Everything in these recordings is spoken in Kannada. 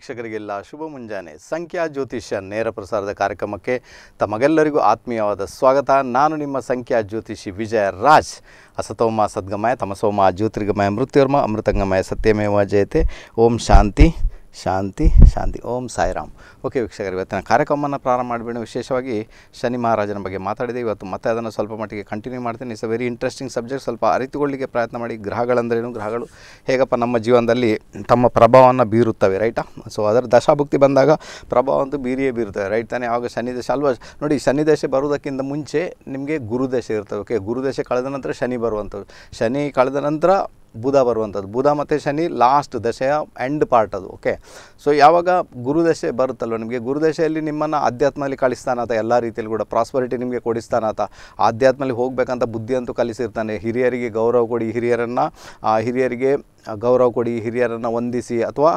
ವೀಕ್ಷಕರಿಗೆಲ್ಲ ಶುಭ ಮುಂಜಾನೆ ಸಂಖ್ಯಾ ಜ್ಯೋತಿಷ್ಯ ನೇರ ಪ್ರಸಾರದ ಕಾರ್ಯಕ್ರಮಕ್ಕೆ ತಮಗೆಲ್ಲರಿಗೂ ಆತ್ಮೀಯವಾದ ಸ್ವಾಗತ ನಾನು ನಿಮ್ಮ ಸಂಖ್ಯಾ ಜ್ಯೋತಿಷಿ ವಿಜಯ ರಾಜ್ ಅಸತೋಮ ಸದ್ಗಮಯ ತಮಸೋಮ ಜ್ಯೋತಿರ್ಗಮಯ ಮೃತ್ಯುರ್ಮ ಅಮೃತಂಗಮಯ ಸತ್ಯಮೇವ ಜಯತೆ ಓಂ ಶಾಂತಿ ಶಾಂತಿ ಶಾಂತಿ ಓಂ ಸಾಯಿರಾಮ್ ಓಕೆ ವೀಕ್ಷಕರು ಇವತ್ತಿನ ಕಾರ್ಯಕ್ರಮವನ್ನು ಪ್ರಾರಂಭ ಮಾಡಿಬಿಡೋಣ ವಿಶೇಷವಾಗಿ ಶನಿ ಮಹಾರಾಜನ ಬಗ್ಗೆ ಮಾತಾಡಿದೆ ಇವತ್ತು ಮತ್ತೆ ಅದನ್ನು ಸ್ವಲ್ಪ ಮಟ್ಟಿಗೆ ಕಂಟಿನ್ಯೂ ಮಾಡ್ತೀನಿ it's a very interesting subject ಸ್ವಲ್ಪ ಅರಿತುಕೊಳ್ಳಿಕ್ಕೆ ಪ್ರಯತ್ನ ಮಾಡಿ ಗ್ರಹಗಳಂದ್ರೇನು ಗ್ರಹಗಳು ಹೇಗಪ್ಪ ನಮ್ಮ ಜೀವನದಲ್ಲಿ ತಮ್ಮ ಪ್ರಭಾವವನ್ನು ಬೀರುತ್ತವೆ ರೈಟಾ ಸೊ ಅದರ ದಶಾಭುಕ್ತಿ ಬಂದಾಗ ಪ್ರಭಾವ ಅಂತೂ ಬೀರಿಯೇ ಬೀರುತ್ತವೆ ರೈಟ್ ತಾನೇ ಆವಾಗ ಶನಿ ದಶ ಅಲ್ವಾ ನೋಡಿ ಶನಿ ದಶೆ ಬರೋದಕ್ಕಿಂತ ಮುಂಚೆ ನಿಮಗೆ ಗುರುದಶೆ ಇರ್ತವೆ ಓಕೆ ಗುರುದಶೆ ಕಳೆದ ನಂತರ ಶನಿ ಬರುವಂಥದ್ದು ಶನಿ ಕಳೆದ ನಂತರ ಬುಧ ಬರುವಂಥದ್ದು ಬುಧ ಮತ್ತು ಶನಿ ಲಾಸ್ಟ್ ದಶೆಯ ಎಂಡ್ ಪಾರ್ಟ್ ಅದು ಓಕೆ ಸೊ ಯಾವಾಗ ಗುರುದಶೆ ಬರುತ್ತಲ್ವ ನಿಮಗೆ ಗುರುದಶೆಯಲ್ಲಿ ನಿಮ್ಮನ್ನು ಆಧ್ಯಾತ್ಮದಲ್ಲಿ ಕಳಿಸ್ತಾನಾತ ಎಲ್ಲ ರೀತಿಯಲ್ಲಿ ಕೂಡ ಪ್ರಾಸ್ಪರಿಟಿ ನಿಮಗೆ ಕೊಡಿಸ್ತಾನಾತ ಆಧ್ಯಾತ್ಮದಲ್ಲಿ ಹೋಗಬೇಕಂತ ಬುದ್ಧಿ ಅಂತೂ ಕಲಿಸಿರ್ತಾನೆ ಹಿರಿಯರಿಗೆ ಗೌರವ ಕೊಡಿ ಹಿರಿಯರನ್ನು ಹಿರಿಯರಿಗೆ ಗೌರವ ಕೊಡಿ ಹಿರಿಯರನ್ನು ವಂದಿಸಿ ಅಥವಾ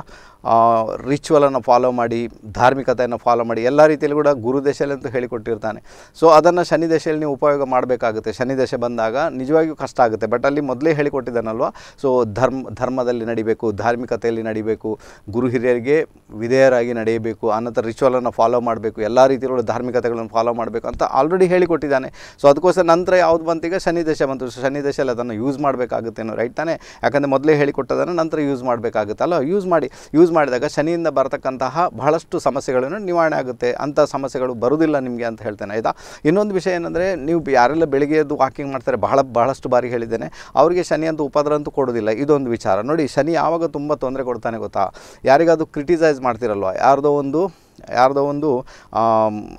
ರಿಚುವಲನ್ನು ಫಾಲೋ ಮಾಡಿ ಧಾರ್ಮಿಕತೆಯನ್ನು ಫಾಲೋ ಮಾಡಿ ಎಲ್ಲ ರೀತಿಯಲ್ಲಿ ಕೂಡ ಗುರು ಅಂತೂ ಹೇಳಿಕೊಟ್ಟಿರ್ತಾನೆ ಸೊ ಅದನ್ನು ಶನಿ ದಶೆಯಲ್ಲಿ ನೀವು ಉಪಯೋಗ ಮಾಡಬೇಕಾಗುತ್ತೆ ಶನಿ ದಶೆ ಬಂದಾಗ ನಿಜವಾಗಿಯೂ ಕಷ್ಟ ಆಗುತ್ತೆ ಬಟ್ ಅಲ್ಲಿ ಮೊದಲೇ ಹೇಳಿಕೊಟ್ಟಿದ್ದಾನಲ್ವ ಸೊ ಧರ್ಮ ಧರ್ಮದಲ್ಲಿ ನಡಿಬೇಕು ಧಾರ್ಮಿಕತೆಯಲ್ಲಿ ನಡಿಬೇಕು ಗುರು ಹಿರಿಯರಿಗೆ ವಿಧೇಯರಾಗಿ ನಡೆಯಬೇಕು ಆನಂತರ ರಿಚುವಲನ್ನು ಫಾಲೋ ಮಾಡಬೇಕು ಎಲ್ಲ ರೀತಿಯಲ್ಲೂ ಧಾರ್ಮಿಕತೆಗಳನ್ನು ಫಾಲೋ ಮಾಡಬೇಕು ಅಂತ ಆಲ್ರೆಡಿ ಹೇಳಿಕೊಟ್ಟಿದ್ದಾನೆ ಸೊ ಅದಕ್ಕೋಸ್ಕರ ನಂತರ ಯಾವುದು ಬಂತೀಗ ಶನಿ ದಶ ಬಂತು ಶನಿ ದಶೆಯಲ್ಲಿ ಅದನ್ನು ಯೂಸ್ ಮಾಡಬೇಕಾಗುತ್ತೇನೋ ರೈಟ್ ತಾನೇ ಯಾಕಂದರೆ ಮೊದಲೇ ಹೇಳಿಕೊಟ್ಟದನ್ನು ನಂತರ ಯೂಸ್ ಮಾಡಬೇಕಾಗುತ್ತೆ ಅಲ್ಲ ಯೂಸ್ ಮಾಡಿ ಯೂಸ್ ಮಾಡಿದಾಗ ಶನಿಯಿಂದ ಬರತಕ್ಕಂತಹ ಬಹಳಷ್ಟು ಸಮಸ್ಯೆಗಳನ್ನು ನಿವಾರಣೆ ಆಗುತ್ತೆ ಅಂಥ ಸಮಸ್ಯೆಗಳು ಬರುವುದಿಲ್ಲ ನಿಮಗೆ ಅಂತ ಹೇಳ್ತೇನೆ ಆಯಿತಾ ಇನ್ನೊಂದು ವಿಷಯ ಏನಂದರೆ ನೀವು ಯಾರೆಲ್ಲ ಬೆಳಿಗ್ಗೆ ಎದ್ದು ವಾಕಿಂಗ್ ಮಾಡ್ತಾರೆ ಬಹಳ ಬಹಳಷ್ಟು ಬಾರಿ ಹೇಳಿದ್ದೇನೆ ಅವರಿಗೆ ಶನಿ ಅಂತ ಉಪದ್ರ ಕೊಡೋದಿಲ್ಲ ಇದೊಂದು ವಿಚಾರ ನೋಡಿ ಶನಿ ಯಾವಾಗ ತುಂಬ ತೊಂದರೆ ಕೊಡ್ತಾನೆ ಗೊತ್ತಾ ಯಾರಿಗಾದ್ರು ಕ್ರಿಟಿಸೈಸ್ ಮಾಡ್ತಿರಲ್ವ ಯಾರ್ದೋ ಒಂದು ಯಾರ್ದೋ ಒಂದು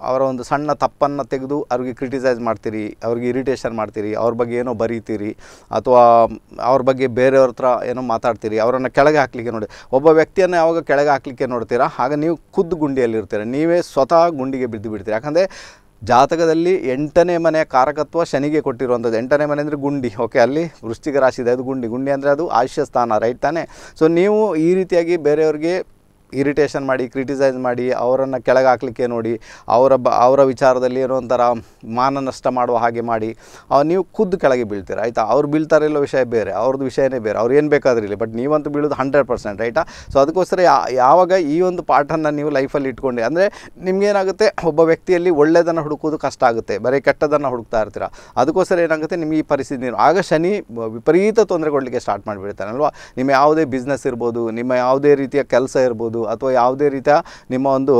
ಅವರ ಒಂದು ಸಣ್ಣ ತಪ್ಪನ್ನು ತೆಗೆದು ಅವ್ರಿಗೆ ಕ್ರಿಟಿಸೈಸ್ ಮಾಡ್ತೀರಿ ಅವ್ರಿಗೆ ಇರಿಟೇಷನ್ ಮಾಡ್ತೀರಿ ಅವ್ರ ಬಗ್ಗೆ ಏನೋ ಬರೀತೀರಿ ಅಥವಾ ಅವ್ರ ಬಗ್ಗೆ ಬೇರೆಯವ್ರ ಹತ್ರ ಏನೋ ಮಾತಾಡ್ತೀರಿ ಅವರನ್ನು ಕೆಳಗೆ ಹಾಕಲಿಕ್ಕೆ ನೋಡಿ ಒಬ್ಬ ವ್ಯಕ್ತಿಯನ್ನು ಯಾವಾಗ ಕೆಳಗೆ ಹಾಕಲಿಕ್ಕೆ ನೋಡ್ತೀರಾ ಆಗ ನೀವು ಖುದ್ದು ಗುಂಡಿಯಲ್ಲಿರ್ತೀರ ನೀವೇ ಸ್ವತಃ ಗುಂಡಿಗೆ ಬಿದ್ದು ಬಿಡ್ತೀರಿ ಯಾಕಂದರೆ ಜಾತಕದಲ್ಲಿ ಎಂಟನೇ ಮನೆ ಕಾರಕತ್ವ ಶನಿಗೆ ಕೊಟ್ಟಿರುವಂಥದ್ದು ಎಂಟನೇ ಮನೆ ಅಂದರೆ ಗುಂಡಿ ಓಕೆ ಅಲ್ಲಿ ವೃಶ್ಚಿಕ ರಾಶಿ ಇದೆ ಅದು ಗುಂಡಿ ಗುಂಡಿ ಅಂದರೆ ಅದು ಆಯುಷ್ಯ ಸ್ಥಾನ ರೈಟ್ ತಾನೆ ಸೊ ನೀವು ಈ ರೀತಿಯಾಗಿ ಬೇರೆಯವ್ರಿಗೆ ಇರಿಟೇಷನ್ ಮಾಡಿ ಕ್ರಿಟಿಸೈಸ್ ಮಾಡಿ ಅವರನ್ನು ಕೆಳಗೆ ಹಾಕಲಿಕ್ಕೆ ನೋಡಿ ಅವರ ಬ ಅವರ ವಿಚಾರದಲ್ಲಿ ಏನೋ ಒಂಥರ ಮಾನ ನಷ್ಟ ಮಾಡುವ ಹಾಗೆ ಮಾಡಿ ಅವ್ರು ನೀವು ಖುದ್ದು ಕೆಳಗೆ ಬೀಳ್ತೀರ ಆಯಿತಾ ಅವ್ರು ಇಲ್ಲೋ ವಿಷಯ ಬೇರೆ ಅವ್ರದ್ದು ವಿಷಯನೇ ಬೇರೆ ಅವ್ರು ಏನು ಬೇಕಾದ್ರಿಲ್ಲ ಬಟ್ ನೀವಂತೂ ಬೀಳೋದು ಹಂಡ್ರೆಡ್ ಪರ್ಸೆಂಟ್ ಆಯಿತಾ ಸೊ ಅದಕ್ಕೋಸ್ಕರ ಯಾವಾಗ ಈ ಒಂದು ಪಾಠನ ನೀವು ಲೈಫಲ್ಲಿ ಇಟ್ಕೊಂಡು ಅಂದರೆ ನಿಮಗೇನಾಗುತ್ತೆ ಒಬ್ಬ ವ್ಯಕ್ತಿಯಲ್ಲಿ ಒಳ್ಳೆಯದನ್ನು ಹುಡುಕೋದು ಕಷ್ಟ ಆಗುತ್ತೆ ಬರೀ ಕೆಟ್ಟದನ್ನು ಹುಡುಕ್ತಾ ಇರ್ತೀರ ಅದಕ್ಕೋಸ್ಕರ ಏನಾಗುತ್ತೆ ನಿಮಗೆ ಈ ಪರಿಸ್ಥಿತಿ ನೀರು ಆಗ ಶನಿ ವಿಪರೀತ ತೊಂದರೆ ಕೊಡಲಿಕ್ಕೆ ಸ್ಟಾರ್ಟ್ ಮಾಡಿಬಿಡ್ತಾನಲ್ವಾ ನಿಮ್ಮ ಯಾವುದೇ ಬಿಸ್ನೆಸ್ ಇರ್ಬೋದು ನಿಮ್ಮ ಯಾವುದೇ ರೀತಿಯ ಕೆಲಸ ಇರ್ಬೋದು ಅಥವಾ ಯಾವುದೇ ರೀತಿಯ ನಿಮ್ಮ ಒಂದು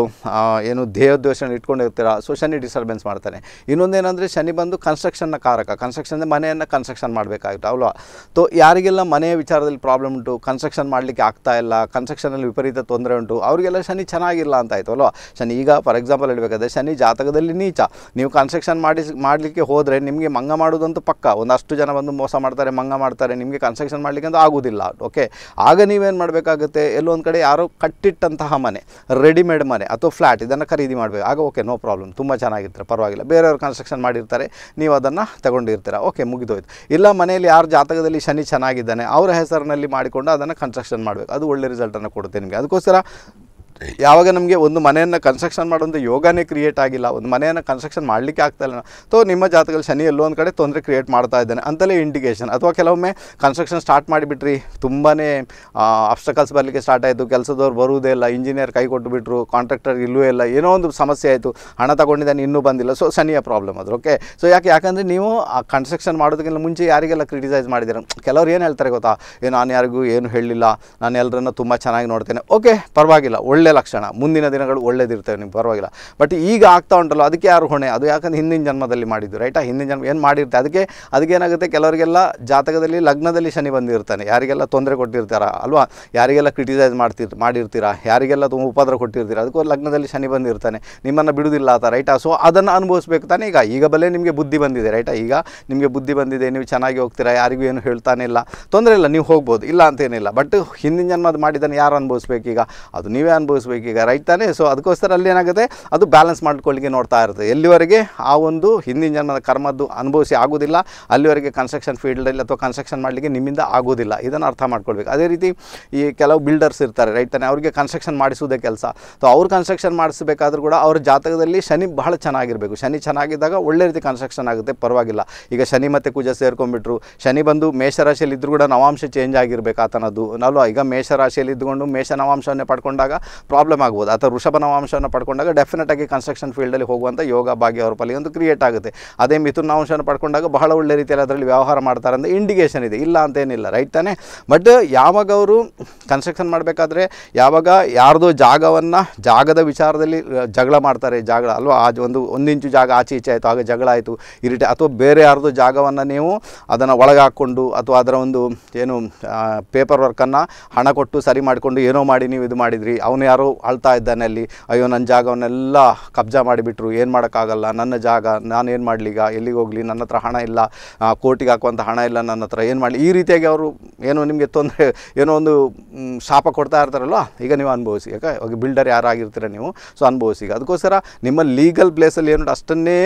ಏನು ದೇಹೋದ್ದೇಶನ ಇಟ್ಕೊಂಡಿರ್ತೀರಾ ಸೊ ಶನಿ ಡಿಸ್ಟರ್ಬೆನ್ಸ್ ಮಾಡ್ತಾನೆ ಇನ್ನೊಂದೇನಂದ್ರೆ ಶನಿ ಬಂದು ಕನ್ಸ್ಟ್ರಕ್ಷನ್ನ ಕಾರಕ ಕನ್ಸ್ಟ್ರಕ್ಷನ್ ಮನೆಯನ್ನು ಕನ್ಸ್ಟ್ರಕ್ಷನ್ ಮಾಡಬೇಕಾಗುತ್ತೆ ಅಲ್ವಾ ತೊ ಯಾರಿಗೆಲ್ಲ ಮನೆಯ ವಿಚಾರದಲ್ಲಿ ಪ್ರಾಬ್ಲಮ್ ಉಂಟು ಕನ್ಸ್ಟ್ರಕ್ಷನ್ ಮಾಡಲಿಕ್ಕೆ ಆಗ್ತಾ ಇಲ್ಲ ಕನ್ಸ್ಟ್ರಕ್ಷನಲ್ಲಿ ವಿಪರೀತ ತೊಂದರೆ ಉಂಟು ಅವರಿಗೆಲ್ಲ ಶನಿ ಚೆನ್ನಾಗಿಲ್ಲ ಅಂತ ಆಯಿತು ಅಲ್ವಾ ಶನಿ ಈಗ ಫಾರ್ ಎಕ್ಸಾಂಪಲ್ ಹೇಳಬೇಕಾದ್ರೆ ಶನಿ ಜಾತಕದಲ್ಲಿ ನೀಚ ನೀವು ಕನ್ಸ್ಟ್ರಕ್ಷನ್ ಮಾಡಿ ಮಾಡಲಿಕ್ಕೆ ಹೋದರೆ ನಿಮಗೆ ಮಂಗ ಮಾಡೋದಂತೂ ಪಕ್ಕ ಒಂದಷ್ಟು ಜನ ಬಂದು ಮೋಸ ಮಾಡ್ತಾರೆ ಮಂಗ ಮಾಡ್ತಾರೆ ನಿಮಗೆ ಕನ್ಸ್ಟ್ರಕ್ಷನ್ ಮಾಡಲಿಕ್ಕೆ ಅಂತ ಆಗೋದಿಲ್ಲ ಓಕೆ ಆಗ ನೀವೇನು ಮಾಡಬೇಕಾಗುತ್ತೆ ಎಲ್ಲೊಂದು ಕಡೆ ಯಾರೋ ಕಟ್ಟಿ ಇಟ್ಟಂತಹ ಮನೆ ರೆಡಿಮೇಡ್ ಮನೆ ಅಥವಾ ಫ್ಲ್ಯಾಟ್ ಇದನ್ನು ಖರೀದಿ ಮಾಡಬೇಕು ಆಗ ಓಕೆ ನೋ ಪ್ರಾಬ್ಲಮ್ ತುಂಬ ಚೆನ್ನಾಗಿರ್ತಾರೆ ಪರವಾಗಿಲ್ಲ ಬೇರೆಯವರು ಕನ್ಸ್ಟ್ರಕ್ಷನ್ ಮಾಡಿರ್ತಾರೆ ನೀವು ಅದನ್ನು ತಗೊಂಡಿರ್ತೀರ ಓಕೆ ಮುಗಿದೋಯ್ತು ಇಲ್ಲ ಮನೆಯಲ್ಲಿ ಯಾರು ಜಾತಕದಲ್ಲಿ ಶನಿ ಚೆನ್ನಾಗಿದ್ದಾನೆ ಅವರ ಹೆಸರಿನಲ್ಲಿ ಮಾಡಿಕೊಂಡು ಅದನ್ನು ಕನ್ಸ್ಟ್ರಕ್ಷನ್ ಮಾಡಬೇಕು ಅದು ಒಳ್ಳೆ ರಿಸಲ್ಟನ್ನು ಕೊಡುತ್ತೆ ನಿಮಗೆ ಅದಕ್ಕೋಸ್ಕರ ಯಾವಾಗ ನಮಗೆ ಒಂದು ಮನೆಯನ್ನು ಕನ್ಸ್ಟ್ರಕ್ಷನ್ ಮಾಡೋದು ಯೋಗನೇ ಕ್ರಿಯೇಟ್ ಆಗಿಲ್ಲ ಒಂದು ಮನೆಯನ್ನು ಕನ್ಸ್ಟ್ರಕ್ಷನ್ ಮಾಡಲಿಕ್ಕೆ ಇಲ್ಲ ಸೊ ನಿಮ್ಮ ಜಾತಕದಲ್ಲಿ ಶನಿ ಎಲ್ಲೋ ಒಂದು ಕಡೆ ತೊಂದರೆ ಕ್ರಿಯೇಟ್ ಮಾಡ್ತಾ ಇದ್ದಾನೆ ಅಂತಲೇ ಇಂಡಿಕೇಷನ್ ಅಥವಾ ಕೆಲವೊಮ್ಮೆ ಕನ್ಸ್ಟ್ರಕ್ಷನ್ ಸ್ಟಾರ್ಟ್ ಮಾಡಿಬಿಟ್ರಿ ತುಂಬಾ ಅಬ್ಸ್ಟಕಲ್ಸ್ ಬರಲಿಕ್ಕೆ ಸ್ಟಾರ್ಟ್ ಆಯಿತು ಕೆಲಸದವ್ರು ಬರುವುದೇ ಇಲ್ಲ ಇಂಜಿನಿಯರ್ ಕೈ ಕೊಟ್ಟುಬಿಟ್ರು ಕಾಂಟ್ರಾಕ್ಟರ್ ಇಲ್ಲೂ ಇಲ್ಲ ಏನೋ ಒಂದು ಸಮಸ್ಯೆ ಆಯಿತು ಹಣ ತಗೊಂಡಿದ್ದಾನೆ ಇನ್ನೂ ಬಂದಿಲ್ಲ ಸೊ ಶನಿಯ ಪ್ರಾಬ್ಲಮ್ ಅದು ಓಕೆ ಸೊ ಯಾಕೆ ಯಾಕಂದರೆ ನೀವು ಆ ಕನ್ಸ್ಟ್ರಕ್ಷನ್ ಮಾಡೋದಕ್ಕಿಂತ ಮುಂಚೆ ಯಾರಿಗೆಲ್ಲ ಕ್ರಿಟಿಸೈಸ್ ಮಾಡಿದ್ದಾರೆ ಕೆಲವ್ರು ಏನು ಹೇಳ್ತಾರೆ ಗೊತ್ತಾ ನಾನು ಯಾರಿಗೂ ಏನು ಹೇಳಿಲ್ಲ ನಾನು ಎಲ್ಲರನ್ನ ತುಂಬ ಚೆನ್ನಾಗಿ ನೋಡ್ತೇನೆ ಓಕೆ ಪರವಾಗಿಲ್ಲ ಒಳ್ಳೆ ಒಳ್ಳೆ ಲಕ್ಷಣ ಮುಂದಿನ ದಿನಗಳು ಒಳ್ಳೇದಿರ್ತವೆ ನಿಮ್ಗೆ ಪರವಾಗಿಲ್ಲ ಬಟ್ ಈಗ ಆಗ್ತಾ ಉಂಟಲ್ಲ ಅದಕ್ಕೆ ಯಾರು ಹೊಣೆ ಅದು ಯಾಕಂದ್ರೆ ಹಿಂದಿನ ಜನ್ಮದಲ್ಲಿ ಮಾಡಿದ್ದು ರೈಟಾ ಹಿಂದಿನ ಜನ್ಮ ಏನು ಮಾಡಿರ್ತಾರೆ ಅದಕ್ಕೆ ಅದಕ್ಕೇನಾಗುತ್ತೆ ಕೆಲವರಿಗೆಲ್ಲ ಜಾತಕದಲ್ಲಿ ಲಗ್ನದಲ್ಲಿ ಶನಿ ಬಂದಿರ್ತಾನೆ ಯಾರಿಗೆಲ್ಲ ತೊಂದರೆ ಕೊಟ್ಟಿರ್ತಾರ ಅಲ್ವಾ ಯಾರಿಗೆಲ್ಲ ಕ್ರಿಟಿಸೈಸ್ ಮಾಡ್ತಿರ್ ಮಾಡಿರ್ತೀರಾ ಯಾರಿಗೆಲ್ಲ ತುಂಬ ಉಪದ್ರ ಕೊಟ್ಟಿರ್ತೀರ ಅದಕ್ಕೂ ಲಗ್ನದಲ್ಲಿ ಶನಿ ಬಂದಿರ್ತಾನೆ ನಿಮ್ಮನ್ನು ಬಿಡುವುದಿಲ್ಲ ಆತ ರೈಟಾ ಸೊ ಅದನ್ನು ಅನುಭವಿಸ್ಬೇಕು ತಾನೇ ಈಗ ಈಗ ಬಲೇ ನಿಮಗೆ ಬುದ್ಧಿ ಬಂದಿದೆ ರೈಟಾ ಈಗ ನಿಮಗೆ ಬುದ್ಧಿ ಬಂದಿದೆ ನೀವು ಚೆನ್ನಾಗಿ ಹೋಗ್ತೀರಾ ಯಾರಿಗೂ ಏನು ಹೇಳ್ತಾನೆ ಇಲ್ಲ ತೊಂದರೆ ಇಲ್ಲ ನೀವು ಹೋಗ್ಬೋದು ಇಲ್ಲ ಅಂತೇನಿಲ್ಲ ಬಟ್ ಹಿಂದಿನ ಜನ್ಮದ ಮಾಡಿದ್ದಾನೆ ಯಾರು ಅನುಭವಿಸ್ಬೇಕು ಈಗ ಅದು ನೀವೇ ಅನುಭವಿಸ್ಬೇಕು ಅನುಭವಿಸ್ಬೇಕು ಈಗ ರೈಟ್ ತಾನೇ ಸೊ ಅದಕ್ಕೋಸ್ಕರ ಅಲ್ಲಿ ಏನಾಗುತ್ತೆ ಅದು ಬ್ಯಾಲೆನ್ಸ್ ಮಾಡ್ಕೊಳ್ಳಿಕ್ಕೆ ನೋಡ್ತಾ ಇರುತ್ತೆ ಎಲ್ಲಿವರೆಗೆ ಆ ಒಂದು ಹಿಂದಿನ ಜನ್ಮದ ಕರ್ಮದ್ದು ಅನುಭವಿಸಿ ಆಗೋದಿಲ್ಲ ಅಲ್ಲಿವರೆಗೆ ಕನ್ಸ್ಟ್ರಕ್ಷನ್ ಫೀಲ್ಡಲ್ಲಿ ಅಥವಾ ಕನ್ಸ್ಟ್ರಕ್ಷನ್ ಮಾಡಲಿಕ್ಕೆ ನಿಮ್ಮಿಂದ ಆಗೋದಿಲ್ಲ ಇದನ್ನು ಅರ್ಥ ಮಾಡ್ಕೊಳ್ಬೇಕು ಅದೇ ರೀತಿ ಈ ಕೆಲವು ಬಿಲ್ಡರ್ಸ್ ಇರ್ತಾರೆ ರೈಟ್ ತಾನೆ ಅವರಿಗೆ ಕನ್ಸ್ಟ್ರಕ್ಷನ್ ಮಾಡಿಸೋದೇ ಕೆಲಸ ಸೊ ಅವ್ರು ಕನ್ಸ್ಟ್ರಕ್ಷನ್ ಮಾಡಿಸಬೇಕಾದ್ರೂ ಕೂಡ ಅವ್ರ ಜಾತಕದಲ್ಲಿ ಶನಿ ಬಹಳ ಚೆನ್ನಾಗಿರಬೇಕು ಶನಿ ಚೆನ್ನಾಗಿದ್ದಾಗ ಒಳ್ಳೆ ರೀತಿ ಕನ್ಸ್ಟ್ರಕ್ಷನ್ ಆಗುತ್ತೆ ಪರವಾಗಿಲ್ಲ ಈಗ ಶನಿ ಮತ್ತು ಕುಜ ಸೇರ್ಕೊಂಡ್ಬಿಟ್ರು ಶನಿ ಬಂದು ಮೇಷರಾಶಿಯಲ್ಲಿ ಇದ್ದರೂ ಕೂಡ ನವಾಂಶ ಚೇಂಜ್ ಆಗಿರಬೇಕು ಆತನದ್ದು ಅಲ್ವಾ ಈಗ ಮೇಷರಾಶಿಯಲ್ಲಿ ಇದ್ದುಕೊಂಡು ಮೇಷ ನವಾಂಶವನ್ನೇ ಪಡ್ಕೊಂಡಾಗ ಪ್ರಾಬ್ಲಮ್ ಆಗ್ಬೋದು ಅಥವಾ ನವಾಂಶವನ್ನು ಪಡ್ಕೊಂಡಾಗ ಡೆಫಿನೆಟಾಗಿ ಕನ್ಸ್ಟ್ರಕ್ಷನ್ ಫೀಲ್ಡಲ್ಲಿ ಹೋಗುವಂಥ ಯೋಗ ಭಾಗ್ಯ ಅವರ ಪಾಲಿಗೆ ಒಂದು ಕ್ರಿಯೇಟ್ ಆಗುತ್ತೆ ಅದೇ ಮಿಥುನಾಂಶನ ಪಡ್ಕೊಂಡಾಗ ಬಹಳ ಒಳ್ಳೆ ರೀತಿಯಲ್ಲಿ ಅದರಲ್ಲಿ ವ್ಯವಹಾರ ಮಾಡ್ತಾರೆ ಅಂತ ಇಂಡಿಕೇಷನ್ ಇದೆ ಇಲ್ಲ ಅಂತೇನಿಲ್ಲ ರೈಟ್ ತಾನೇ ಬಟ್ ಯಾವಾಗ ಅವರು ಕನ್ಸ್ಟ್ರಕ್ಷನ್ ಮಾಡಬೇಕಾದ್ರೆ ಯಾವಾಗ ಯಾರ್ದೋ ಜಾಗವನ್ನು ಜಾಗದ ವಿಚಾರದಲ್ಲಿ ಜಗಳ ಮಾಡ್ತಾರೆ ಜಾಗ ಅಲ್ವಾ ಆ ಒಂದು ಒಂದು ಇಂಚು ಜಾಗ ಆಚೆ ಈಚೆ ಆಯಿತು ಆಗ ಜಗಳ ಆಯಿತು ಇರಿಟೇ ಅಥವಾ ಬೇರೆ ಯಾರ್ದೋ ಜಾಗವನ್ನು ನೀವು ಅದನ್ನು ಒಳಗೆ ಹಾಕ್ಕೊಂಡು ಅಥವಾ ಅದರ ಒಂದು ಏನು ಪೇಪರ್ ವರ್ಕನ್ನು ಹಣ ಕೊಟ್ಟು ಸರಿ ಮಾಡಿಕೊಂಡು ಏನೋ ಮಾಡಿ ನೀವು ಇದು ಮಾಡಿದ್ರಿ ಅವನು ಯಾರೋ ಅಳ್ತಾ ಇದ್ದಾನೆ ಅಲ್ಲಿ ಅಯ್ಯೋ ನನ್ನ ಜಾಗವನ್ನೆಲ್ಲ ಕಬ್ಜಾ ಮಾಡಿಬಿಟ್ರು ಏನು ಮಾಡೋಕ್ಕಾಗಲ್ಲ ನನ್ನ ಜಾಗ ನಾನು ಏನು ಈಗ ಎಲ್ಲಿಗೆ ಹೋಗಲಿ ನನ್ನ ಹತ್ರ ಹಣ ಇಲ್ಲ ಕೋರ್ಟಿಗೆ ಹಾಕುವಂಥ ಹಣ ಇಲ್ಲ ನನ್ನ ಹತ್ರ ಏನು ಮಾಡಲಿ ಈ ರೀತಿಯಾಗಿ ಅವರು ಏನೋ ನಿಮಗೆ ತೊಂದರೆ ಏನೋ ಒಂದು ಶಾಪ ಕೊಡ್ತಾ ಇರ್ತಾರಲ್ವ ಈಗ ನೀವು ಅನುಭವಿಸಿ ಯಾಕೆ ಹೋಗಿ ಬಿಲ್ಡರ್ ಯಾರಾಗಿರ್ತೀರ ನೀವು ಸೊ ಅನುಭವಿಸಿ ಅದಕ್ಕೋಸ್ಕರ ನಿಮ್ಮ ಲೀಗಲ್ ಪ್ಲೇಸಲ್ಲಿ ಏನು ಅಷ್ಟನ್ನೇ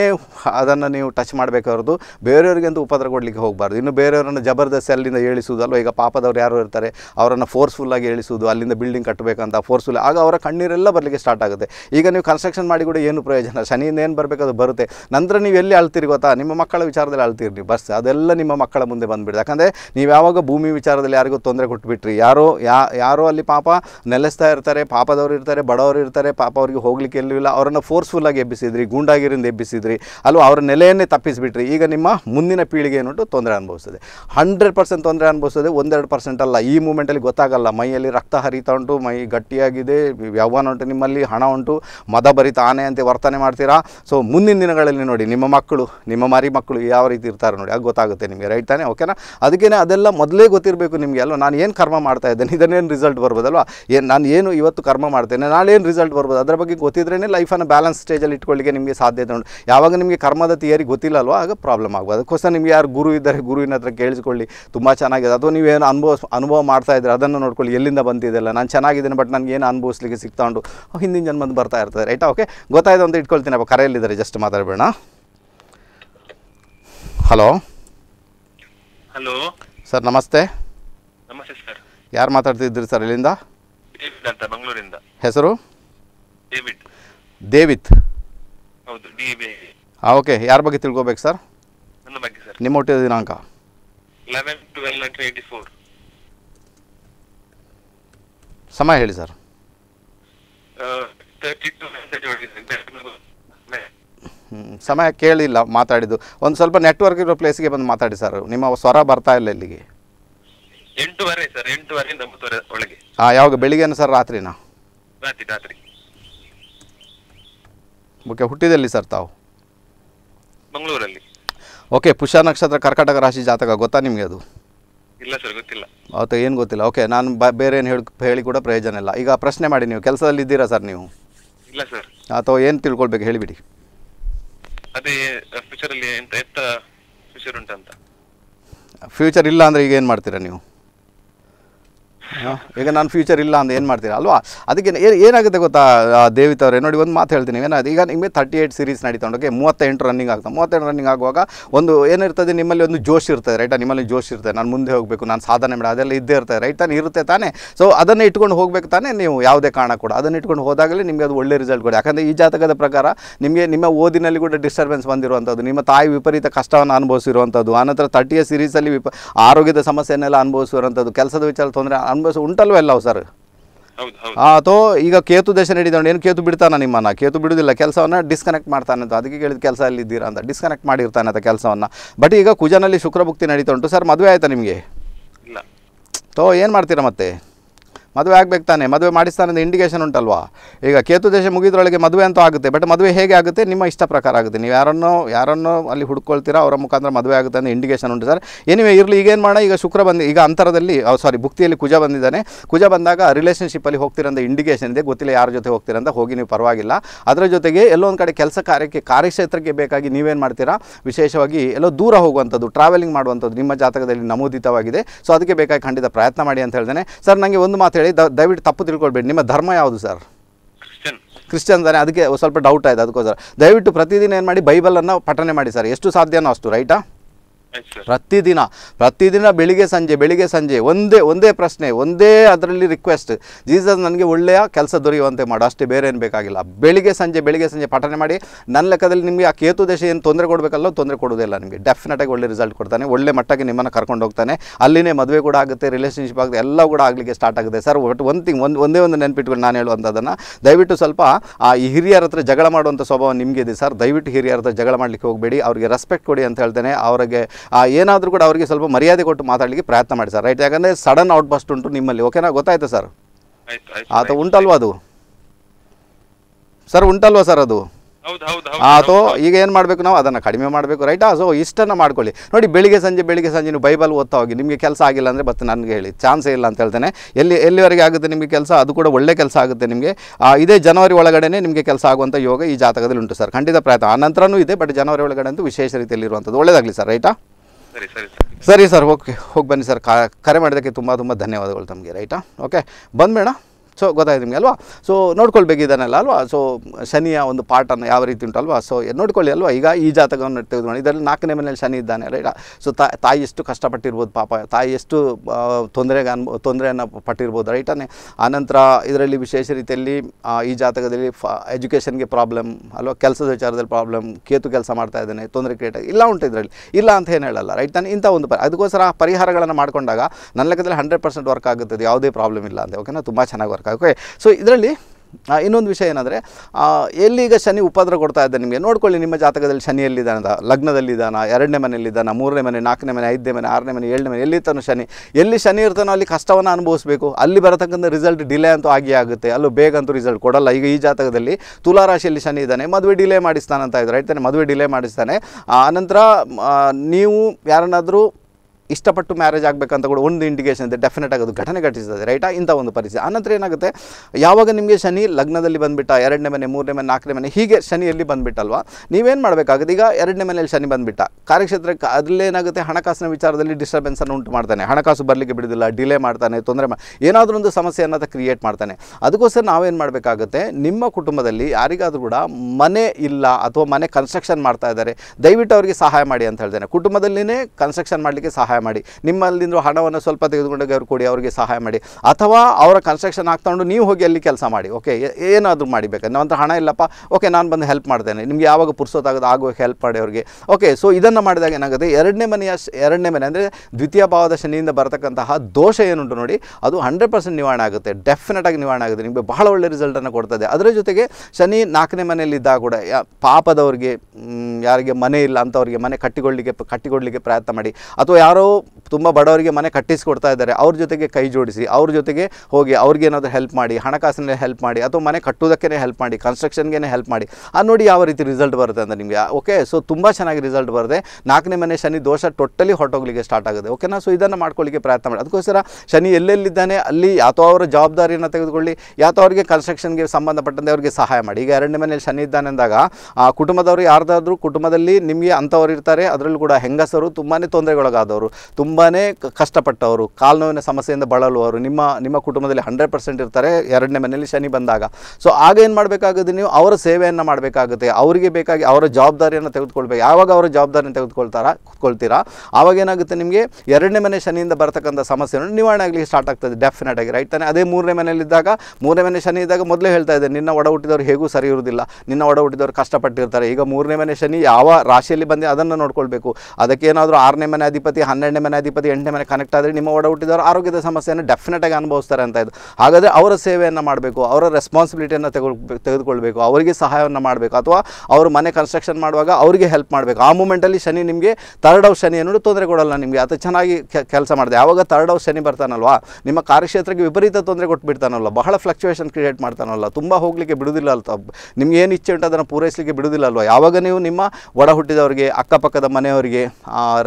ಅದನ್ನು ನೀವು ಟಚ್ ಮಾಡಬೇಕಾದ್ರು ಬೇರೆಯವ್ರಿಗೆಂದು ಉಪದ್ರ ಕೊಡಲಿಕ್ಕೆ ಹೋಗಬಾರ್ದು ಇನ್ನು ಬೇರೆಯವರನ್ನು ಜಬರ್ದಸ್ತಿ ಅಲ್ಲಿಂದ ಹೇಳಿಸುವುದು ಅಲ್ವಾ ಈಗ ಪಾಪದವ್ರು ಯಾರು ಇರ್ತಾರೆ ಅವರನ್ನು ಫೋರ್ಸ್ಫುಲ್ಲಾಗಿ ಹೇಳಿಸುವುದು ಅಲ್ಲಿಂದ ಬಿಲ್ಡಿಂಗ್ ಕಟ್ಟಬೇಕಂತ ಫೋರ್ಸ್ಫುಲ್ ಆಗ ಅವರ ಕಣ್ಣೀರೆಲ್ಲ ಬರಲಿಕ್ಕೆ ಸ್ಟಾರ್ಟ್ ಆಗುತ್ತೆ ಈಗ ನೀವು ಕನ್ಸ್ಟ್ರಕ್ಷನ್ ಮಾಡಿ ಕೂಡ ಏನು ಪ್ರಯೋಜನ ಶನಿಯಿಂದ ಏನು ಬರಬೇಕು ಅದು ಬರುತ್ತೆ ನಂತರ ನೀವು ಎಲ್ಲಿ ಅಳ್ತೀರಿ ಗೊತ್ತಾ ನಿಮ್ಮ ಮಕ್ಕಳ ವಿಚಾರದಲ್ಲಿ ಅಳ್ತೀರಿ ನೀವು ಬಸ್ ಅದೆಲ್ಲ ನಿಮ್ಮ ಮಕ್ಕಳ ಮುಂದೆ ಬಂದುಬಿಡ್ತು ಯಾಕಂದರೆ ನೀವು ಯಾವಾಗ ಭೂಮಿ ವಿಚಾರದಲ್ಲಿ ಯಾರಿಗೂ ತೊಂದರೆ ಕೊಟ್ಬಿಟ್ರಿ ಯಾರೋ ಯಾ ಯಾರೋ ಅಲ್ಲಿ ಪಾಪ ನೆಲೆಸ್ತಾ ಇರ್ತಾರೆ ಪಾಪದವರು ಇರ್ತಾರೆ ಬಡವರು ಇರ್ತಾರೆ ಪಾಪ ಅವರಿಗೆ ಹೋಗ್ಲಿಕ್ಕೆ ಎಲ್ಲೂ ಇಲ್ಲ ಅವರನ್ನು ಫೋರ್ಸ್ಫುಲ್ಲಾಗಿ ಎಬ್ಬಿಸಿದ್ರಿ ಗೂಂಡಾಗಿರಿಂದ ಎಬ್ಬಿಸಿದ್ರಿ ಅಲ್ಲೂ ಅವರ ನೆಲೆಯನ್ನೇ ತಪ್ಪಿಸಿಬಿಟ್ರಿ ಈಗ ನಿಮ್ಮ ಮುಂದಿನ ಪೀಳಿಗೆ ಏನುಂಟು ತೊಂದರೆ ಅನುಭವಿಸ್ತದೆ ಹಂಡ್ರೆಡ್ ಪರ್ಸೆಂಟ್ ತೊಂದರೆ ಅನುಭವಿಸ್ತದೆ ಒಂದೆರಡು ಪರ್ಸೆಂಟ್ ಅಲ್ಲ ಈ ಮೂಮೆಂಟಲ್ಲಿ ಗೊತ್ತಾಗಲ್ಲ ಮೈಯಲ್ಲಿ ರಕ್ತ ಹರಿತಾ ಉಂಟು ಮೈ ಗಟ್ಟಿಯಾಗಿದೆ ವ್ಯವಹಾರ ಉಂಟು ನಿಮ್ಮಲ್ಲಿ ಹಣ ಉಂಟು ಭರಿತ ಆನೆ ಅಂತ ವರ್ತನೆ ಮಾಡ್ತೀರಾ ಸೊ ಮುಂದಿನ ದಿನಗಳಲ್ಲಿ ನೋಡಿ ನಿಮ್ಮ ಮಕ್ಕಳು ನಿಮ್ಮ ಮಾರಿ ಮಕ್ಕಳು ಯಾವ ರೀತಿ ಇರ್ತಾರೆ ನೋಡಿ ಅದು ಗೊತ್ತಾಗುತ್ತೆ ನಿಮಗೆ ರೈಟ್ ತಾನೆ ಓಕೆನಾ ಅದಕ್ಕೇ ಅದೆಲ್ಲ ಮೊದಲೇ ಗೊತ್ತಿರಬೇಕು ನಿಮಗೆ ಅಲ್ವಾ ನಾನು ಏನು ಕರ್ಮ ಮಾಡ್ತಾ ಇದ್ದೇನೆ ಇದನ್ನೇನು ರಿಸಲ್ಟ್ ಬರ್ಬೋದಲ್ವಾ ಏನು ನಾನು ಏನು ಇವತ್ತು ಕರ್ಮ ಮಾಡ್ತೇನೆ ಏನು ರಿಸಲ್ಟ್ ಬರ್ಬೋದು ಅದರ ಬಗ್ಗೆ ಗೊತ್ತಿದ್ರೇ ಲೈಫನ್ನು ಬ್ಯಾಲೆನ್ಸ್ ಸ್ಟೇಜಲ್ಲಿ ಇಟ್ಕೊಳ್ಳಿಕ್ಕೆ ನಿಮಗೆ ಸಾಧ್ಯತೆ ಉಂಟು ಯಾವಾಗ ನಿಮಗೆ ಕರ್ಮದ ತಿಯರಿ ಅಲ್ವಾ ಆಗ ಪ್ರಾಬ್ಲಮ್ ಆಗ್ಬೋದು ಅದಕ್ಕೋಸ್ಕರ ನಿಮಗೆ ಯಾರು ಗುರು ಇದ್ದಾರೆ ಗುರುವಿನ ಹತ್ರ ಕೇಳಿಸ್ಕೊಳ್ಳಿ ತುಂಬ ಚೆನ್ನಾಗಿದೆ ಅಥವಾ ನೀವೇನು ಅನುಭವ ಅನುಭವ ಮಾಡ್ತಾ ಇದ್ರೆ ಅದನ್ನು ನೋಡ್ಕೊಳ್ಳಿ ಎಲ್ಲಿಂದ ಬಂದಿದೆಲ್ಲ ನಾನು ಚೆನ್ನಾಗಿದ್ದೀನಿ ಬಟ್ ನನಗೇನು ಅನುಭವ ಬೂಸ್ಲಿಗೆ ಸಿಗ್ತಾಂಡು ಹಿಂದಿನ ಜನ್ಮದ ಬರ್ತಾ ಇರ್ತದೆ ರೈಟಾ ಓಕೆ ಗೊತ್ತಾಯ್ತು ಅಂತ ಇಟ್ಕೊಳ್ತೀನಿ ಅಪ್ಪ ಕರೆಯಲ್ಲಿದ್ದಾರೆ ಜಸ್ಟ್ ಮಾತಾಡಬೇಡ ಹಲೋ ಹಲೋ ಸರ್ ನಮಸ್ತೆ ನಮಸ್ತೆ ಸರ್ ಯಾರು ಮಾತಾಡ್ತಿದ್ದೀರಿ ಸರ್ ಇಲ್ಲಿಂದ ಅಂತ ಬೆಂಗಳೂರಿಂದ ಹೆಸರು ಡೇವಿಡ್ ದೇವಿತ್ ಹೌದು ಡಿ ಬಿ ಹಾಂ ಓಕೆ ಯಾರ ಬಗ್ಗೆ ತಿಳ್ಕೊಬೇಕು ಸರ್ ನನ್ನ ಬಗ್ಗೆ ಸರ್ ನಿಮ್ಮ ಹುಟ್ಟಿದ ದಿನಾಂಕ eleven twelve nineteen eighty four ಸಮಯ ಹೇಳಿ ಸರ್ ಸಮಯ ಕೇಳಿಲ್ಲ ಮಾತಾಡಿದ್ದು ಒಂದು ಸ್ವಲ್ಪ ನೆಟ್ವರ್ಕ್ ಇರೋ ಪ್ಲೇಸ್ಗೆ ಬಂದು ಮಾತಾಡಿ ಸರ್ ನಿಮ್ಮ ಸ್ವರ ಬರ್ತಾ ಇಲ್ಲ ಇಲ್ಲಿಗೆ ಎಂಟೂವರೆ ಸರ್ ಎಂಟೂವರೆಯಿಂದ ಒಳಗೆ ಹಾಂ ಯಾವಾಗ ಬೆಳಿಗ್ಗೆನ ಸರ್ ರಾತ್ರಿನಾ ರಾತ್ರಿ ರಾತ್ರಿ ಓಕೆ ಹುಟ್ಟಿದಲ್ಲಿ ಸರ್ ತಾವು ಮಂಗಳೂರಲ್ಲಿ ಓಕೆ ಪುಷ್ಯ ನಕ್ಷತ್ರ ಕರ್ಕಾಟಕ ರಾಶಿ ಜಾತಕ ಗೊತ್ತಾ ನಿಮಗೆ ಅದು ಇಲ್ಲ ಸರ್ ಗೊತ್ತಿಲ್ಲ ಆತ ಏನು ಗೊತ್ತಿಲ್ಲ ಓಕೆ ನಾನು ಬೇರೆ ಏನು ಹೇಳಿ ಹೇಳಿ ಕೂಡ ಪ್ರಯೋಜನ ಇಲ್ಲ ಈಗ ಪ್ರಶ್ನೆ ಮಾಡಿ ನೀವು ಕೆಲಸದಲ್ಲಿ ಇದ್ದೀರಾ ಸರ್ ನೀವು ಇಲ್ಲ ಸರ್ ಅಥವಾ ಏನು ತಿಳ್ಕೊಳ್ಬೇಕು ಹೇಳಿಬಿಡಿ ಅದೇ ಫ್ಯೂಚರಲ್ಲಿ ಎತ್ತ ಫ್ಯೂಚರ್ ಉಂಟಂತ ಫ್ಯೂಚರ್ ಇಲ್ಲ ಅಂದರೆ ಈಗ ಏನು ಮಾಡ್ತೀರಾ ನೀವು ಈಗ ನಾನು ಫ್ಯೂಚರ್ ಇಲ್ಲ ಅಂತ ಏನು ಮಾಡ್ತೀರ ಅಲ್ವಾ ಅದಕ್ಕೆ ಏನು ಏನಾಗುತ್ತೆ ಗೊತ್ತಾ ದೇವಿತ್ ನೋಡಿ ಒಂದು ಮಾತು ಹೇಳ್ತೀನಿ ಏನಾದ್ರು ಈಗ ನಿಮಗೆ ತರ್ಟಿ ಏಯ್ಟ್ ಸೀರೀಸ್ ನಡೀತಾ ಓಕೆ ಮೂವತ್ತೆಂಟು ರನ್ನಿಂಗ್ ಆಗ್ತದೆ ಮೂವತ್ತೆಂಟು ರನ್ನಿಂಗ್ ಆಗುವಾಗ ಒಂದು ಏನಿರ್ತದೆ ನಿಮ್ಮಲ್ಲಿ ಒಂದು ಜೋಶ್ ಇರ್ತದೆ ರೈಟಾ ನಿಮ್ಮಲ್ಲಿ ಜೋಶ್ ಇರ್ತದೆ ನಾನು ಮುಂದೆ ಹೋಗಬೇಕು ನಾನು ಸಾಧನೆ ಮಾಡಿ ಅದೆಲ್ಲ ಇದ್ದೇ ಇರ್ತದೆ ರೈಟ್ ತಾನೇ ಇರುತ್ತೆ ತಾನೇ ಸೊ ಅದನ್ನು ಇಟ್ಕೊಂಡು ಹೋಗ್ಬೇಕು ತಾನೇ ನೀವು ಯಾವುದೇ ಕಾರಣ ಕೂಡ ಅದನ್ನು ಇಟ್ಕೊಂಡು ಹೋದಾಗಲೇ ನಿಮಗೆ ಅದು ಒಳ್ಳೆ ರಿಸಲ್ಟ್ ಕೊಡಿ ಯಾಕಂದರೆ ಈ ಜಾತಕದ ಪ್ರಕಾರ ನಿಮಗೆ ನಿಮ್ಮ ಓದಿನಲ್ಲಿ ಕೂಡ ಡಿಸ್ಟರ್ಬೆನ್ಸ್ ಬಂದಿರುವಂಥದ್ದು ನಿಮ್ಮ ತಾಯಿ ವಿಪರೀತ ಕಷ್ಟವನ್ನು ಅನುಭವಿಸಿರುವಂಥದ್ದು ಆನಂತರ ತರ್ಟಿಯ ಸೀರೀಸಲ್ಲಿ ವಿಪ ಆರೋಗ್ಯದ ಸಮಸ್ಯೆಯನ್ನೆಲ್ಲ ಅನುಭವಿಸಿರುವಂಥದ್ದು ಕೆಲಸದ ವಿಚಾರ ತೊಂದರೆ ಅನ್ಭವಿಸ ಉಂಟಲ್ವ ಎಲ್ಲ ಸರ್ ಅಥವಾ ಈಗ ಕೇತು ದೇಶ ನಡೀತಾನೆ ಏನು ಕೇತು ಬಿಡ್ತಾನ ನಿಮ್ಮನ್ನು ಕೇತು ಬಿಡುವುದಿಲ್ಲ ಕೆಲಸವನ್ನು ಡಿಸ್ಕನೆಕ್ಟ್ ಮಾಡ್ತಾನೆ ಅಂತ ಅದಕ್ಕೆ ಕೇಳಿದ ಕೆಲಸ ಇದ್ದೀರಾ ಅಂತ ಡಿಸ್ಕನೆಕ್ಟ್ ಮಾಡಿರ್ತಾನೆ ಅಂತ ಕೆಲಸವನ್ನು ಬಟ್ ಈಗ ಕುಜನಲ್ಲಿ ಶುಕ್ರಭುಕ್ತಿ ನಡೀತಾ ಉಂಟು ಸರ್ ಮದುವೆ ಆಯ್ತಾ ನಿಮಗೆ ತೋ ಏನು ಮಾಡ್ತೀರಾ ಮತ್ತೆ ಮದುವೆ ಆಗಬೇಕು ತಾನೆ ಮದುವೆ ಮಾಡಿಸ್ತಾನೆ ಅಂತ ಇಂಡಿಕೇಷನ್ ಉಂಟಲ್ವಾ ಈಗ ಕೇತು ದೇಶ ಮುಗಿದ್ರೊಳಗೆ ಮದುವೆ ಅಂತೂ ಆಗುತ್ತೆ ಬಟ್ ಮದುವೆ ಹೇಗೆ ಆಗುತ್ತೆ ನಿಮ್ಮ ಇಷ್ಟ ಪ್ರಕಾರ ಆಗುತ್ತೆ ನೀವು ಯಾರನ್ನೋ ಯಾರನ್ನೋ ಅಲ್ಲಿ ಹುಡ್ಕೊಳ್ತೀರಾ ಅವರ ಮುಖಾಂತರ ಮದುವೆ ಆಗುತ್ತೆ ಅಂತ ಇಂಡಿಕೇಷನ್ ಉಂಟು ಸರ್ ಏನಿವೆ ಇರಲಿ ಏನು ಮಾಡೋಣ ಈಗ ಶುಕ್ರ ಬಂದು ಈಗ ಅಂತರದಲ್ಲಿ ಸಾರಿ ಭುಕ್ತಿಯಲ್ಲಿ ಕುಜ ಬಂದಿದ್ದಾನೆ ಕುಜ ಬಂದಾಗ ರಿಲೇಷನ್ಶಿಪ್ಪಲ್ಲಿ ಹೋಗ್ತಿರೋದು ಇಂಡಿಕೇಷನ್ ಇದೆ ಗೊತ್ತಿಲ್ಲ ಯಾರ ಜೊತೆ ಹೋಗ್ತೀರಂತ ಹೋಗಿ ನೀವು ಪರವಾಗಿಲ್ಲ ಅದರ ಜೊತೆಗೆ ಎಲ್ಲೋ ಕಡೆ ಕೆಲಸ ಕಾರ್ಯಕ್ಕೆ ಕಾರ್ಯಕ್ಷೇತ್ರಕ್ಕೆ ಬೇಕಾಗಿ ನೀವೇನು ಮಾಡ್ತೀರಾ ವಿಶೇಷವಾಗಿ ಎಲ್ಲೋ ದೂರ ಹೋಗುವಂಥದ್ದು ಟ್ರಾವೆಲಿಂಗ್ ಮಾಡುವಂಥದ್ದು ನಿಮ್ಮ ಜಾತಕದಲ್ಲಿ ನಮೂದಿತವಾಗಿದೆ ಸೊ ಅದಕ್ಕೆ ಬೇಕಾಗಿ ಖಂಡಿತ ಪ್ರಯತ್ನ ಮಾಡಿ ಅಂತ ಹೇಳ್ತೇನೆ ಸರ್ ನನಗೆ ಒಂದು ಮಾತು ಅಂತೇಳಿ ದಯವಿಟ್ಟು ತಪ್ಪು ತಿಳ್ಕೊಳ್ಬೇಡಿ ನಿಮ್ಮ ಧರ್ಮ ಯಾವುದು ಸರ್ ಕ್ರಿಶ್ಚಿಯನ್ ತಾನೆ ಅದಕ್ಕೆ ಸ್ವಲ್ಪ ಡೌಟ್ ಆಯಿತು ಅದಕ್ಕೋಸ್ಕರ ದಯವಿಟ್ಟು ಪ್ರತಿದಿನ ಏನು ಮಾಡಿ ಬೈಬಲನ್ನು ಪಠನೆ ಮಾಡಿ ಸರ್ ಎಷ್ಟು ಸಾಧ್ಯನೋ ಅಷ್ಟು ರೈಟಾ ಪ್ರತಿದಿನ ಪ್ರತಿದಿನ ಬೆಳಿಗ್ಗೆ ಸಂಜೆ ಬೆಳಿಗ್ಗೆ ಸಂಜೆ ಒಂದೇ ಒಂದೇ ಪ್ರಶ್ನೆ ಒಂದೇ ಅದರಲ್ಲಿ ರಿಕ್ವೆಸ್ಟ್ ಜೀಸಸ್ ನನಗೆ ಒಳ್ಳೆಯ ಕೆಲಸ ದೊರೆಯುವಂತೆ ಮಾಡು ಅಷ್ಟೇ ಬೇರೆ ಏನು ಬೇಕಾಗಿಲ್ಲ ಬೆಳಿಗ್ಗೆ ಸಂಜೆ ಬೆಳಿಗ್ಗೆ ಸಂಜೆ ಪಠನೆ ಮಾಡಿ ನನ್ನ ಲೆಕ್ಕದಲ್ಲಿ ನಿಮಗೆ ಆ ಕೇತು ದೇಶ ಏನು ತೊಂದರೆ ಕೊಡಬೇಕಲ್ಲ ತೊಂದರೆ ಕೊಡೋದಿಲ್ಲ ನಿಮಗೆ ಡೆಫಿನೆಟಾಗಿ ಒಳ್ಳೆ ರಿಸಲ್ಟ್ ಕೊಡ್ತಾನೆ ಒಳ್ಳೆ ಮಟ್ಟಕ್ಕೆ ನಿಮ್ಮನ್ನು ಕರ್ಕೊಂಡು ಹೋಗ್ತಾನೆ ಅಲ್ಲಿನೇ ಮದುವೆ ಕೂಡ ಆಗುತ್ತೆ ರಿಲೇಷನ್ಶಿಪ್ ಆಗುತ್ತೆ ಎಲ್ಲ ಕೂಡ ಆಗಲಿಕ್ಕೆ ಸ್ಟಾರ್ಟ್ ಆಗುತ್ತೆ ಸರ್ ಒಟ್ ಒಂದು ಥಿಂಗ್ ಒಂದು ಒಂದೇ ಒಂದು ನೆನ್ಪಿಟ್ಕೊಂಡು ನಾನು ಹೇಳುವಂಥದ್ದನ್ನು ದಯವಿಟ್ಟು ಸ್ವಲ್ಪ ಆ ಹಿರಿಯರ ಹತ್ರ ಜಗಳ ಮಾಡುವಂಥ ಸ್ವಭಾವ ಇದೆ ಸರ್ ದಯವಿಟ್ಟು ಹಿರಿಯರ ಹತ್ರ ಜಗಳ ಮಾಡಲಿಕ್ಕೆ ಹೋಗಬೇಡಿ ಅವರಿಗೆ ರೆಸ್ಪೆಕ್ಟ್ ಕೊಡಿ ಅಂತ ಹೇಳ್ತೇನೆ ಅವರಿಗೆ ಏನಾದರೂ ಕೂಡ ಅವರಿಗೆ ಸ್ವಲ್ಪ ಮರ್ಯಾದೆ ಕೊಟ್ಟು ಮಾತಾಡಲಿಕ್ಕೆ ಪ್ರಯತ್ನ ಮಾಡಿ ಸರ್ ರೈಟ್ ಯಾಕಂದರೆ ಸಡನ್ ಔಟ್ ಬಸ್ಟ್ ಉಂಟು ನಿಮ್ಮಲ್ಲಿ ಓಕೆನಾ ಗೊತ್ತಾಯ್ತು ಸರ್ ಆತ ಉಂಟಲ್ವಾ ಅದು ಸರ್ ಉಂಟಲ್ವಾ ಸರ್ ಅದು ಆತೋ ಈಗ ಏನು ಮಾಡಬೇಕು ನಾವು ಅದನ್ನು ಕಡಿಮೆ ಮಾಡಬೇಕು ರೈಟಾ ಸೊ ಇಷ್ಟನ್ನು ಮಾಡ್ಕೊಳ್ಳಿ ನೋಡಿ ಬೆಳಿಗ್ಗೆ ಸಂಜೆ ಬೆಳಿಗ್ಗೆ ಸಂಜೆ ನೀವು ಬೈಬಲ್ ಓದ್ತಾ ಹೋಗಿ ನಿಮಗೆ ಕೆಲಸ ಆಗಿಲ್ಲ ಅಂದರೆ ಮತ್ತೆ ನನಗೆ ಹೇಳಿ ಚಾನ್ಸೇ ಇಲ್ಲ ಅಂತ ಹೇಳ್ತೇನೆ ಎಲ್ಲಿ ಎಲ್ಲಿವರೆಗೆ ಆಗುತ್ತೆ ನಿಮಗೆ ಕೆಲಸ ಅದು ಕೂಡ ಒಳ್ಳೆ ಕೆಲಸ ಆಗುತ್ತೆ ನಿಮಗೆ ಇದೇ ಜನವರಿ ಒಳಗಡೆ ನಿಮಗೆ ಕೆಲಸ ಆಗುವಂಥ ಯೋಗ ಈ ಜಾತಕದಲ್ಲಿ ಉಂಟು ಸರ್ ಖಂಡಿತ ಪ್ರಯತ್ನ ಆ ನಂತರನೂ ಇದೆ ಬಟ್ ಜನವರಿ ಒಳಗಡೆ ಅಂತೂ ವಿಶೇಷ ರೀತಿಯಲ್ಲಿ ಇರುವಂಥದ್ದು ಒಳ್ಳೆಯದಾಗಲಿ ಸರ್ ರೈಟಾ ಸರಿ ಸರಿ ಸರಿ ಸರ್ ಓಕೆ ಹೋಗಿ ಬನ್ನಿ ಸರ್ ಕರೆ ಮಾಡೋದಕ್ಕೆ ತುಂಬ ತುಂಬ ಧನ್ಯವಾದಗಳು ತಮಗೆ ರೈಟಾ ಓಕೆ ಬಂದ್ಬೇಡ ಸೊ ಗೊತ್ತಾಯ್ತು ನಿಮಗೆ ಅಲ್ವಾ ಸೊ ನೋಡ್ಕೊಳ್ಬೇಕಿದ್ದಾನಲ್ಲ ಅಲ್ವಾ ಸೊ ಶನಿಯ ಒಂದು ಪಾರ್ಟನ್ನು ಯಾವ ರೀತಿ ಉಂಟಲ್ವಾ ಸೊ ನೋಡ್ಕೊಳ್ಳಿ ಅಲ್ವಾ ಈಗ ಈ ಜಾತಕವನ್ನು ಇದ್ದಾನೆ ಇದರಲ್ಲಿ ನಾಲ್ಕನೇ ಮನೇಲಿ ಶನಿ ಇದ್ದಾನೆ ರೈಟ್ ಸೊ ತಾಯಿ ಎಷ್ಟು ಕಷ್ಟಪಟ್ಟಿರ್ಬೋದು ಪಾಪ ತಾಯಿ ಎಷ್ಟು ತೊಂದರೆಗೆ ಅನ್ ತೊಂದರೆಯನ್ನು ಪಟ್ಟಿರ್ಬೋದು ರೈಟನೇ ಆನಂತರ ಇದರಲ್ಲಿ ವಿಶೇಷ ರೀತಿಯಲ್ಲಿ ಈ ಜಾತಕದಲ್ಲಿ ಫ ಎಜುಕೇಷನ್ಗೆ ಪ್ರಾಬ್ಲಮ್ ಅಲ್ವಾ ಕೆಲಸದ ವಿಚಾರದಲ್ಲಿ ಪ್ರಾಬ್ಲಮ್ ಕೇತು ಕೆಲಸ ಮಾಡ್ತಾ ಇದ್ದಾನೆ ತೊಂದರೆ ಕ್ರಿಯೇಟ್ ಇಲ್ಲ ಉಂಟು ಇದರಲ್ಲಿ ಇಲ್ಲ ಅಂತ ಏನು ಹೇಳಲ್ಲ ರೈಟ್ ನಾನು ಇಂಥ ಒಂದು ಅದಕ್ಕೋಸ್ಕರ ಪರಿಹಾರಗಳನ್ನು ಮಾಡಿಕೊಂಡಾಗ ನನ್ನ ಲೆಕ್ಕದಲ್ಲಿ ಹಂಡ್ರೆಡ್ ಪರ್ಸೆಂಟ್ ವರ್ಕ್ ಆಗುತ್ತದೆ ಯಾವುದೇ ಪ್ರಾಬ್ಲಮ್ ಇಲ್ಲ ಅಂತ ಓಕೆನಾ ತುಂಬ ಚೆನ್ನಾಗಿ ವರ್ಕ್ ಓಕೆ ಸೊ ಇದರಲ್ಲಿ ಇನ್ನೊಂದು ವಿಷಯ ಏನಂದರೆ ಎಲ್ಲಿ ಈಗ ಶನಿ ಉಪದ್ರ ಕೊಡ್ತಾ ಇದ್ದ ನಿಮಗೆ ನೋಡ್ಕೊಳ್ಳಿ ನಿಮ್ಮ ಜಾತಕದಲ್ಲಿ ಶನಿ ಲಗ್ನದಲ್ಲಿ ಲಗ್ನದಲ್ಲಿದ್ದಾನ ಎರಡನೇ ಮನೆಯಲ್ಲಿದ್ದಾನ ಮೂರನೇ ಮನೆ ನಾಲ್ಕನೇ ಮನೆ ಐದನೇ ಮನೆ ಆರನೇ ಮನೆ ಏಳನೇ ಮನೆ ಎಲ್ಲಿ ಶನಿ ಎಲ್ಲಿ ಶನಿ ಇರ್ತಾನೋ ಅಲ್ಲಿ ಕಷ್ಟವನ್ನು ಅನುಭವಿಸಬೇಕು ಅಲ್ಲಿ ಬರತಕ್ಕಂಥ ರಿಸಲ್ಟ್ ಡಿಲೇ ಅಂತೂ ಆಗಿ ಆಗುತ್ತೆ ಅಲ್ಲೂ ಬೇಗ ಅಂತೂ ರಿಸಲ್ಟ್ ಕೊಡಲ್ಲ ಈಗ ಈ ಜಾತಕದಲ್ಲಿ ತುಲಾರಾಶಿಯಲ್ಲಿ ಶನಿ ಇದ್ದಾನೆ ಮದುವೆ ಡಿಲೇ ಮಾಡಿಸ್ತಾನಂತ ಇದ್ದಾರೆ ಆಯ್ತಾನೆ ಮದುವೆ ಡಿಲೇ ಮಾಡಿಸ್ತಾನೆ ಆನಂತರ ನೀವು ಯಾರನ್ನಾದರೂ ಇಷ್ಟಪಟ್ಟು ಮ್ಯಾರೇಜ್ ಆಗಬೇಕಂತ ಕೂಡ ಒಂದು ಇಂಡಿಕೇಶನ್ ಇದೆ ಡೆಫಿನೆಟ್ ಆಗೋದು ಘಟನೆ ಘಟಿಸ್ತದೆ ರೈಟಾ ಇಂಥ ಒಂದು ಪರಿಸ್ಥಿತಿ ಆನಂತರ ಏನಾಗುತ್ತೆ ಯಾವಾಗ ನಿಮಗೆ ಶನಿ ಲಗ್ನದಲ್ಲಿ ಬಂದುಬಿಟ್ಟ ಎರಡನೇ ಮನೆ ಮೂರನೇ ಮನೆ ನಾಲ್ಕನೇ ಮನೆ ಹೀಗೆ ಶನಿಯಲ್ಲಿ ಬಂದ್ಬಿಟ್ಟಲ್ವಾ ನೀವೇನು ಮಾಡಬೇಕಾಗುತ್ತೆ ಈಗ ಎರಡನೇ ಮನೆಯಲ್ಲಿ ಶನಿ ಬಂದುಬಿಟ್ಟ ಕಾರ್ಯಕ್ಷೇತ್ರಕ್ಕೆ ಅದರಲ್ಲೇನಾಗುತ್ತೆ ಹಣಕಾಸಿನ ವಿಚಾರದಲ್ಲಿ ಡಿಸ್ಟರ್ಬೆನ್ಸನ್ನು ಉಂಟು ಮಾಡ್ತಾನೆ ಹಣಕಾಸು ಬರಲಿಕ್ಕೆ ಬಿಡೋದಿಲ್ಲ ಡಿಲೇ ಮಾಡ್ತಾನೆ ತೊಂದರೆ ಮಾ ಏನಾದರೂ ಒಂದು ಸಮಸ್ಯೆಯನ್ನು ಕ್ರಿಯೇಟ್ ಮಾಡ್ತಾನೆ ಅದಕ್ಕೋಸ್ಕರ ನಾವೇನು ಮಾಡಬೇಕಾಗುತ್ತೆ ನಿಮ್ಮ ಕುಟುಂಬದಲ್ಲಿ ಯಾರಿಗಾದರೂ ಕೂಡ ಮನೆ ಇಲ್ಲ ಅಥವಾ ಮನೆ ಕನ್ಸ್ಟ್ರಕ್ಷನ್ ಮಾಡ್ತಾ ಇದ್ದಾರೆ ದಯವಿಟ್ಟು ಅವರಿಗೆ ಸಹಾಯ ಮಾಡಿ ಅಂತ ಹೇಳ್ತಾನೆ ಕುಟುಂಬದಲ್ಲಿನೇ ಕನ್ಸ್ಟ್ರಕ್ಷನ್ ಮಾಡಲಿಕ್ಕೆ ಸಹಾಯ ಸಹಾಯ ಮಾಡಿ ನಿಮ್ಮಲ್ಲಿಂದ ಹಣವನ್ನು ಸ್ವಲ್ಪ ತೆಗೆದುಕೊಂಡಾಗ ಅವ್ರು ಕೊಡಿ ಅವರಿಗೆ ಸಹಾಯ ಮಾಡಿ ಅಥವಾ ಅವರ ಕನ್ಸ್ಟ್ರಕ್ಷನ್ ಹಾಕ್ಕೊಂಡು ನೀವು ಹೋಗಿ ಅಲ್ಲಿ ಕೆಲಸ ಮಾಡಿ ಓಕೆ ಏನಾದರೂ ಮಾಡಬೇಕು ನಮ್ಮ ಹಣ ಇಲ್ಲಪ್ಪ ಓಕೆ ನಾನು ಬಂದು ಹೆಲ್ಪ್ ಮಾಡ್ತೇನೆ ನಿಮಗೆ ಯಾವಾಗ ಪುರ್ಸೋತಾಗೋದು ಆಗೋ ಹೆಲ್ಪ್ ಮಾಡಿ ಅವರಿಗೆ ಓಕೆ ಸೊ ಇದನ್ನು ಮಾಡಿದಾಗ ಏನಾಗುತ್ತೆ ಎರಡನೇ ಮನೆಯ ಎರಡನೇ ಮನೆ ಅಂದರೆ ದ್ವಿತೀಯ ಭಾವದ ಶನಿಯಿಂದ ಬರತಕ್ಕಂತಹ ದೋಷ ಏನುಂಟು ನೋಡಿ ಅದು ಹಂಡ್ರೆಡ್ ಪರ್ಸೆಂಟ್ ನಿವಾರಣೆ ಆಗುತ್ತೆ ಡೆಫಿನೆಟ್ ಆಗಿ ನಿವಾರಣೆ ಆಗುತ್ತೆ ನಿಮಗೆ ಬಹಳ ಒಳ್ಳೆ ರಿಸಲ್ಟನ್ನು ಕೊಡ್ತದೆ ಅದರ ಜೊತೆಗೆ ಶನಿ ನಾಲ್ಕನೇ ಮನೆಯಲ್ಲಿದ್ದಾಗ ಕೂಡ ಪಾಪದವ್ರಿಗೆ ಯಾರಿಗೆ ಮನೆ ಇಲ್ಲ ಅಂಥವ್ರಿಗೆ ಮನೆ ಕಟ್ಟಿಕೊಳ್ಳಿಕ್ಕೆ ಕಟ್ಟಿಕೊಳ್ಳಲಿಕ್ಕೆ ಪ್ರಯತ್ನ ಮಾಡಿ ಅಥವಾ ಯಾರೋ ತುಂಬ ಬಡವರಿಗೆ ಮನೆ ಕಟ್ಟಿಸ್ಕೊಡ್ತಾ ಇದ್ದಾರೆ ಅವ್ರ ಜೊತೆಗೆ ಕೈ ಜೋಡಿಸಿ ಅವ್ರ ಜೊತೆಗೆ ಹೋಗಿ ಅವ್ರಿಗೇನಾದರೂ ಹೆಲ್ಪ್ ಮಾಡಿ ಹಣಕಾಸಿನ ಹೆಲ್ಪ್ ಮಾಡಿ ಅಥವಾ ಮನೆ ಕಟ್ಟೋದಕ್ಕೇ ಹೆಲ್ಪ್ ಮಾಡಿ ಕನ್ಸ್ಟ್ರಕ್ಷನ್ಗೆ ಹೆಲ್ಪ್ ಮಾಡಿ ಅದು ನೋಡಿ ಯಾವ ರೀತಿ ರಿಸಲ್ಟ್ ಬರುತ್ತೆ ಅಂತ ನಿಮಗೆ ಓಕೆ ಸೊ ತುಂಬ ಚೆನ್ನಾಗಿ ರಿಸಲ್ಟ್ ಬರುತ್ತೆ ನಾಲ್ಕನೇ ಮನೆ ಶನಿ ದೋಷ ಟೋಟಲಿ ಹೊರಟೋಗ್ಲಿಕ್ಕೆ ಸ್ಟಾರ್ಟ್ ಆಗುತ್ತೆ ಓಕೆನಾ ಸೊ ಇದನ್ನು ಮಾಡ್ಕೊಳ್ಳಿಕ್ಕೆ ಪ್ರಯತ್ನ ಮಾಡಿ ಅದಕ್ಕೋಸ್ಕರ ಶನಿ ಎಲ್ಲೆಲ್ಲಿದ್ದಾನೆ ಅಲ್ಲಿ ಯಾತೋ ಅವರ ಜವಾಬ್ದಾರಿಯನ್ನು ತೆಗೆದುಕೊಳ್ಳಿ ಯಾತೋ ಅವರಿಗೆ ಕನ್ಸ್ಟ್ರಕ್ಷನ್ಗೆ ಸಂಬಂಧಪಟ್ಟಂತೆ ಅವರಿಗೆ ಸಹಾಯ ಮಾಡಿ ಈಗ ಎರಡನೇ ಮನೆಯಲ್ಲಿ ಶನಿ ಇದ್ದಾನೆ ಅಂದಾಗ ಕುಟುಂಬದವರು ಯಾರ್ದಾದರೂ ಕುಟುಂಬದಲ್ಲಿ ನಿಮಗೆ ಅಂಥವ್ರು ಇರ್ತಾರೆ ಅದರಲ್ಲೂ ಕೂಡ ಹೆಂಗಸರು ತುಂಬಾ ತೊಂದರೆಗೊಳಗಾದವರು ತುಂಬಾ ಕಷ್ಟಪಟ್ಟವರು ಕಾಲು ಸಮಸ್ಯೆಯಿಂದ ಬಳಲುವವರು ನಿಮ್ಮ ನಿಮ್ಮ ಕುಟುಂಬದಲ್ಲಿ ಹಂಡ್ರೆಡ್ ಪರ್ಸೆಂಟ್ ಇರ್ತಾರೆ ಎರಡನೇ ಮನೆಯಲ್ಲಿ ಶನಿ ಬಂದಾಗ ಸೊ ಆಗ ಏನು ಮಾಡಬೇಕಾಗುತ್ತೆ ನೀವು ಅವರ ಸೇವೆಯನ್ನು ಮಾಡಬೇಕಾಗುತ್ತೆ ಅವರಿಗೆ ಬೇಕಾಗಿ ಅವರ ಜವಾಬ್ದಾರಿಯನ್ನು ತೆಗೆದುಕೊಳ್ಬೇಕು ಯಾವಾಗ ಅವರ ಜವಾಬ್ದಾರಿಯನ್ನು ತೆಗೆದುಕೊಳ್ತಾರಾ ಕೂತ್ಕೊಳ್ತೀರಾ ಏನಾಗುತ್ತೆ ನಿಮಗೆ ಎರಡನೇ ಮನೆ ಶನಿಯಿಂದ ಬರ್ತಕ್ಕಂಥ ಸಮಸ್ಯೆಯನ್ನು ನಿವಾರಣೆ ಆಗಲಿ ಸ್ಟಾರ್ಟ್ ಆಗ್ತದೆ ಡೆಫಿನೆಟ್ ಆಗಿ ರೈಟ್ ತಾನೆ ಅದೇ ಮೂರನೇ ಮನೆಯಲ್ಲಿದ್ದಾಗ ಮೂರನೇ ಮನೆ ಶನಿ ಇದ್ದಾಗ ಮೊದಲೇ ಹೇಳ್ತಾ ಇದ್ದೆ ನಿನ್ನ ಒಡ ಹುಟ್ಟಿದವರು ಹೇಗೂ ಸರಿ ಇರುವುದಿಲ್ಲ ನಿನ್ನ ಒಡ ಹುಟ್ಟಿದವರು ಕಷ್ಟಪಟ್ಟಿರ್ತಾರೆ ಈಗ ಮೂರನೇ ಮನೆ ಶನಿ ಯಾವ ರಾಶಿಯಲ್ಲಿ ಬಂದು ಅದನ್ನು ನೋಡ್ಕೊಳ್ಬೇಕು ಅದಕ್ಕೇನಾದರೂ ಆರನೇ ಮನೆ ಅಧಿಪತಿ ಹನ್ನೆರಡು ಹನ್ನೆರಡನೇ ಮನೆ ಅಧಿಪತಿ ಎಂಟನೇ ಮನೆ ಕನೆಕ್ಟ್ ಆದರೆ ನಿಮ್ಮ ಒಡ ಹುಟ್ಟಿದವರು ಆರೋಗ್ಯದ ಸಮಸ್ಯೆಯನ್ನು ಡೆಫಿನೆಟಾಗಿ ಅನುಭವಿಸ್ತಾರೆ ಅಂತ ಇದು ಹಾಗಾದರೆ ಅವರ ಸೇವೆಯನ್ನು ಮಾಡಬೇಕು ಅವರ ರೆಸ್ಪಾನ್ಸಿಬಿಲಿಟಿಯನ್ನು ತೆಗೆದು ತೆಗೆದುಕೊಳ್ಬೇಕು ಅವರಿಗೆ ಸಹಾಯವನ್ನು ಮಾಡಬೇಕು ಅಥವಾ ಅವರು ಮನೆ ಕನ್ಸ್ಟ್ರಕ್ಷನ್ ಮಾಡುವಾಗ ಅವರಿಗೆ ಹೆಲ್ಪ್ ಮಾಡಬೇಕು ಆ ಮೂಮೆಂಟಲ್ಲಿ ಶನಿ ನಿಮಗೆ ತರ್ಡ್ ಹೌಸ್ ಶನಿ ಅನ್ನೋದು ತೊಂದರೆ ಕೊಡಲ್ಲ ನಿಮಗೆ ಅದು ಚೆನ್ನಾಗಿ ಕೆಲಸ ಮಾಡಿದೆ ಯಾವಾಗ ತರ್ಡ್ ಹೌಸ್ ಶನಿ ಬರ್ತಾನಲ್ವಾ ನಿಮ್ಮ ಕಾರ್ಯಕ್ಷೇತ್ರಕ್ಕೆ ವಿಪರೀತ ತೊಂದರೆ ಕೊಟ್ಬಿಡ್ತಾನಲ್ಲ ಬಹಳ ಫ್ಲಕ್ಚುಯೇಷನ್ ಕ್ರಿಯೇಟ್ ಮಾಡ್ತಾನಲ್ಲ ತುಂಬ ಹೋಗಲಿಕ್ಕೆ ಬಿಡೋದಿಲ್ಲ ಅಲ್ತ ನಿಮ್ಗೆ ಏನು ಇಚ್ಛೆ ಉಂಟು ಅದನ್ನು ಪೂರೈಸಲಿಕ್ಕೆ ಬಿಡೋದಿಲ್ಲ ಅಲ್ವಾ ಯಾವಾಗ ನೀವು ನಿಮ್ಮ ಒಡ ಹುಟ್ಟಿದವರಿಗೆ ಅಕ್ಕಪಕ್ಕದ ಮನೆಯವರಿಗೆ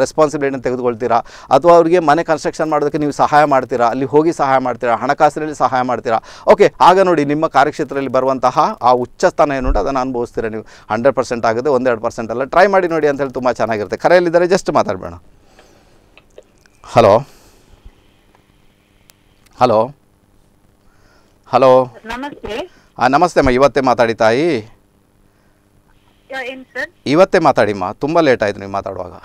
ರೆಸ್ಪಾನ್ಸಿಬಿಲಿಟಿನ ತೆಗೆದುಕೊಳ್ತೀರ ಮಾಡ್ತೀರಾ ಅಥವಾ ಅವರಿಗೆ ಮನೆ ಕನ್ಸ್ಟ್ರಕ್ಷನ್ ಮಾಡೋದಕ್ಕೆ ನೀವು ಸಹಾಯ ಮಾಡ್ತೀರಾ ಅಲ್ಲಿ ಹೋಗಿ ಸಹಾಯ ಮಾಡ್ತೀರಾ ಹಣಕಾಸಿನಲ್ಲಿ ಸಹಾಯ ಮಾಡ್ತೀರಾ ಓಕೆ ಆಗ ನೋಡಿ ನಿಮ್ಮ ಕಾರ್ಯಕ್ಷೇತ್ರದಲ್ಲಿ ಬರುವಂತಹ ಆ ಉಚ್ಚ ಸ್ಥಾನ ಉಂಟು ಅದನ್ನು ಅನುಭವಿಸ್ತೀರಾ ನೀವು ಹಂಡ್ರೆಡ್ ಪರ್ಸೆಂಟ್ ಆಗುತ್ತೆ ಒಂದೆರಡು ಪರ್ಸೆಂಟ್ ಅಲ್ಲ ಟ್ರೈ ಮಾಡಿ ನೋಡಿ ಅಂತೇಳಿ ತುಂಬ ಚೆನ್ನಾಗಿರುತ್ತೆ ಕರೆಯಲ್ಲಿದ್ದಾರೆ ಜಸ್ಟ್ ಮಾತಾಡಬೇಡ ಹಲೋ ಹಲೋ ಹಲೋ ಹಾಂ ನಮಸ್ತೆ ಅಮ್ಮ ಇವತ್ತೇ ಮಾತಾಡಿ ತಾಯಿ ಇವತ್ತೇ ಮಾತಾಡಿಮ್ಮ ತುಂಬ ಲೇಟ್ ಆಯಿತು ನೀವು ಮಾತಾಡುವಾಗ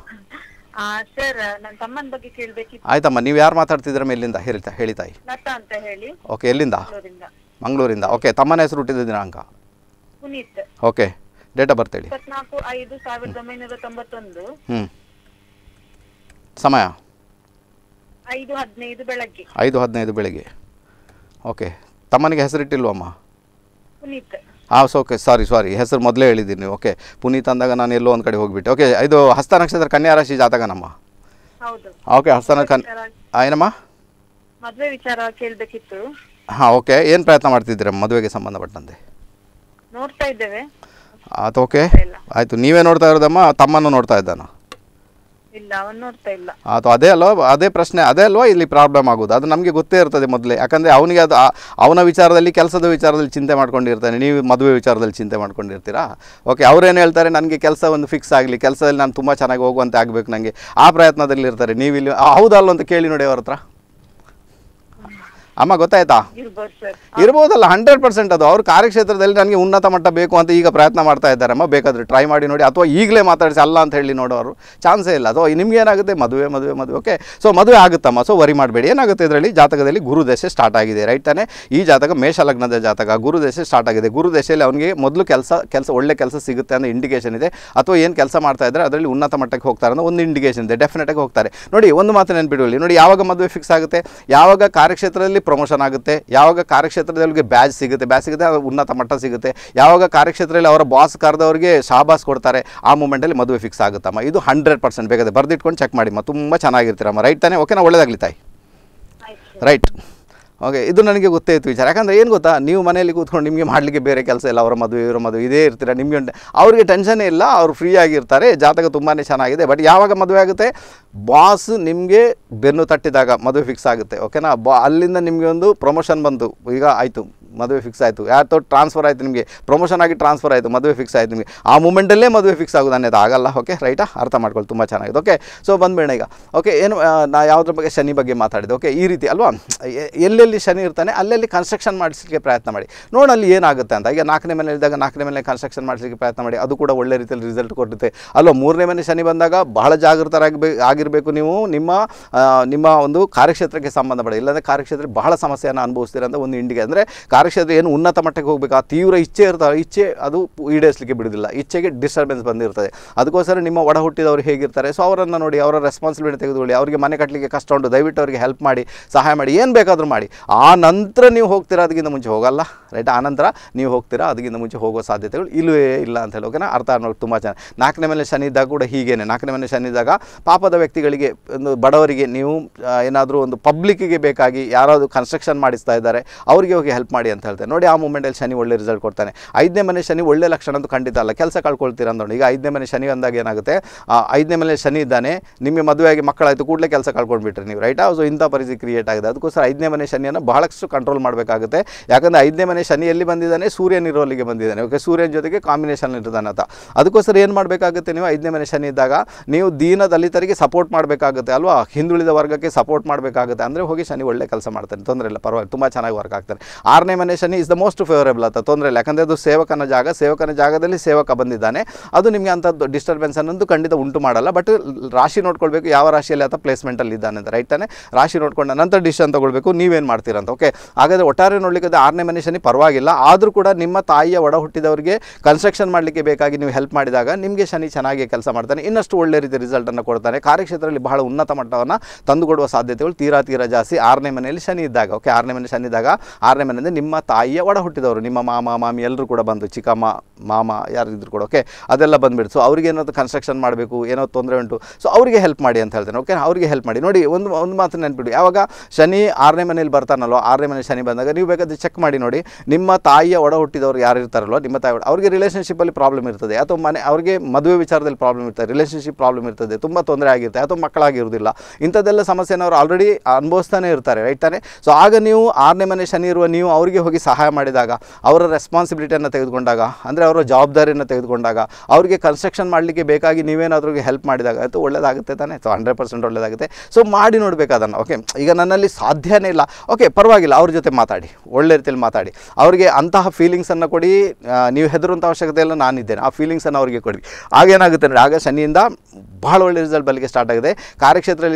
ಸರ್ ನನ್ನ ತಮ್ಮನ ಬಗ್ಗೆ ಕೇಳಬೇಕಿತ್ತು ಆಯ್ತಮ್ಮ ನೀವು ಯಾರು ಮಾತಾಡ್ತಿದ್ದೀರ ಮೇಲಿಂದ ಹೇಳ್ತಾ ಹೇಳಿ ತಾಯಿ ನಟ ಅಂತ ಹೇಳಿ ಓಕೆ ಎಲ್ಲಿಂದ ಮಂಗಳೂರಿಂದ ಓಕೆ ತಮ್ಮನ ಹೆಸರು ಹುಟ್ಟಿದ ದಿನಾಂಕ Puneeth okay date of birth ಹೇಳಿ ಇಪ್ಪತ್ನಾಲ್ಕು ಐದು ಸಾವಿರದ ಒಂಬೈನೂರ ತೊಂಬತ್ತೊಂದು ಹ್ಞೂ ಸಮಯ ಐದು ಹದಿನೈದು ಬೆಳಗ್ಗೆ ಐದು ಹದಿನೈದು ಬೆಳಿಗ್ಗೆ ಓಕೆ ತಮ್ಮನಿಗೆ ಹೆಸರಿಟ್ಟಿಲ್ವಮ್ಮ ಪುನೀತ್ ಹಾಂ ಸೊ ಓಕೆ ಸಾರಿ ಸಾರಿ ಹೆಸರು ಮೊದಲೇ ಹೇಳಿದ್ದೀನಿ ಓಕೆ ಪುನೀತ್ ಅಂದಾಗ ನಾನು ಎಲ್ಲೋ ಒಂದು ಕಡೆ ಹೋಗಿಬಿಟ್ಟೆ ಓಕೆ ಇದು ಹಸ್ತ ನಕ್ಷತ್ರ ಕನ್ಯಾ ರಾಶಿ ಜಾತಕ ನಮ್ಮ ಓಕೆ ಹಸ್ತ ಏನಮ್ಮ ವಿಚಾರ ಕೇಳಬೇಕಿತ್ತು ಹಾಂ ಓಕೆ ಏನು ಪ್ರಯತ್ನ ಮಾಡ್ತಿದ್ದೀರ ಮದುವೆಗೆ ಸಂಬಂಧಪಟ್ಟಂತೆ ನೋಡ್ತಾ ಆಯ್ತು ಓಕೆ ಆಯಿತು ನೀವೇ ನೋಡ್ತಾ ಇರೋದಮ್ಮ ತಮ್ಮನ್ನು ನೋಡ್ತಾ ಇದ್ದಾನ ಅದೇ ಅಲ್ವಾ ಅದೇ ಪ್ರಶ್ನೆ ಅದೇ ಅಲ್ವಾ ಇಲ್ಲಿ ಪ್ರಾಬ್ಲಮ್ ಆಗೋದು ಅದು ನಮಗೆ ಗೊತ್ತೇ ಇರ್ತದೆ ಮೊದಲೇ ಯಾಕಂದ್ರೆ ಅವನಿಗೆ ಅದು ಅವನ ವಿಚಾರದಲ್ಲಿ ಕೆಲಸದ ವಿಚಾರದಲ್ಲಿ ಚಿಂತೆ ಮಾಡ್ಕೊಂಡಿರ್ತಾನೆ ನೀವು ಮದುವೆ ವಿಚಾರದಲ್ಲಿ ಚಿಂತೆ ಮಾಡ್ಕೊಂಡಿರ್ತೀರಾ ಓಕೆ ಅವ್ರೇನು ಹೇಳ್ತಾರೆ ನನಗೆ ಕೆಲಸ ಒಂದು ಫಿಕ್ಸ್ ಆಗಲಿ ಕೆಲಸದಲ್ಲಿ ನಾನು ತುಂಬ ಚೆನ್ನಾಗಿ ಹೋಗುವಂತೆ ಆಗಬೇಕು ನನಗೆ ಆ ಪ್ರಯತ್ನದಲ್ಲಿ ಇರ್ತಾರೆ ನೀವಿಲ್ಲಿ ಇಲ್ಲಿ ಹೌದಾ ಅಂತ ಕೇಳಿ ನೋಡಿ ಅವ್ರ ಹತ್ರ ಅಮ್ಮ ಗೊತ್ತಾಯ್ತಾ ಇರ್ಬೋದಲ್ಲ ಹಂಡ್ರೆಡ್ ಪರ್ಸೆಂಟ್ ಅದು ಅವ್ರ ಕಾರ್ಯಕ್ಷೇತ್ರದಲ್ಲಿ ನನಗೆ ಉನ್ನತ ಮಟ್ಟ ಬೇಕು ಅಂತ ಈಗ ಪ್ರಯತ್ನ ಮಾಡ್ತಾ ಇದ್ದಾರಮ್ಮ ಬೇಕಾದ್ರೆ ಟ್ರೈ ಮಾಡಿ ನೋಡಿ ಅಥವಾ ಈಗಲೇ ಮಾತಾಡಿಸಿ ಅಲ್ಲ ಅಂತ ಹೇಳಿ ನೋಡೋರು ಚಾನ್ಸೇ ಇಲ್ಲ ಅಥವಾ ನಿಮ್ಗೆ ಏನಾಗುತ್ತೆ ಮದುವೆ ಮದುವೆ ಮದುವೆ ಓಕೆ ಸೊ ಮದುವೆ ಆಗುತ್ತಮ್ಮ ಸೊ ವರಿ ಮಾಡಬೇಡಿ ಏನಾಗುತ್ತೆ ಇದರಲ್ಲಿ ಜಾತಕದಲ್ಲಿ ಗುರು ಸ್ಟಾರ್ಟ್ ಆಗಿದೆ ರೈಟ್ ತಾನೇ ಈ ಜಾತಕ ಮೇಷ ಲಗ್ನದ ಜಾತಕ ಗುರು ಸ್ಟಾರ್ಟ್ ಆಗಿದೆ ಗುರು ದಶೆಯಲ್ಲಿ ಅವನಿಗೆ ಮೊದಲು ಕೆಲಸ ಕೆಲಸ ಒಳ್ಳೆ ಕೆಲಸ ಸಿಗುತ್ತೆ ಅನ್ನೋ ಇಂಡಿಕೇಶನ್ ಇದೆ ಅಥವಾ ಏನು ಕೆಲಸ ಮಾಡ್ತಾ ಇದ್ದಾರೆ ಅದರಲ್ಲಿ ಉನ್ನತ ಮಟ್ಟಕ್ಕೆ ಹೋಗ್ತಾರೆ ಅನ್ನೋ ಒಂದು ಇಂಡಿಕೇಶನ್ ಇದೆ ಡೆಫಿನೆಟಾಗಿ ಹೋಗ್ತಾರೆ ನೋಡಿ ಒಂದು ಮಾತು ನೆನ್ಪಿಡುವಲ್ಲಿ ನೋಡಿ ಯಾವಾಗ ಮದುವೆ ಫಿಕ್ಸ್ ಆಗುತ್ತೆ ಯಾವಾಗ ಕಾರ್ಯಕ್ಷೇತ್ರದಲ್ಲಿ ಪ್ರಮೋಷನ್ ಆಗುತ್ತೆ ಯಾವಾಗ ಕಾರ್ಯಕ್ಷೇತ್ರದಲ್ಲಿ ಬ್ಯಾಜ್ ಸಿಗುತ್ತೆ ಬ್ಯಾಜ್ ಸಿಗುತ್ತೆ ಅದು ಉನ್ನತ ಮಟ್ಟ ಸಿಗುತ್ತೆ ಯಾವಾಗ ಕಾರ್ಯಕ್ಷೇತ್ರದಲ್ಲಿ ಅವರ ಬಾಸ್ ಕರೆದವ್ರಿಗೆ ಶಾಬಾಸ್ ಕೊಡ್ತಾರೆ ಆ ಮೂಮೆಂಟಲ್ಲಿ ಮದುವೆ ಫಿಕ್ಸ್ ಆಗುತ್ತಮ್ಮ ಇದು ಹಂಡ್ರೆಡ್ ಪರ್ಸೆಂಟ್ ಬೇಕಾದ್ರೆ ಬರೆದಿಟ್ಕೊಂಡು ಚೆಕ್ ಮಾಡಿಮ್ಮ ತುಂಬ ಚೆನ್ನಾಗಿರ್ತೀರಮ್ಮ ರೈಟ್ ತಾನೇ ಓಕೆನಾ ಒಳ್ಳೆದಾಗ್ಲಿ ತಾಯಿ ರೈಟ್ ಓಕೆ ಇದು ನನಗೆ ಗೊತ್ತೇ ಇತ್ತು ವಿಚಾರ ಯಾಕಂದರೆ ಏನು ಗೊತ್ತಾ ನೀವು ಮನೆಯಲ್ಲಿ ಕೂತ್ಕೊಂಡು ನಿಮಗೆ ಮಾಡಲಿಕ್ಕೆ ಬೇರೆ ಕೆಲಸ ಇಲ್ಲ ಅವರ ಮದುವೆ ಇವರ ಮದುವೆ ಇದೇ ಇರ್ತೀರ ನಿಮಗೆ ಅವರಿಗೆ ಟೆನ್ಷನ್ನೇ ಇಲ್ಲ ಅವರು ಫ್ರೀ ಆಗಿರ್ತಾರೆ ಜಾತಕ ತುಂಬಾ ಚೆನ್ನಾಗಿದೆ ಬಟ್ ಯಾವಾಗ ಮದುವೆ ಆಗುತ್ತೆ ಬಾಸ್ ನಿಮಗೆ ಬೆನ್ನು ತಟ್ಟಿದಾಗ ಮದುವೆ ಫಿಕ್ಸ್ ಆಗುತ್ತೆ ಓಕೆನಾ ಬಾ ಅಲ್ಲಿಂದ ನಿಮಗೆ ಒಂದು ಪ್ರಮೋಷನ್ ಬಂತು ಈಗ ಆಯಿತು ಮದುವೆ ಫಿಕ್ಸ್ ಆಯಿತು ಯಾತೋ ಟ್ರಾನ್ಸ್ಫರ್ ಆಯಿತು ನಿಮಗೆ ಪ್ರಮೋಷನ್ ಆಗಿ ಟ್ರಾನ್ಸ್ಫರ್ ಆಯಿತು ಮದುವೆ ಫಿಕ್ಸ್ ಆಯಿತು ನಿಮಗೆ ಆ ಮೂಮೆಂಟಲ್ಲೇ ಮದುವೆ ಫಿಕ್ಸ್ ಆಗೋದು ಅನ್ನೋದು ಆಗಲ್ಲ ಓಕೆ ರೈಟಾ ಅರ್ಥ ಮಾಡ್ಕೊಳ್ಳಿ ತುಂಬ ಚೆನ್ನಾಗಿದೆ ಓಕೆ ಸೊ ಬಂದ್ಬೇಡ ಈಗ ಓಕೆ ಏನು ನಾ ಯಾವುದ್ರ ಬಗ್ಗೆ ಶನಿ ಬಗ್ಗೆ ಮಾತಾಡಿದೆ ಓಕೆ ಈ ರೀತಿ ಅಲ್ವಾ ಎಲ್ಲೆಲ್ಲಿ ಶನಿ ಇರ್ತಾನೆ ಅಲ್ಲೆಲ್ಲಿ ಕನ್ಸ್ಟ್ರಕ್ಷನ್ ಮಾಡಿಸಲಿಕ್ಕೆ ಪ್ರಯತ್ನ ಮಾಡಿ ನೋಡಿ ಅಲ್ಲಿ ಏನಾಗುತ್ತೆ ಅಂತ ಈಗ ನಾಲ್ಕನೇ ಮನೆ ಇದ್ದಾಗ ನಾಲ್ಕನೇ ಮನೆ ಕನ್ಸ್ಟ್ರಕ್ಷನ್ ಮಾಡಿಸಲಿಕ್ಕೆ ಪ್ರಯತ್ನ ಮಾಡಿ ಅದು ಕೂಡ ಒಳ್ಳೆ ರೀತಿಯಲ್ಲಿ ರಿಸಲ್ಟ್ ಕೊಡುತ್ತೆ ಅಲ್ವಾ ಮೂರನೇ ಮನೆ ಶನಿ ಬಂದಾಗ ಬಹಳ ಜಾಗೃತರಾಗಿ ಆಗಿರಬೇಕು ನೀವು ನಿಮ್ಮ ನಿಮ್ಮ ಒಂದು ಕಾರ್ಯಕ್ಷೇತ್ರಕ್ಕೆ ಸಂಬಂಧಪಡ ಇಲ್ಲಾಂದರೆ ಕಾರ್ಯಕ್ಷೇತ್ರ ಬಹಳ ಸಮಸ್ಯೆಯನ್ನು ಅನುಭವಿಸ್ತೀರ ಅಂತ ಒಂದು ಇಂಡಿಗೆ ಅಂದರೆ ಕಾರ್ಯಕ್ಷೇತ್ರ ಏನು ಉನ್ನತ ಮಟ್ಟಕ್ಕೆ ಹೋಗಬೇಕು ಆ ತೀವ್ರ ಇಚ್ಛೆ ಇರ್ತಾರೆ ಇಚ್ಛೆ ಅದು ಈಡೇರಿಸಲಿಕ್ಕೆ ಬಿಡೋದಿಲ್ಲ ಇಚ್ಛೆಗೆ ಡಿಸ್ಟರ್ಬೆನ್ಸ್ ಬಂದಿರ್ತದೆ ಅದಕ್ಕೋಸ್ಕರ ನಿಮ್ಮ ಒಡ ಹುಟ್ಟಿದವರು ಹೇಗಿರ್ತಾರೆ ಸೊ ಅವರನ್ನು ನೋಡಿ ಅವರ ರೆಸ್ಪಾನ್ಸಿಬಿಲಿಟಿ ತೆಗೆದುಕೊಳ್ಳಿ ಅವರಿಗೆ ಮನೆ ಕಟ್ಟಲಿಕ್ಕೆ ಕಷ್ಟ ಉಂಟು ದಯವಿಟ್ಟು ಅವರಿಗೆ ಹೆಲ್ಪ್ ಮಾಡಿ ಸಹಾಯ ಮಾಡಿ ಏನು ಬೇಕಾದರೂ ಮಾಡಿ ಆ ನಂತರ ನೀವು ಹೋಗ್ತೀರಾ ಅದಕ್ಕಿಂತ ಮುಂಚೆ ಹೋಗಲ್ಲ ರೈಟ್ ಆ ನಂತರ ನೀವು ಹೋಗ್ತೀರಾ ಅದಕ್ಕಿಂತ ಮುಂಚೆ ಹೋಗೋ ಸಾಧ್ಯತೆಗಳು ಇಲ್ಲವೇ ಇಲ್ಲ ಅಂತ ಹೇಳೋಕೆ ಅರ್ಥ ಅನ್ನೋದು ತುಂಬ ಚೆನ್ನಾಗಿ ನಾಲ್ಕನೇ ಮೇಲೆ ಶನಿ ಇದ್ದಾಗ ಕೂಡ ಹೀಗೇನೆ ನಾಲ್ಕನೇ ಮೇಲೆ ಶನಿ ಇದ್ದಾಗ ಪಾಪದ ವ್ಯಕ್ತಿಗಳಿಗೆ ಒಂದು ಬಡವರಿಗೆ ನೀವು ಏನಾದರೂ ಒಂದು ಪಬ್ಲಿಕ್ಕಿಗೆ ಬೇಕಾಗಿ ಯಾರಾದರೂ ಕನ್ಸ್ಟ್ರಕ್ಷನ್ ಮಾಡಿಸ್ತಾ ಇದ್ದಾರೆ ಅವರಿಗೆ ಹೋಗಿ ಹೆಲ್ಪ್ ಮಾಡಿ ಅಂತ ಹೇಳ್ತಾರೆ ನೋಡಿ ಆ ಮೂಮೆಂಟಲ್ಲಿ ಶನಿ ಒಳ್ಳೆ ರಿಸಲ್ಟ್ ಕೊಡ್ತಾನೆ ಐದನೇ ಮನೆ ಶನಿ ಒಳ್ಳೆ ಲಕ್ಷಣ ಅಂತ ಖಂಡಿತ ಅಲ್ಲ ಕೆಲಸ ಕಳ್ಕೊಳ್ತೀರ ನೋಡಿ ಈಗ ಐದನೇ ಮನೆ ಶನಿ ಅಂದಾಗ ಏನಾಗುತ್ತೆ ಐದನೇ ಮನೆ ಶನಿ ಇದ್ದಾನೆ ನಿಮಗೆ ಮದುವೆಯಾಗಿ ಮಕ್ಕಳಾಯಿತು ಕೂಡಲೇ ಕೆಲಸ ಕಳ್ಕೊಂಡ್ಬಿಟ್ರಿ ನೀವು ರೈಟ್ ಸೊ ಇಂಥ ಪರಿಸ್ಥಿತಿ ಕ್ರಿಯೇಟ್ ಆಗಿದೆ ಅದಕ್ಕೋಸ್ಕರ ಐದನೇ ಮನೆ ಶನಿಯನ್ನು ಬಹಳಷ್ಟು ಕಂಟ್ರೋಲ್ ಮಾಡಬೇಕಾಗುತ್ತೆ ಯಾಕಂದರೆ ಐದನೇ ಮನೆ ಶನಿ ಎಲ್ಲಿ ಬಂದಿದ್ದಾನೆ ಸೂರ್ಯನ ಬಂದಿದ್ದಾನೆ ಓಕೆ ಸೂರ್ಯನ ಜೊತೆಗೆ ಕಾಂಬಿನೇಷನ್ ಇರ್ತಾನೆ ಅಂತ ಅದಕ್ಕೋಸ್ಕರ ಏನು ಮಾಡಬೇಕಾಗುತ್ತೆ ನೀವು ಐದನೇ ಮನೆ ಶನಿ ಇದ್ದಾಗ ನೀವು ದೀನ ದಲಿತರಿಗೆ ಸಪೋರ್ಟ್ ಮಾಡಬೇಕಾಗುತ್ತೆ ಅಲ್ವಾ ಹಿಂದುಳಿದ ವರ್ಗಕ್ಕೆ ಸಪೋರ್ಟ್ ಮಾಡಬೇಕಾಗುತ್ತೆ ಅಂದರೆ ಹೋಗಿ ಶನಿ ಒಳ್ಳೆ ಕೆಲಸ ಮಾಡ್ತಾನೆ ತೊಂದರೆ ಇಲ್ಲ ಪರವಾಗಿ ತುಂಬ ಚೆನ್ನಾಗಿ ವರ್ಕ್ ಆಗ್ತಾನೆ ಆರನೇ ಮನೆ Shani is the most favourable ಅಂತ ತೊಂದರೆ ಇಲ್ಲ ಯಾಕಂದರೆ ಅದು ಸೇವಕನ ಜಾಗ ಸೇವಕನ ಜಾಗದಲ್ಲಿ ಸೇವಕ ಬಂದಿದ್ದಾನೆ ಅದು ನಿಮಗೆ ಅಂತ ಡಿಸ್ಟರ್ಬೆನ್ಸ್ ಅನ್ನೋದು ಖಂಡಿತ ಉಂಟು ಮಾಡಲ್ಲ ಬಟ್ ರಾಶಿ ನೋಡ್ಕೊಳ್ಬೇಕು ಯಾವ ರಾಶಿಯಲ್ಲಿ ಅಥವಾ ಪ್ಲೇಸ್ಮೆಂಟಲ್ಲಿ ಇದ್ದಾನೆ ಅಂತ ರೈಟ್ ತಾನೆ ರಾಶಿ ನೋಡ್ಕೊಂಡ ನಂತರ ಡಿಸಿಷನ್ ತೊಗೊಳ್ಬೇಕು ನೀವೇನು ಮಾಡ್ತೀರಾ ಅಂತ ಓಕೆ ಹಾಗಾದರೆ ಒಟ್ಟಾರೆ ನೋಡಲಿಕ್ಕೆ ಆರನೇ ಮನೆ ಶನಿ ಪರವಾಗಿಲ್ಲ ಆದರೂ ಕೂಡ ನಿಮ್ಮ ತಾಯಿಯ ಒಡ ಹುಟ್ಟಿದವರಿಗೆ ಕನ್ಸ್ಟ್ರಕ್ಷನ್ ಮಾಡಲಿಕ್ಕೆ ಬೇಕಾಗಿ ನೀವು ಹೆಲ್ಪ್ ಮಾಡಿದಾಗ ನಿಮಗೆ ಶನಿ ಚೆನ್ನಾಗಿ ಕೆಲಸ ಮಾಡ್ತಾನೆ ಇನ್ನಷ್ಟು ಒಳ್ಳೆ ರೀತಿ ರಿಸಲ್ಟ್ ಅನ್ನು ಕೊಡ್ತಾನೆ ಕಾರ್ಯಕ್ಷೇತ್ರದಲ್ಲಿ ಬಹಳ ಉನ್ನತ ಮಟ್ಟವನ್ನು ತಂದುಕೊಡುವ ಸಾಧ್ಯತೆಗಳು ತೀರಾ ತೀರಾ ಜಾಸ್ತಿ ಆರನೇ ಮನೆಯಲ್ಲಿ ಶನಿ ಇದ್ದಾಗ ಓಕೆ ಆರನೇ ಮನೆ ಶನಿ ಇದ್ದಾಗ ಆರನೇ ಮನೆಯಿಂದ ನಿಮ್ಮ ನಿಮ್ಮ ತಾಯಿಯ ಒಡ ಹುಟ್ಟಿದವರು ನಿಮ್ಮ ಮಾಮ ಮಾಮಿ ಎಲ್ಲರೂ ಕೂಡ ಬಂದು ಚಿಕ್ಕಮ್ಮ ಮಾಮ ಯಾರಿದ್ರು ಕೂಡ ಓಕೆ ಅದೆಲ್ಲ ಬಂದ್ಬಿಟ್ಟು ಸೊ ಅವ್ರಿಗೆ ಏನಾದ್ರು ಕನ್ಸ್ಟ್ರಕ್ಷನ್ ಮಾಡಬೇಕು ಏನೋ ತೊಂದರೆ ಉಂಟು ಸೊ ಅವರಿಗೆ ಹೆಲ್ಪ್ ಮಾಡಿ ಅಂತ ಹೇಳ್ತೇನೆ ಓಕೆ ಅವರಿಗೆ ಹೆಲ್ಪ್ ಮಾಡಿ ನೋಡಿ ಒಂದು ಒಂದು ಮಾತು ನೆನ್ಪಿಡಿ ಯಾವಾಗ ಶನಿ ಆರನೇ ಮನೇಲಿ ಬರ್ತಾನಲ್ಲೋ ಆರನೇ ಮನೆ ಶನಿ ಬಂದಾಗ ನೀವು ಬೇಕಾದ್ರೆ ಚೆಕ್ ಮಾಡಿ ನೋಡಿ ನಿಮ್ಮ ತಾಯಿಯ ಒಡ ಹುಟ್ಟಿದವರು ಯಾರು ಇರ್ತಾರಲ್ಲೋ ನಿಮ್ಮ ತಾಯಿ ಅವರಿಗೆ ರಿಲೇಷನ್ಶಿಪ್ಪಲ್ಲಿ ಪ್ರಾಬ್ಲಮ್ ಇರ್ತದೆ ಅಥವಾ ಮನೆ ಅವರಿಗೆ ಮದುವೆ ವಿಚಾರದಲ್ಲಿ ಪ್ರಾಬ್ಲಮ್ ಇರ್ತದೆ ರಿಲೇಷನ್ಶಿಪ್ ಪ್ರಾಬ್ಲಮ್ ಇರ್ತದೆ ತುಂಬ ತೊಂದರೆ ಆಗಿರುತ್ತೆ ಅಥವಾ ಮಕ್ಕಳಾಗಿರೋದಿಲ್ಲ ಇಂಥದ್ದೆಲ್ಲ ಸಮಸ್ಯೆನ ಅವರು ಆಲ್ರೆಡಿ ಅನುಭವಿಸ್ತಾನೆ ಇರ್ತಾರೆ ರೈಟ್ ತಾನೆ ಸೊ ಆಗ ನೀವು ಆರನೇ ಮನೆ ಶನಿ ಇರುವ ನೀವು ಅವರಿಗೆ ಹೋಗಿ ಸಹಾಯ ಮಾಡಿದಾಗ ಅವರ ರೆಸ್ಪಾನ್ಸಿಬಿಲಿಟಿಯನ್ನು ತೆಗೆದುಕೊಂಡಾಗ ಅಂದರೆ ಅವರ ಜವಾಬ್ದಾರಿಯನ್ನು ತೆಗೆದುಕೊಂಡಾಗ ಅವರಿಗೆ ಕನ್ಸ್ಟ್ರಕ್ಷನ್ ಮಾಡಲಿಕ್ಕೆ ಬೇಕಾಗಿ ನೀವೇನಾದ್ರೂ ಹೆಲ್ಪ್ ಮಾಡಿದಾಗ ಅದು ಒಳ್ಳೆಯದಾಗುತ್ತೆ ತಾನೆ ಅಥವಾ ಹಂಡ್ರೆಡ್ ಪರ್ಸೆಂಟ್ ಒಳ್ಳೆಯದಾಗುತ್ತೆ ಸೊ ಮಾಡಿ ನೋಡಬೇಕು ಅದನ್ನು ಓಕೆ ಈಗ ನನ್ನಲ್ಲಿ ಸಾಧ್ಯನೇ ಇಲ್ಲ ಓಕೆ ಪರವಾಗಿಲ್ಲ ಅವ್ರ ಜೊತೆ ಮಾತಾಡಿ ಒಳ್ಳೆ ರೀತಿಯಲ್ಲಿ ಮಾತಾಡಿ ಅವರಿಗೆ ಅಂತಹ ಫೀಲಿಂಗ್ಸನ್ನು ಕೊಡಿ ನೀವು ಹೆದರುವಂಥ ಅವಶ್ಯಕತೆ ಎಲ್ಲ ನಾನಿದ್ದೇನೆ ಆ ಫೀಲಿಂಗ್ಸನ್ನು ಅವರಿಗೆ ಕೊಡಿ ಆಗೇನಾಗುತ್ತೆ ಅಂದರೆ ಆಗ ಶನಿಯಿಂದ ಭಾಳ ಒಳ್ಳೆ ರಿಸಲ್ಟ್ ಬಲಿಗೆ ಸ್ಟಾರ್ಟ್ ಆಗಿದೆ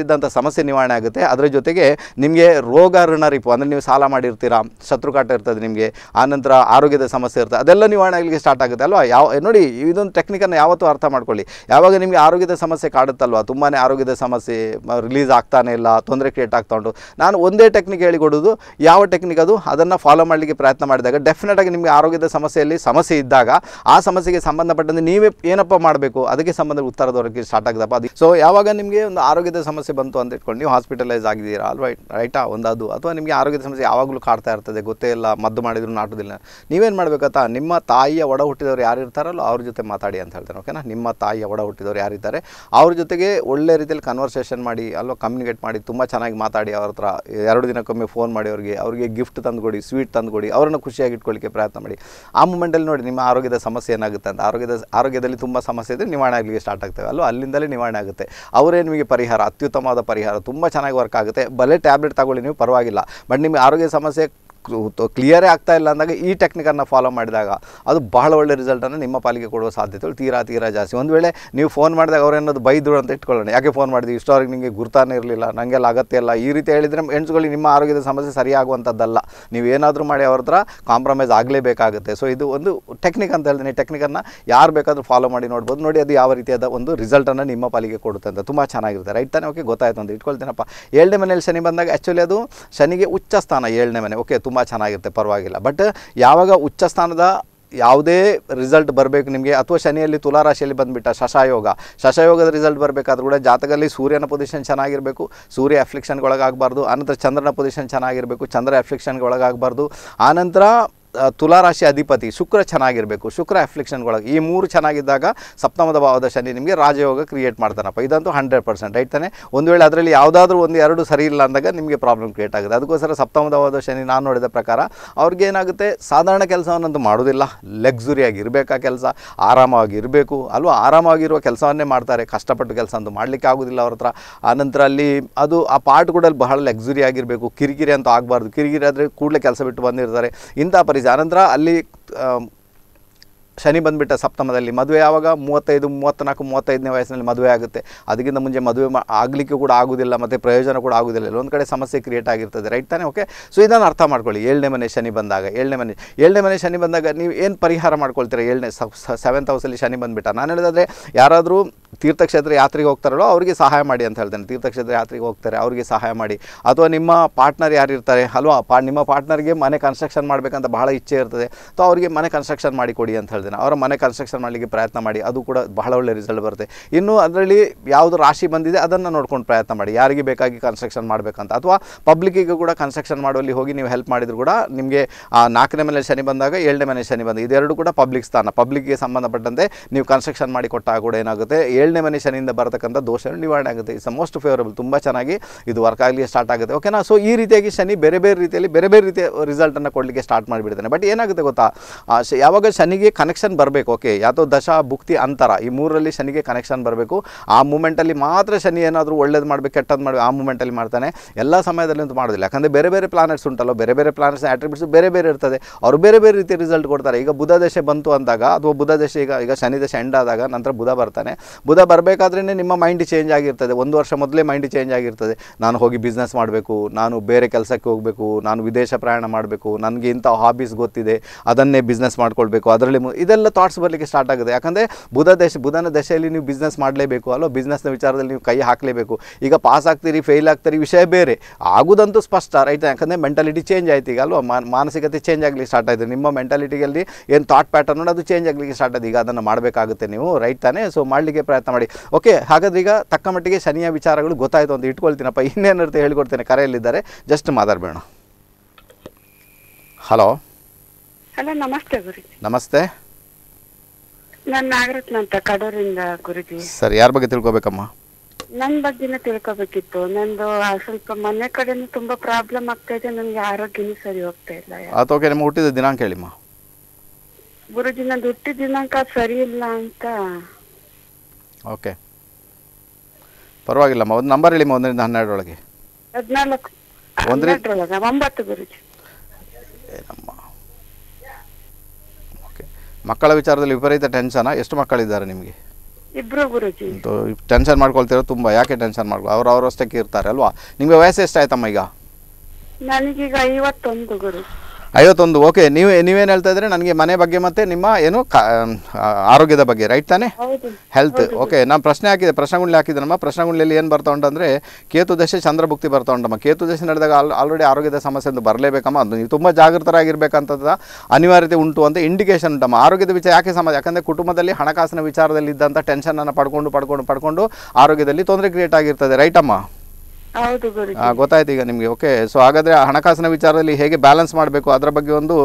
ಇದ್ದಂಥ ಸಮಸ್ಯೆ ನಿವಾರಣೆ ಆಗುತ್ತೆ ಅದರ ಜೊತೆಗೆ ನಿಮಗೆ ರೋಗ ಋಣರಿಪು ಅಂದರೆ ನೀವು ಸಾಲ ಮಾಡಿರ್ತೀರಾ ಶತ್ರುಕಾಟ ಹೋರಾಟ ಇರ್ತದೆ ನಿಮಗೆ ಆನಂತರ ಆರೋಗ್ಯದ ಸಮಸ್ಯೆ ಇರ್ತದೆ ಅದೆಲ್ಲ ನಿವಾರಣೆ ಆಗಲಿಕ್ಕೆ ಸ್ಟಾರ್ಟ್ ಆಗುತ್ತೆ ಅಲ್ವಾ ಯಾವ ನೋಡಿ ಇದೊಂದು ಟೆಕ್ನಿಕನ್ನು ಯಾವತ್ತೂ ಅರ್ಥ ಮಾಡ್ಕೊಳ್ಳಿ ಯಾವಾಗ ನಿಮಗೆ ಆರೋಗ್ಯದ ಸಮಸ್ಯೆ ಕಾಡುತ್ತಲ್ವಾ ತುಂಬಾ ಆರೋಗ್ಯದ ಸಮಸ್ಯೆ ರಿಲೀಸ್ ಆಗ್ತಾನೆ ಇಲ್ಲ ತೊಂದರೆ ಕ್ರಿಯೇಟ್ ಆಗ್ತಾ ಉಂಟು ನಾನು ಒಂದೇ ಟೆಕ್ನಿಕ್ ಹೇಳಿಕೊಡೋದು ಯಾವ ಟೆಕ್ನಿಕ್ ಅದು ಅದನ್ನು ಫಾಲೋ ಮಾಡಲಿಕ್ಕೆ ಪ್ರಯತ್ನ ಮಾಡಿದಾಗ ಡೆಫಿನೆಟಾಗಿ ನಿಮಗೆ ಆರೋಗ್ಯದ ಸಮಸ್ಯೆಯಲ್ಲಿ ಸಮಸ್ಯೆ ಇದ್ದಾಗ ಆ ಸಮಸ್ಯೆಗೆ ಸಂಬಂಧಪಟ್ಟಂತೆ ನೀವೇ ಏನಪ್ಪ ಮಾಡಬೇಕು ಅದಕ್ಕೆ ಸಂಬಂಧ ಉತ್ತರ ದೊರಕಿ ಸ್ಟಾರ್ಟ್ ಆಗದಪ್ಪ ಅದು ಸೊ ಯಾವಾಗ ನಿಮಗೆ ಒಂದು ಆರೋಗ್ಯದ ಸಮಸ್ಯೆ ಬಂತು ಅಂತ ಇಟ್ಕೊಂಡು ನೀವು ಹಾಸ್ಪಿಟಲೈಸ್ ಆಗಿದ್ದೀರಾ ಅಲ್ವಾ ರೈಟಾ ಒಂದು ಅದು ಅಥವಾ ನಿಮಗೆ ಆರೋಗ್ಯದ ಸಮಸ್ಯೆ ಯಾವಾಗಲೂ ಕಾಡ್ತಾ ಇರ್ತದೆ ಗೊತ್ತೇ ಇಲ್ಲ ಇಲ್ಲ ಮದ್ದು ಮಾಡಿದ್ರು ನಾಟೋದಿಲ್ಲ ನೀವೇನು ಮಾಡಬೇಕತ್ತಾ ನಿಮ್ಮ ತಾಯಿಯ ಒಡ ಹುಟ್ಟಿದವರು ಯಾರು ಇರ್ತಾರಲ್ಲೋ ಅವ್ರ ಜೊತೆ ಮಾತಾಡಿ ಅಂತ ಹೇಳ್ತಾರೆ ಓಕೆನಾ ನಿಮ್ಮ ತಾಯಿಯ ಒಡ ಹುಟ್ಟಿದವರು ಯಾರಿದ್ದಾರೆ ಅವ್ರ ಜೊತೆಗೆ ಒಳ್ಳೆ ರೀತಿಯಲ್ಲಿ ಕನ್ವರ್ಸೇಷನ್ ಮಾಡಿ ಅಲ್ವಾ ಕಮ್ಯುನಿಕೇಟ್ ಮಾಡಿ ತುಂಬ ಚೆನ್ನಾಗಿ ಮಾತಾಡಿ ಅವ್ರ ಹತ್ರ ಎರಡು ದಿನಕ್ಕೊಮ್ಮೆ ಫೋನ್ ಮಾಡಿ ಅವ್ರಿಗೆ ಅವರಿಗೆ ಗಿಫ್ಟ್ ತಂದುಕೊಡಿ ಸ್ವೀಟ್ ತಂದುಕೊಡಿ ಅವ್ರನ್ನ ಖುಷಿಯಾಗಿ ಇಟ್ಕೊಳ್ಳಿಕ್ಕೆ ಪ್ರಯತ್ನ ಮಾಡಿ ಆ ಮೂಮೆಂಟಲ್ಲಿ ನೋಡಿ ನಿಮ್ಮ ಆರೋಗ್ಯದ ಸಮಸ್ಯೆ ಏನಾಗುತ್ತೆ ಅಂತ ಆರೋಗ್ಯದ ಆರೋಗ್ಯದಲ್ಲಿ ತುಂಬ ಸಮಸ್ಯೆ ಇದ್ದರೆ ನಿವಾರಣೆ ಆಗಲಿಕ್ಕೆ ಸ್ಟಾರ್ಟ್ ಆಗ್ತವೆ ಅಲ್ವಾ ಅಲ್ಲಿಂದಲೇ ನಿವಾರಣೆ ಆಗುತ್ತೆ ಅವರೇ ನಿಮಗೆ ಪರಿಹಾರ ಅತ್ಯುತ್ತಮವಾದ ಪರಿಹಾರ ತುಂಬ ಚೆನ್ನಾಗಿ ವರ್ಕ್ ಆಗುತ್ತೆ ಬಲೆ ಟ್ಯಾಬ್ಲೆಟ್ ತಗೊಳ್ಳಿ ನೀವು ಪರವಾಗಿಲ್ಲ ಬಟ್ ನಿಮಗೆ ಆರೋಗ್ಯ ಸಮಸ್ಯೆ ಕ್ಲಿಯರೇ ಆಗ್ತಾ ಇಲ್ಲ ಅಂದಾಗ ಈ ಟೆಕ್ನಿಕನ್ನು ಫಾಲೋ ಮಾಡಿದಾಗ ಅದು ಬಹಳ ಒಳ್ಳೆ ರಿಸಲ್ಟನ್ನು ನಿಮ್ಮ ಪಾಲಿಗೆ ಕೊಡುವ ಸಾಧ್ಯತೆಗಳು ತೀರಾ ತೀರಾ ಜಾಸ್ತಿ ಒಂದು ವೇಳೆ ನೀವು ಫೋನ್ ಮಾಡಿದಾಗ ಅವ್ರೇನೋದು ಬೈದ್ರು ಅಂತ ಇಟ್ಕೊಳ್ಳೋಣ ಯಾಕೆ ಫೋನ್ ಮಾಡಿದ್ವಿ ಇಷ್ಟವರೆಗೆ ನಿಮಗೆ ಗುರ್ತಾನೇ ಇರಲಿಲ್ಲ ನನಗೆಲ್ಲ ಅಗತ್ಯ ಇಲ್ಲ ಈ ರೀತಿ ಹೇಳಿದರೆ ಹೆಣ್ಸುಗಳಿಗೆ ನಿಮ್ಮ ಆರೋಗ್ಯದ ಸಮಸ್ಯೆ ಸರಿಯಾಗುವಂಥದ್ದಲ್ಲ ನೀವು ಏನಾದರೂ ಮಾಡಿ ಅವ್ರ ಹತ್ರ ಕಾಂಪ್ರಮೈಸ್ ಆಗಲೇಬೇಕಾಗುತ್ತೆ ಸೊ ಇದು ಒಂದು ಟೆಕ್ನಿಕ್ ಅಂತ ಹೇಳ್ತೀನಿ ಟೆಕ್ನಿಕನ್ನು ಯಾರು ಬೇಕಾದರೂ ಫಾಲೋ ಮಾಡಿ ನೋಡ್ಬೋದು ನೋಡಿ ಅದು ಯಾವ ರೀತಿಯಾದ ಒಂದು ರಿಸಲ್ಟನ್ನು ನಿಮ್ಮ ಪಾಲಿಗೆ ಕೊಡುತ್ತೆ ಅಂತ ತುಂಬ ಚೆನ್ನಾಗಿರುತ್ತೆ ರೈಟ್ ತಾನೇ ಓಕೆ ಗೊತ್ತಾಯ್ತು ಅಂತ ಇಟ್ಕೊಳ್ತೀನಪ್ಪ ಏಳನೇ ಮನೆಯಲ್ಲಿ ಶನಿ ಬಂದಾಗ ಆ್ಯಕ್ಚುಲಿ ಅದು ಶನಿಗೆ ಉಚ್ಚ ಸ್ಥಾನ ಏಳನೇ ಮನೆ ಓಕೆ ತುಂಬ ಚೆನ್ನಾಗಿರುತ್ತೆ ಪರವಾಗಿಲ್ಲ ಬಟ್ ಯಾವಾಗ ಉಚ್ಚ ಸ್ಥಾನದ ಯಾವುದೇ ರಿಸಲ್ಟ್ ಬರಬೇಕು ನಿಮಗೆ ಅಥವಾ ಶನಿಯಲ್ಲಿ ತುಲಾರಾಶಿಯಲ್ಲಿ ಬಂದುಬಿಟ್ಟ ಶಶಾಯೋಗ ಶಶಾಯೋಗದ ರಿಸಲ್ಟ್ ಬರಬೇಕಾದ್ರೂ ಕೂಡ ಜಾತಕದಲ್ಲಿ ಸೂರ್ಯನ ಪೊಸಿಷನ್ ಚೆನ್ನಾಗಿರಬೇಕು ಸೂರ್ಯ ಅಫ್ಲಿಕ್ಷನ್ಗೆ ಒಳಗಾಗಬಾರ್ದು ಆನಂತರ ಚಂದ್ರನ ಪೊಸಿಷನ್ ಚೆನ್ನಾಗಿರಬೇಕು ಚಂದ್ರ ಅಫ್ಲಿಕ್ಷನ್ಗೆ ಒಳಗಾಗಬಾರ್ದು ಆನಂತರ ತುಲಾರಾಶಿ ಅಧಿಪತಿ ಶುಕ್ರ ಚೆನ್ನಾಗಿರಬೇಕು ಶುಕ್ರ ಅಫ್ಲಿಕ್ಷನ್ಗಳೊಳಗೆ ಈ ಮೂರು ಚೆನ್ನಾಗಿದ್ದಾಗ ಸಪ್ತಮದ ಭಾವದ ಶನಿ ನಿಮಗೆ ರಾಜಯೋಗ ಕ್ರಿಯೇಟ್ ಮಾಡ್ತಾನಪ್ಪ ಇದಂತೂ ಹಂಡ್ರೆಡ್ ಪರ್ಸೆಂಟ್ ತಾನೆ ಒಂದು ವೇಳೆ ಅದರಲ್ಲಿ ಯಾವುದಾದ್ರೂ ಒಂದು ಎರಡು ಸರಿ ಇಲ್ಲ ಅಂದಾಗ ನಿಮಗೆ ಪ್ರಾಬ್ಲಮ್ ಕ್ರಿಯೇಟ್ ಆಗುತ್ತೆ ಅದಕ್ಕೋಸ್ಕರ ಸಪ್ತಮದ ಭಾವದ ಶನಿ ನಾನು ನೋಡಿದ ಪ್ರಕಾರ ಅವ್ರಿಗೇನಾಗುತ್ತೆ ಏನಾಗುತ್ತೆ ಸಾಧಾರಣ ಕೆಲಸವನ್ನಂತೂ ಮಾಡೋದಿಲ್ಲ ಲಕ್ಸುರಿಯಾಗಿ ಇರಬೇಕಾ ಕೆಲಸ ಆರಾಮವಾಗಿ ಇರಬೇಕು ಅಲ್ವಾ ಆರಾಮಾಗಿರುವ ಕೆಲಸವನ್ನೇ ಮಾಡ್ತಾರೆ ಕಷ್ಟಪಟ್ಟು ಕೆಲಸ ಅಂತೂ ಮಾಡಲಿಕ್ಕೆ ಆಗೋದಿಲ್ಲ ಅವ್ರ ಹತ್ರ ಆನಂತರ ಅಲ್ಲಿ ಅದು ಆ ಪಾರ್ಟ್ ಕೂಡ ಬಹಳ ಲಕ್ಸುರಿ ಆಗಿರಬೇಕು ಕಿರಿಕಿರಿ ಅಂತೂ ಆಗಬಾರ್ದು ಕಿರಿಕಿರಿ ಆದರೆ ಕೂಡಲೇ ಕೆಲಸ ಬಿಟ್ಟು ಬಂದಿರ್ತಾರೆ ಇಂಥ ಪರಿಸ್ಥಿತಿ ಯಾರಂದ್ರೆ ಅಲ್ಲಿ ಶನಿ ಬಂದುಬಿಟ್ಟ ಸಪ್ತಮದಲ್ಲಿ ಮದುವೆ ಯಾವಾಗ ಮೂವತ್ತೈದು ಮೂವತ್ತ್ನಾಲ್ಕು ಮೂವತ್ತೈದನೇ ವಯಸ್ಸಿನಲ್ಲಿ ಮದುವೆ ಆಗುತ್ತೆ ಅದಕ್ಕಿಂತ ಮುಂಚೆ ಮದುವೆ ಆಗಲಿಕ್ಕೂ ಕೂಡ ಆಗೋದಿಲ್ಲ ಮತ್ತು ಪ್ರಯೋಜನ ಕೂಡ ಆಗೋದಿಲ್ಲ ಒಂದು ಕಡೆ ಸಮಸ್ಯೆ ಕ್ರಿಯೇಟ್ ಆಗಿರ್ತದೆ ರೈಟ್ ತಾನೆ ಓಕೆ ಸೊ ಇದನ್ನು ಅರ್ಥ ಮಾಡ್ಕೊಳ್ಳಿ ಏಳನೇ ಮನೆ ಶನಿ ಬಂದಾಗ ಏಳನೇ ಮನೆ ಏಳನೇ ಮನೆ ಶನಿ ಬಂದಾಗ ನೀವು ಏನು ಪರಿಹಾರ ಮಾಡ್ಕೊಳ್ತೀರಾ ಏಳನೇ ಸೆವೆಂತ್ ಹೌಸಲ್ಲಿ ಶನಿ ಬಂದುಬಿಟ್ಟ ನಾನು ಹೇಳಿದ್ರೆ ಯಾರಾದರೂ ತೀರ್ಥಕ್ಷೇತ್ರ ಯಾತ್ರೆಗೆ ಹೋಗ್ತಾರಲ್ಲೋ ಅವರಿಗೆ ಸಹಾಯ ಮಾಡಿ ಅಂತ ಹೇಳ್ತೇನೆ ತೀರ್ಥಕ್ಷೇತ್ರ ಯಾತ್ರೆಗೆ ಹೋಗ್ತಾರೆ ಅವರಿಗೆ ಸಹಾಯ ಮಾಡಿ ಅಥವಾ ನಿಮ್ಮ ಪಾರ್ಟ್ನರ್ ಯಾರಿರ್ತಾರೆ ಅಲ್ವಾ ಪಾ ನಿಮ್ಮ ಪಾರ್ಟ್ನರ್ಗೆ ಮನೆ ಕನ್ಸ್ಟ್ರಕ್ಷನ್ ಮಾಡಬೇಕಂತ ಬಹಳ ಇಚ್ಛೆ ಇರ್ತದೆ ಅಥವಾ ಅವರಿಗೆ ಮನೆ ಕನ್ಸ್ಟ್ರಕ್ಷನ್ ಮಾಡಿಕೊಡಿ ಅಂತ ಹೇಳ್ತಾರೆ ಜನ ಅವರ ಮನೆ ಕನ್ಸ್ಟ್ರಕ್ಷನ್ ಮಾಡಲಿಕ್ಕೆ ಪ್ರಯತ್ನ ಮಾಡಿ ಅದು ಕೂಡ ಬಹಳ ಒಳ್ಳೆ ರಿಸಲ್ಟ್ ಬರುತ್ತೆ ಇನ್ನು ಅದರಲ್ಲಿ ಯಾವುದು ರಾಶಿ ಬಂದಿದೆ ಅದನ್ನು ನೋಡ್ಕೊಂಡು ಪ್ರಯತ್ನ ಮಾಡಿ ಯಾರಿಗೆ ಬೇಕಾಗಿ ಕನ್ಸ್ಟ್ರಕ್ಷನ್ ಮಾಡಬೇಕಂತ ಅಥವಾ ಪಬ್ಲಿಕ್ಕಿಗೂ ಕೂಡ ಕನ್ಸ್ಟ್ರಕ್ಷನ್ ಮಾಡುವಲ್ಲಿ ಹೋಗಿ ನೀವು ಹೆಲ್ಪ್ ಮಾಡಿದ್ರು ಕೂಡ ನಿಮಗೆ ನಾಲ್ಕನೇ ಮನೆ ಶನಿ ಬಂದಾಗ ಏಳನೇ ಮನೆ ಶನಿ ಬಂದ ಇದೆರಡು ಕೂಡ ಪಬ್ಲಿಕ್ ಸ್ಥಾನ ಪಬ್ಲಿಕ್ಗೆ ಸಂಬಂಧಪಟ್ಟಂತೆ ನೀವು ಕನ್ಸ್ಟ್ರಕ್ಷನ್ ಮಾಡಿ ಕೊಟ್ಟಾಗ ಕೂಡ ಏನಾಗುತ್ತೆ ಏಳನೇ ಮನೆ ಶನಿಯಿಂದ ಬರತಕ್ಕಂಥ ದೋಷ ನಿವಾರಣೆ ಆಗುತ್ತೆ ಇಟ್ಸ್ ಮೋಸ್ಟ್ ಫೇವರಬಲ್ ತುಂಬ ಚೆನ್ನಾಗಿ ಇದು ವರ್ಕ್ ಆಗಲಿ ಸ್ಟಾರ್ಟ್ ಆಗುತ್ತೆ ಓಕೆನಾ ಸೊ ಈ ರೀತಿಯಾಗಿ ಶನಿ ಬೇರೆ ಬೇರೆ ರೀತಿಯಲ್ಲಿ ಬೇರೆ ಬೇರೆ ರೀತಿಯ ರಿಸಲ್ಟನ್ನು ಕೊಡಲಿಕ್ಕೆ ಸ್ಟಾರ್ಟ್ ಮಾಡಿಬಿಡ್ತಾನೆ ಬಟ್ ಏನಾಗುತ್ತೆ ಗೊತ್ತಾ ಯಾವಾಗ ಶನಿಗೆ ಕನೆಕ್ಷನ್ ಕನೆಕ್ಷನ್ ಬರಬೇಕು ಓಕೆ ಯಾವುದೋ ದಶ ಭುಕ್ತಿ ಅಂತರ ಈ ಮೂರರಲ್ಲಿ ಶನಿಗೆ ಕನೆಕ್ಷನ್ ಬರಬೇಕು ಆ ಮೂಮೆಂಟಲ್ಲಿ ಮಾತ್ರ ಶನಿ ಏನಾದರೂ ಒಳ್ಳೇದು ಮಾಡಬೇಕು ಕೆಟ್ಟದ್ದು ಮಾಡಬೇಕು ಆ ಮೂಮೆಂಟಲ್ಲಿ ಮಾಡ್ತಾನೆ ಎಲ್ಲ ಸಮಯದಲ್ಲಿ ಅಂತೂ ಮಾಡೋದಿಲ್ಲ ಯಾಕಂದರೆ ಬೇರೆ ಬೇರೆ ಪ್ಲಾನೆಟ್ಸ್ ಉಂಟಲ್ಲ ಬೇರೆ ಬೇರೆ ಪ್ಲಾನೆಟ್ಸ್ ಆಟ್ರಿಬ್ಯೂಟ್ಸ್ ಬೇರೆ ಬೇರೆ ಇರ್ತದೆ ಅವರು ಬೇರೆ ಬೇರೆ ರೀತಿ ರಿಸಲ್ಟ್ ಕೊಡ್ತಾರೆ ಈಗ ಬುಧ ದಶೆ ಬಂತು ಅಂದಾಗ ಅಥವಾ ಬುಧ ದಶೆ ಈಗ ಈಗ ಶನಿ ದಶೆ ಎಂಡ್ ಆದಾಗ ನಂತರ ಬುಧ ಬರ್ತಾನೆ ಬುಧ ಬರಬೇಕಾದ್ರೇ ನಿಮ್ಮ ಮೈಂಡ್ ಚೇಂಜ್ ಆಗಿರ್ತದೆ ಒಂದು ವರ್ಷ ಮೊದಲೇ ಮೈಂಡ್ ಚೇಂಜ್ ಆಗಿರ್ತದೆ ನಾನು ಹೋಗಿ ಬಿಸ್ನೆಸ್ ಮಾಡಬೇಕು ನಾನು ಬೇರೆ ಕೆಲಸಕ್ಕೆ ಹೋಗಬೇಕು ನಾನು ವಿದೇಶ ಪ್ರಯಾಣ ಮಾಡಬೇಕು ನನಗೆ ಇಂಥ ಹಾಬೀಸ್ ಗೊತ್ತಿದೆ ಅದನ್ನೇ ಬಿಸ್ನೆಸ್ ಮಾಡ್ಕೊಳ್ಬೇಕು ಅದರಲ್ಲಿ ಇದೆಲ್ಲ ಥಾಟ್ಸ್ ಬರಲಿಕ್ಕೆ ಸ್ಟಾರ್ಟ್ ಆಗುತ್ತೆ ಯಾಕಂದರೆ ಬುಧ ದೇಶ ಬುಧನ ದಶೆಯಲ್ಲಿ ನೀವು ಬಿಸ್ನೆಸ್ ಮಾಡಲೇಬೇಕು ಅಲ್ಲೋ ಬಿಸ್ನೆಸ್ನ ವಿಚಾರದಲ್ಲಿ ನೀವು ಕೈ ಹಾಕಲೇಬೇಕು ಈಗ ಪಾಸ್ ಆಗ್ತೀರಿ ಫೇಲ್ ಆಗ್ತೀರಿ ವಿಷಯ ಬೇರೆ ಆಗೋದಂತೂ ಸ್ಪಷ್ಟ ರೈತ ಯಾಕಂದರೆ ಮೆಂಟಾಲಿಟಿ ಚೇಂಜ್ ಆಯ್ತು ಈಗ ಅಲ್ವಾ ಮಾನಸಿಕತೆ ಚೇಂಜ್ ಆಗಲಿಕ್ಕೆ ಸ್ಟಾರ್ಟ್ ಆಯಿತು ನಿಮ್ಮ ಮೆಂಟಾಲಿಟಿಯಲ್ಲಿ ಏನು ಥಾಟ್ ಪ್ಯಾಟರ್ನ್ ನೋಡಿ ಅದು ಚೇಂಜ್ ಆಗಲಿಕ್ಕೆ ಸ್ಟಾರ್ಟ್ ಆಯ್ತು ಈಗ ಅದನ್ನು ಮಾಡಬೇಕಾಗುತ್ತೆ ನೀವು ರೈಟ್ ತಾನೇ ಸೊ ಮಾಡಲಿಕ್ಕೆ ಪ್ರಯತ್ನ ಮಾಡಿ ಓಕೆ ಹಾಗಾದ್ರೆ ಈಗ ತಕ್ಕ ಮಟ್ಟಿಗೆ ಶನಿಯ ವಿಚಾರಗಳು ಗೊತ್ತಾಯಿತು ಅಂತ ಇಟ್ಕೊಳ್ತೀನಪ್ಪ ಇನ್ನೇನಿರುತ್ತೆ ಹೇಳ್ಕೊಡ್ತೇನೆ ಕರೆಯಲ್ಲಿದ್ದಾರೆ ಜಸ್ಟ್ ಮಾತಾಡಬೇಡ ಹಲೋ ಹಲೋ ನಮಸ್ತೆ ನಮಸ್ತೆ ನನ್ನ ಅಂತ ಕಡೂರಿಂದ ಗುರುಜಿ ಸರ್ ಯಾರ ಬಗ್ಗೆ ತಿಳ್ಕೊಬೇಕಮ್ಮ ನನ್ನ ಬಗ್ಗೆನೇ ತಿಳ್ಕೊಬೇಕಿತ್ತು ನಂದು ಸ್ವಲ್ಪ ಮನೆ ಕಡೆನೂ ತುಂಬಾ ಪ್ರಾಬ್ಲಮ್ ಆಗ್ತಾ ಇದೆ ನನ್ಗೆ ಆರೋಗ್ಯನೂ ಸರಿ ಹೋಗ್ತಾ ಇಲ್ಲ ಆತ ನಿಮ್ಗೆ ಹುಟ್ಟಿದ ದಿನಾಂಕ ಹೇಳಿಮ್ಮ ಗುರುಜಿ ನಂದು ಹುಟ್ಟಿದ ದಿನಾಂಕ ಸರಿ ಇಲ್ಲ ಅಂತ ಓಕೆ ಪರವಾಗಿಲ್ಲಮ್ಮ ಒಂದು ನಂಬರ್ ಹೇಳಿಮ್ಮ ಒಂದರಿಂದ ಹನ್ನೆರಡರೊಳಗೆ ಹದಿನಾಲ್ಕು ಒಂದರಿಂದ ಒಂಬತ್ತು ಗುರುಜಿ ಮಕ್ಕಳ ವಿಚಾರದಲ್ಲಿ ವಿಪರೀತ ಟೆನ್ಷನ್ ಎಷ್ಟು ಮಕ್ಕಳಿದ್ದಾರೆ ನಿಮಗೆ ಇಬ್ರು ಟೆನ್ಷನ್ ಮಾಡ್ಕೊಳ್ತಿರೋ ತುಂಬಾ ಯಾಕೆ ಟೆನ್ಷನ್ ಮಾಡ್ಕೊ ಅವ್ರು ಅವರಷ್ಟಕ್ಕೆ ಇರ್ತಾರೆ ಅಲ್ವಾ ನಿಮಗೆ ವಯಸ್ಸು ಎಷ್ಟಾಯ್ತಮ್ಮ ಈಗ ನನಗೀಗ ಐವತ್ತೊಂದು ಗುರು ಐವತ್ತೊಂದು ಓಕೆ ನೀವು ನೀವೇನು ಹೇಳ್ತಾ ಇದ್ರೆ ನನಗೆ ಮನೆ ಬಗ್ಗೆ ಮತ್ತೆ ನಿಮ್ಮ ಏನು ಆರೋಗ್ಯದ ಬಗ್ಗೆ ರೈಟ್ ತಾನೆ ಹೆಲ್ತ್ ಓಕೆ ನಾನು ಪ್ರಶ್ನೆ ಹಾಕಿದೆ ಹಾಕಿದ್ದೆ ನಮ್ಮ ಪ್ರಶ್ನೆಗಳಲ್ಲಿ ಏನು ಬರ್ತಾ ಉಂಟಂದರೆ ಕೇತು ದಶೆ ಚಂದ್ರಭುಕ್ತಿ ಬರ್ತಾ ಉಂಟಮ್ಮ ಕೇತು ದಶೆ ನಡೆದಾಗ ಆಲ್ ಆಲ್ರೆಡಿ ಆರೋಗ್ಯದ ಸಮಸ್ಯೆ ಒಂದು ಬರಲೇಬೇಕಮ್ಮ ಅದು ನೀವು ತುಂಬ ಜಾಗೃತರಾಗಿರ್ಬೇಕಂತದ ಅನಿವಾರ್ಯತೆ ಉಂಟು ಅಂತ ಇಂಡಿಕೇಶನ್ ಉಂಟಮ್ಮ ಆರೋಗ್ಯದ ವಿಚಾರ ಯಾಕೆ ಸಮಸ್ಯೆ ಯಾಕಂದರೆ ಕುಟುಂಬದಲ್ಲಿ ಹಣಕಾಸಿನ ವಿಚಾರದಲ್ಲಿ ಇದ್ದಂಥ ಟೆನ್ಷನನ್ನು ಪಡ್ಕೊಂಡು ಪಡ್ಕೊಂಡು ಪಡ್ಕೊಂಡು ಆರೋಗ್ಯದಲ್ಲಿ ತೊಂದರೆ ಕ್ರಿಯೇಟ್ ಆಗಿರ್ತದೆ ರೈಟಮ್ಮ ಗೊತ್ತಾಯ್ತು ಈಗ ನಿಮಗೆ ಓಕೆ ಸೊ ಹಾಗಾದ್ರೆ ಹಣಕಾಸಿನ ವಿಚಾರದಲ್ಲಿ ಹೇಗೆ ಬ್ಯಾಲೆನ್ಸ್ ಮಾಡಬೇಕು ಅದರ ಬಗ್ಗೆ ಒಂದು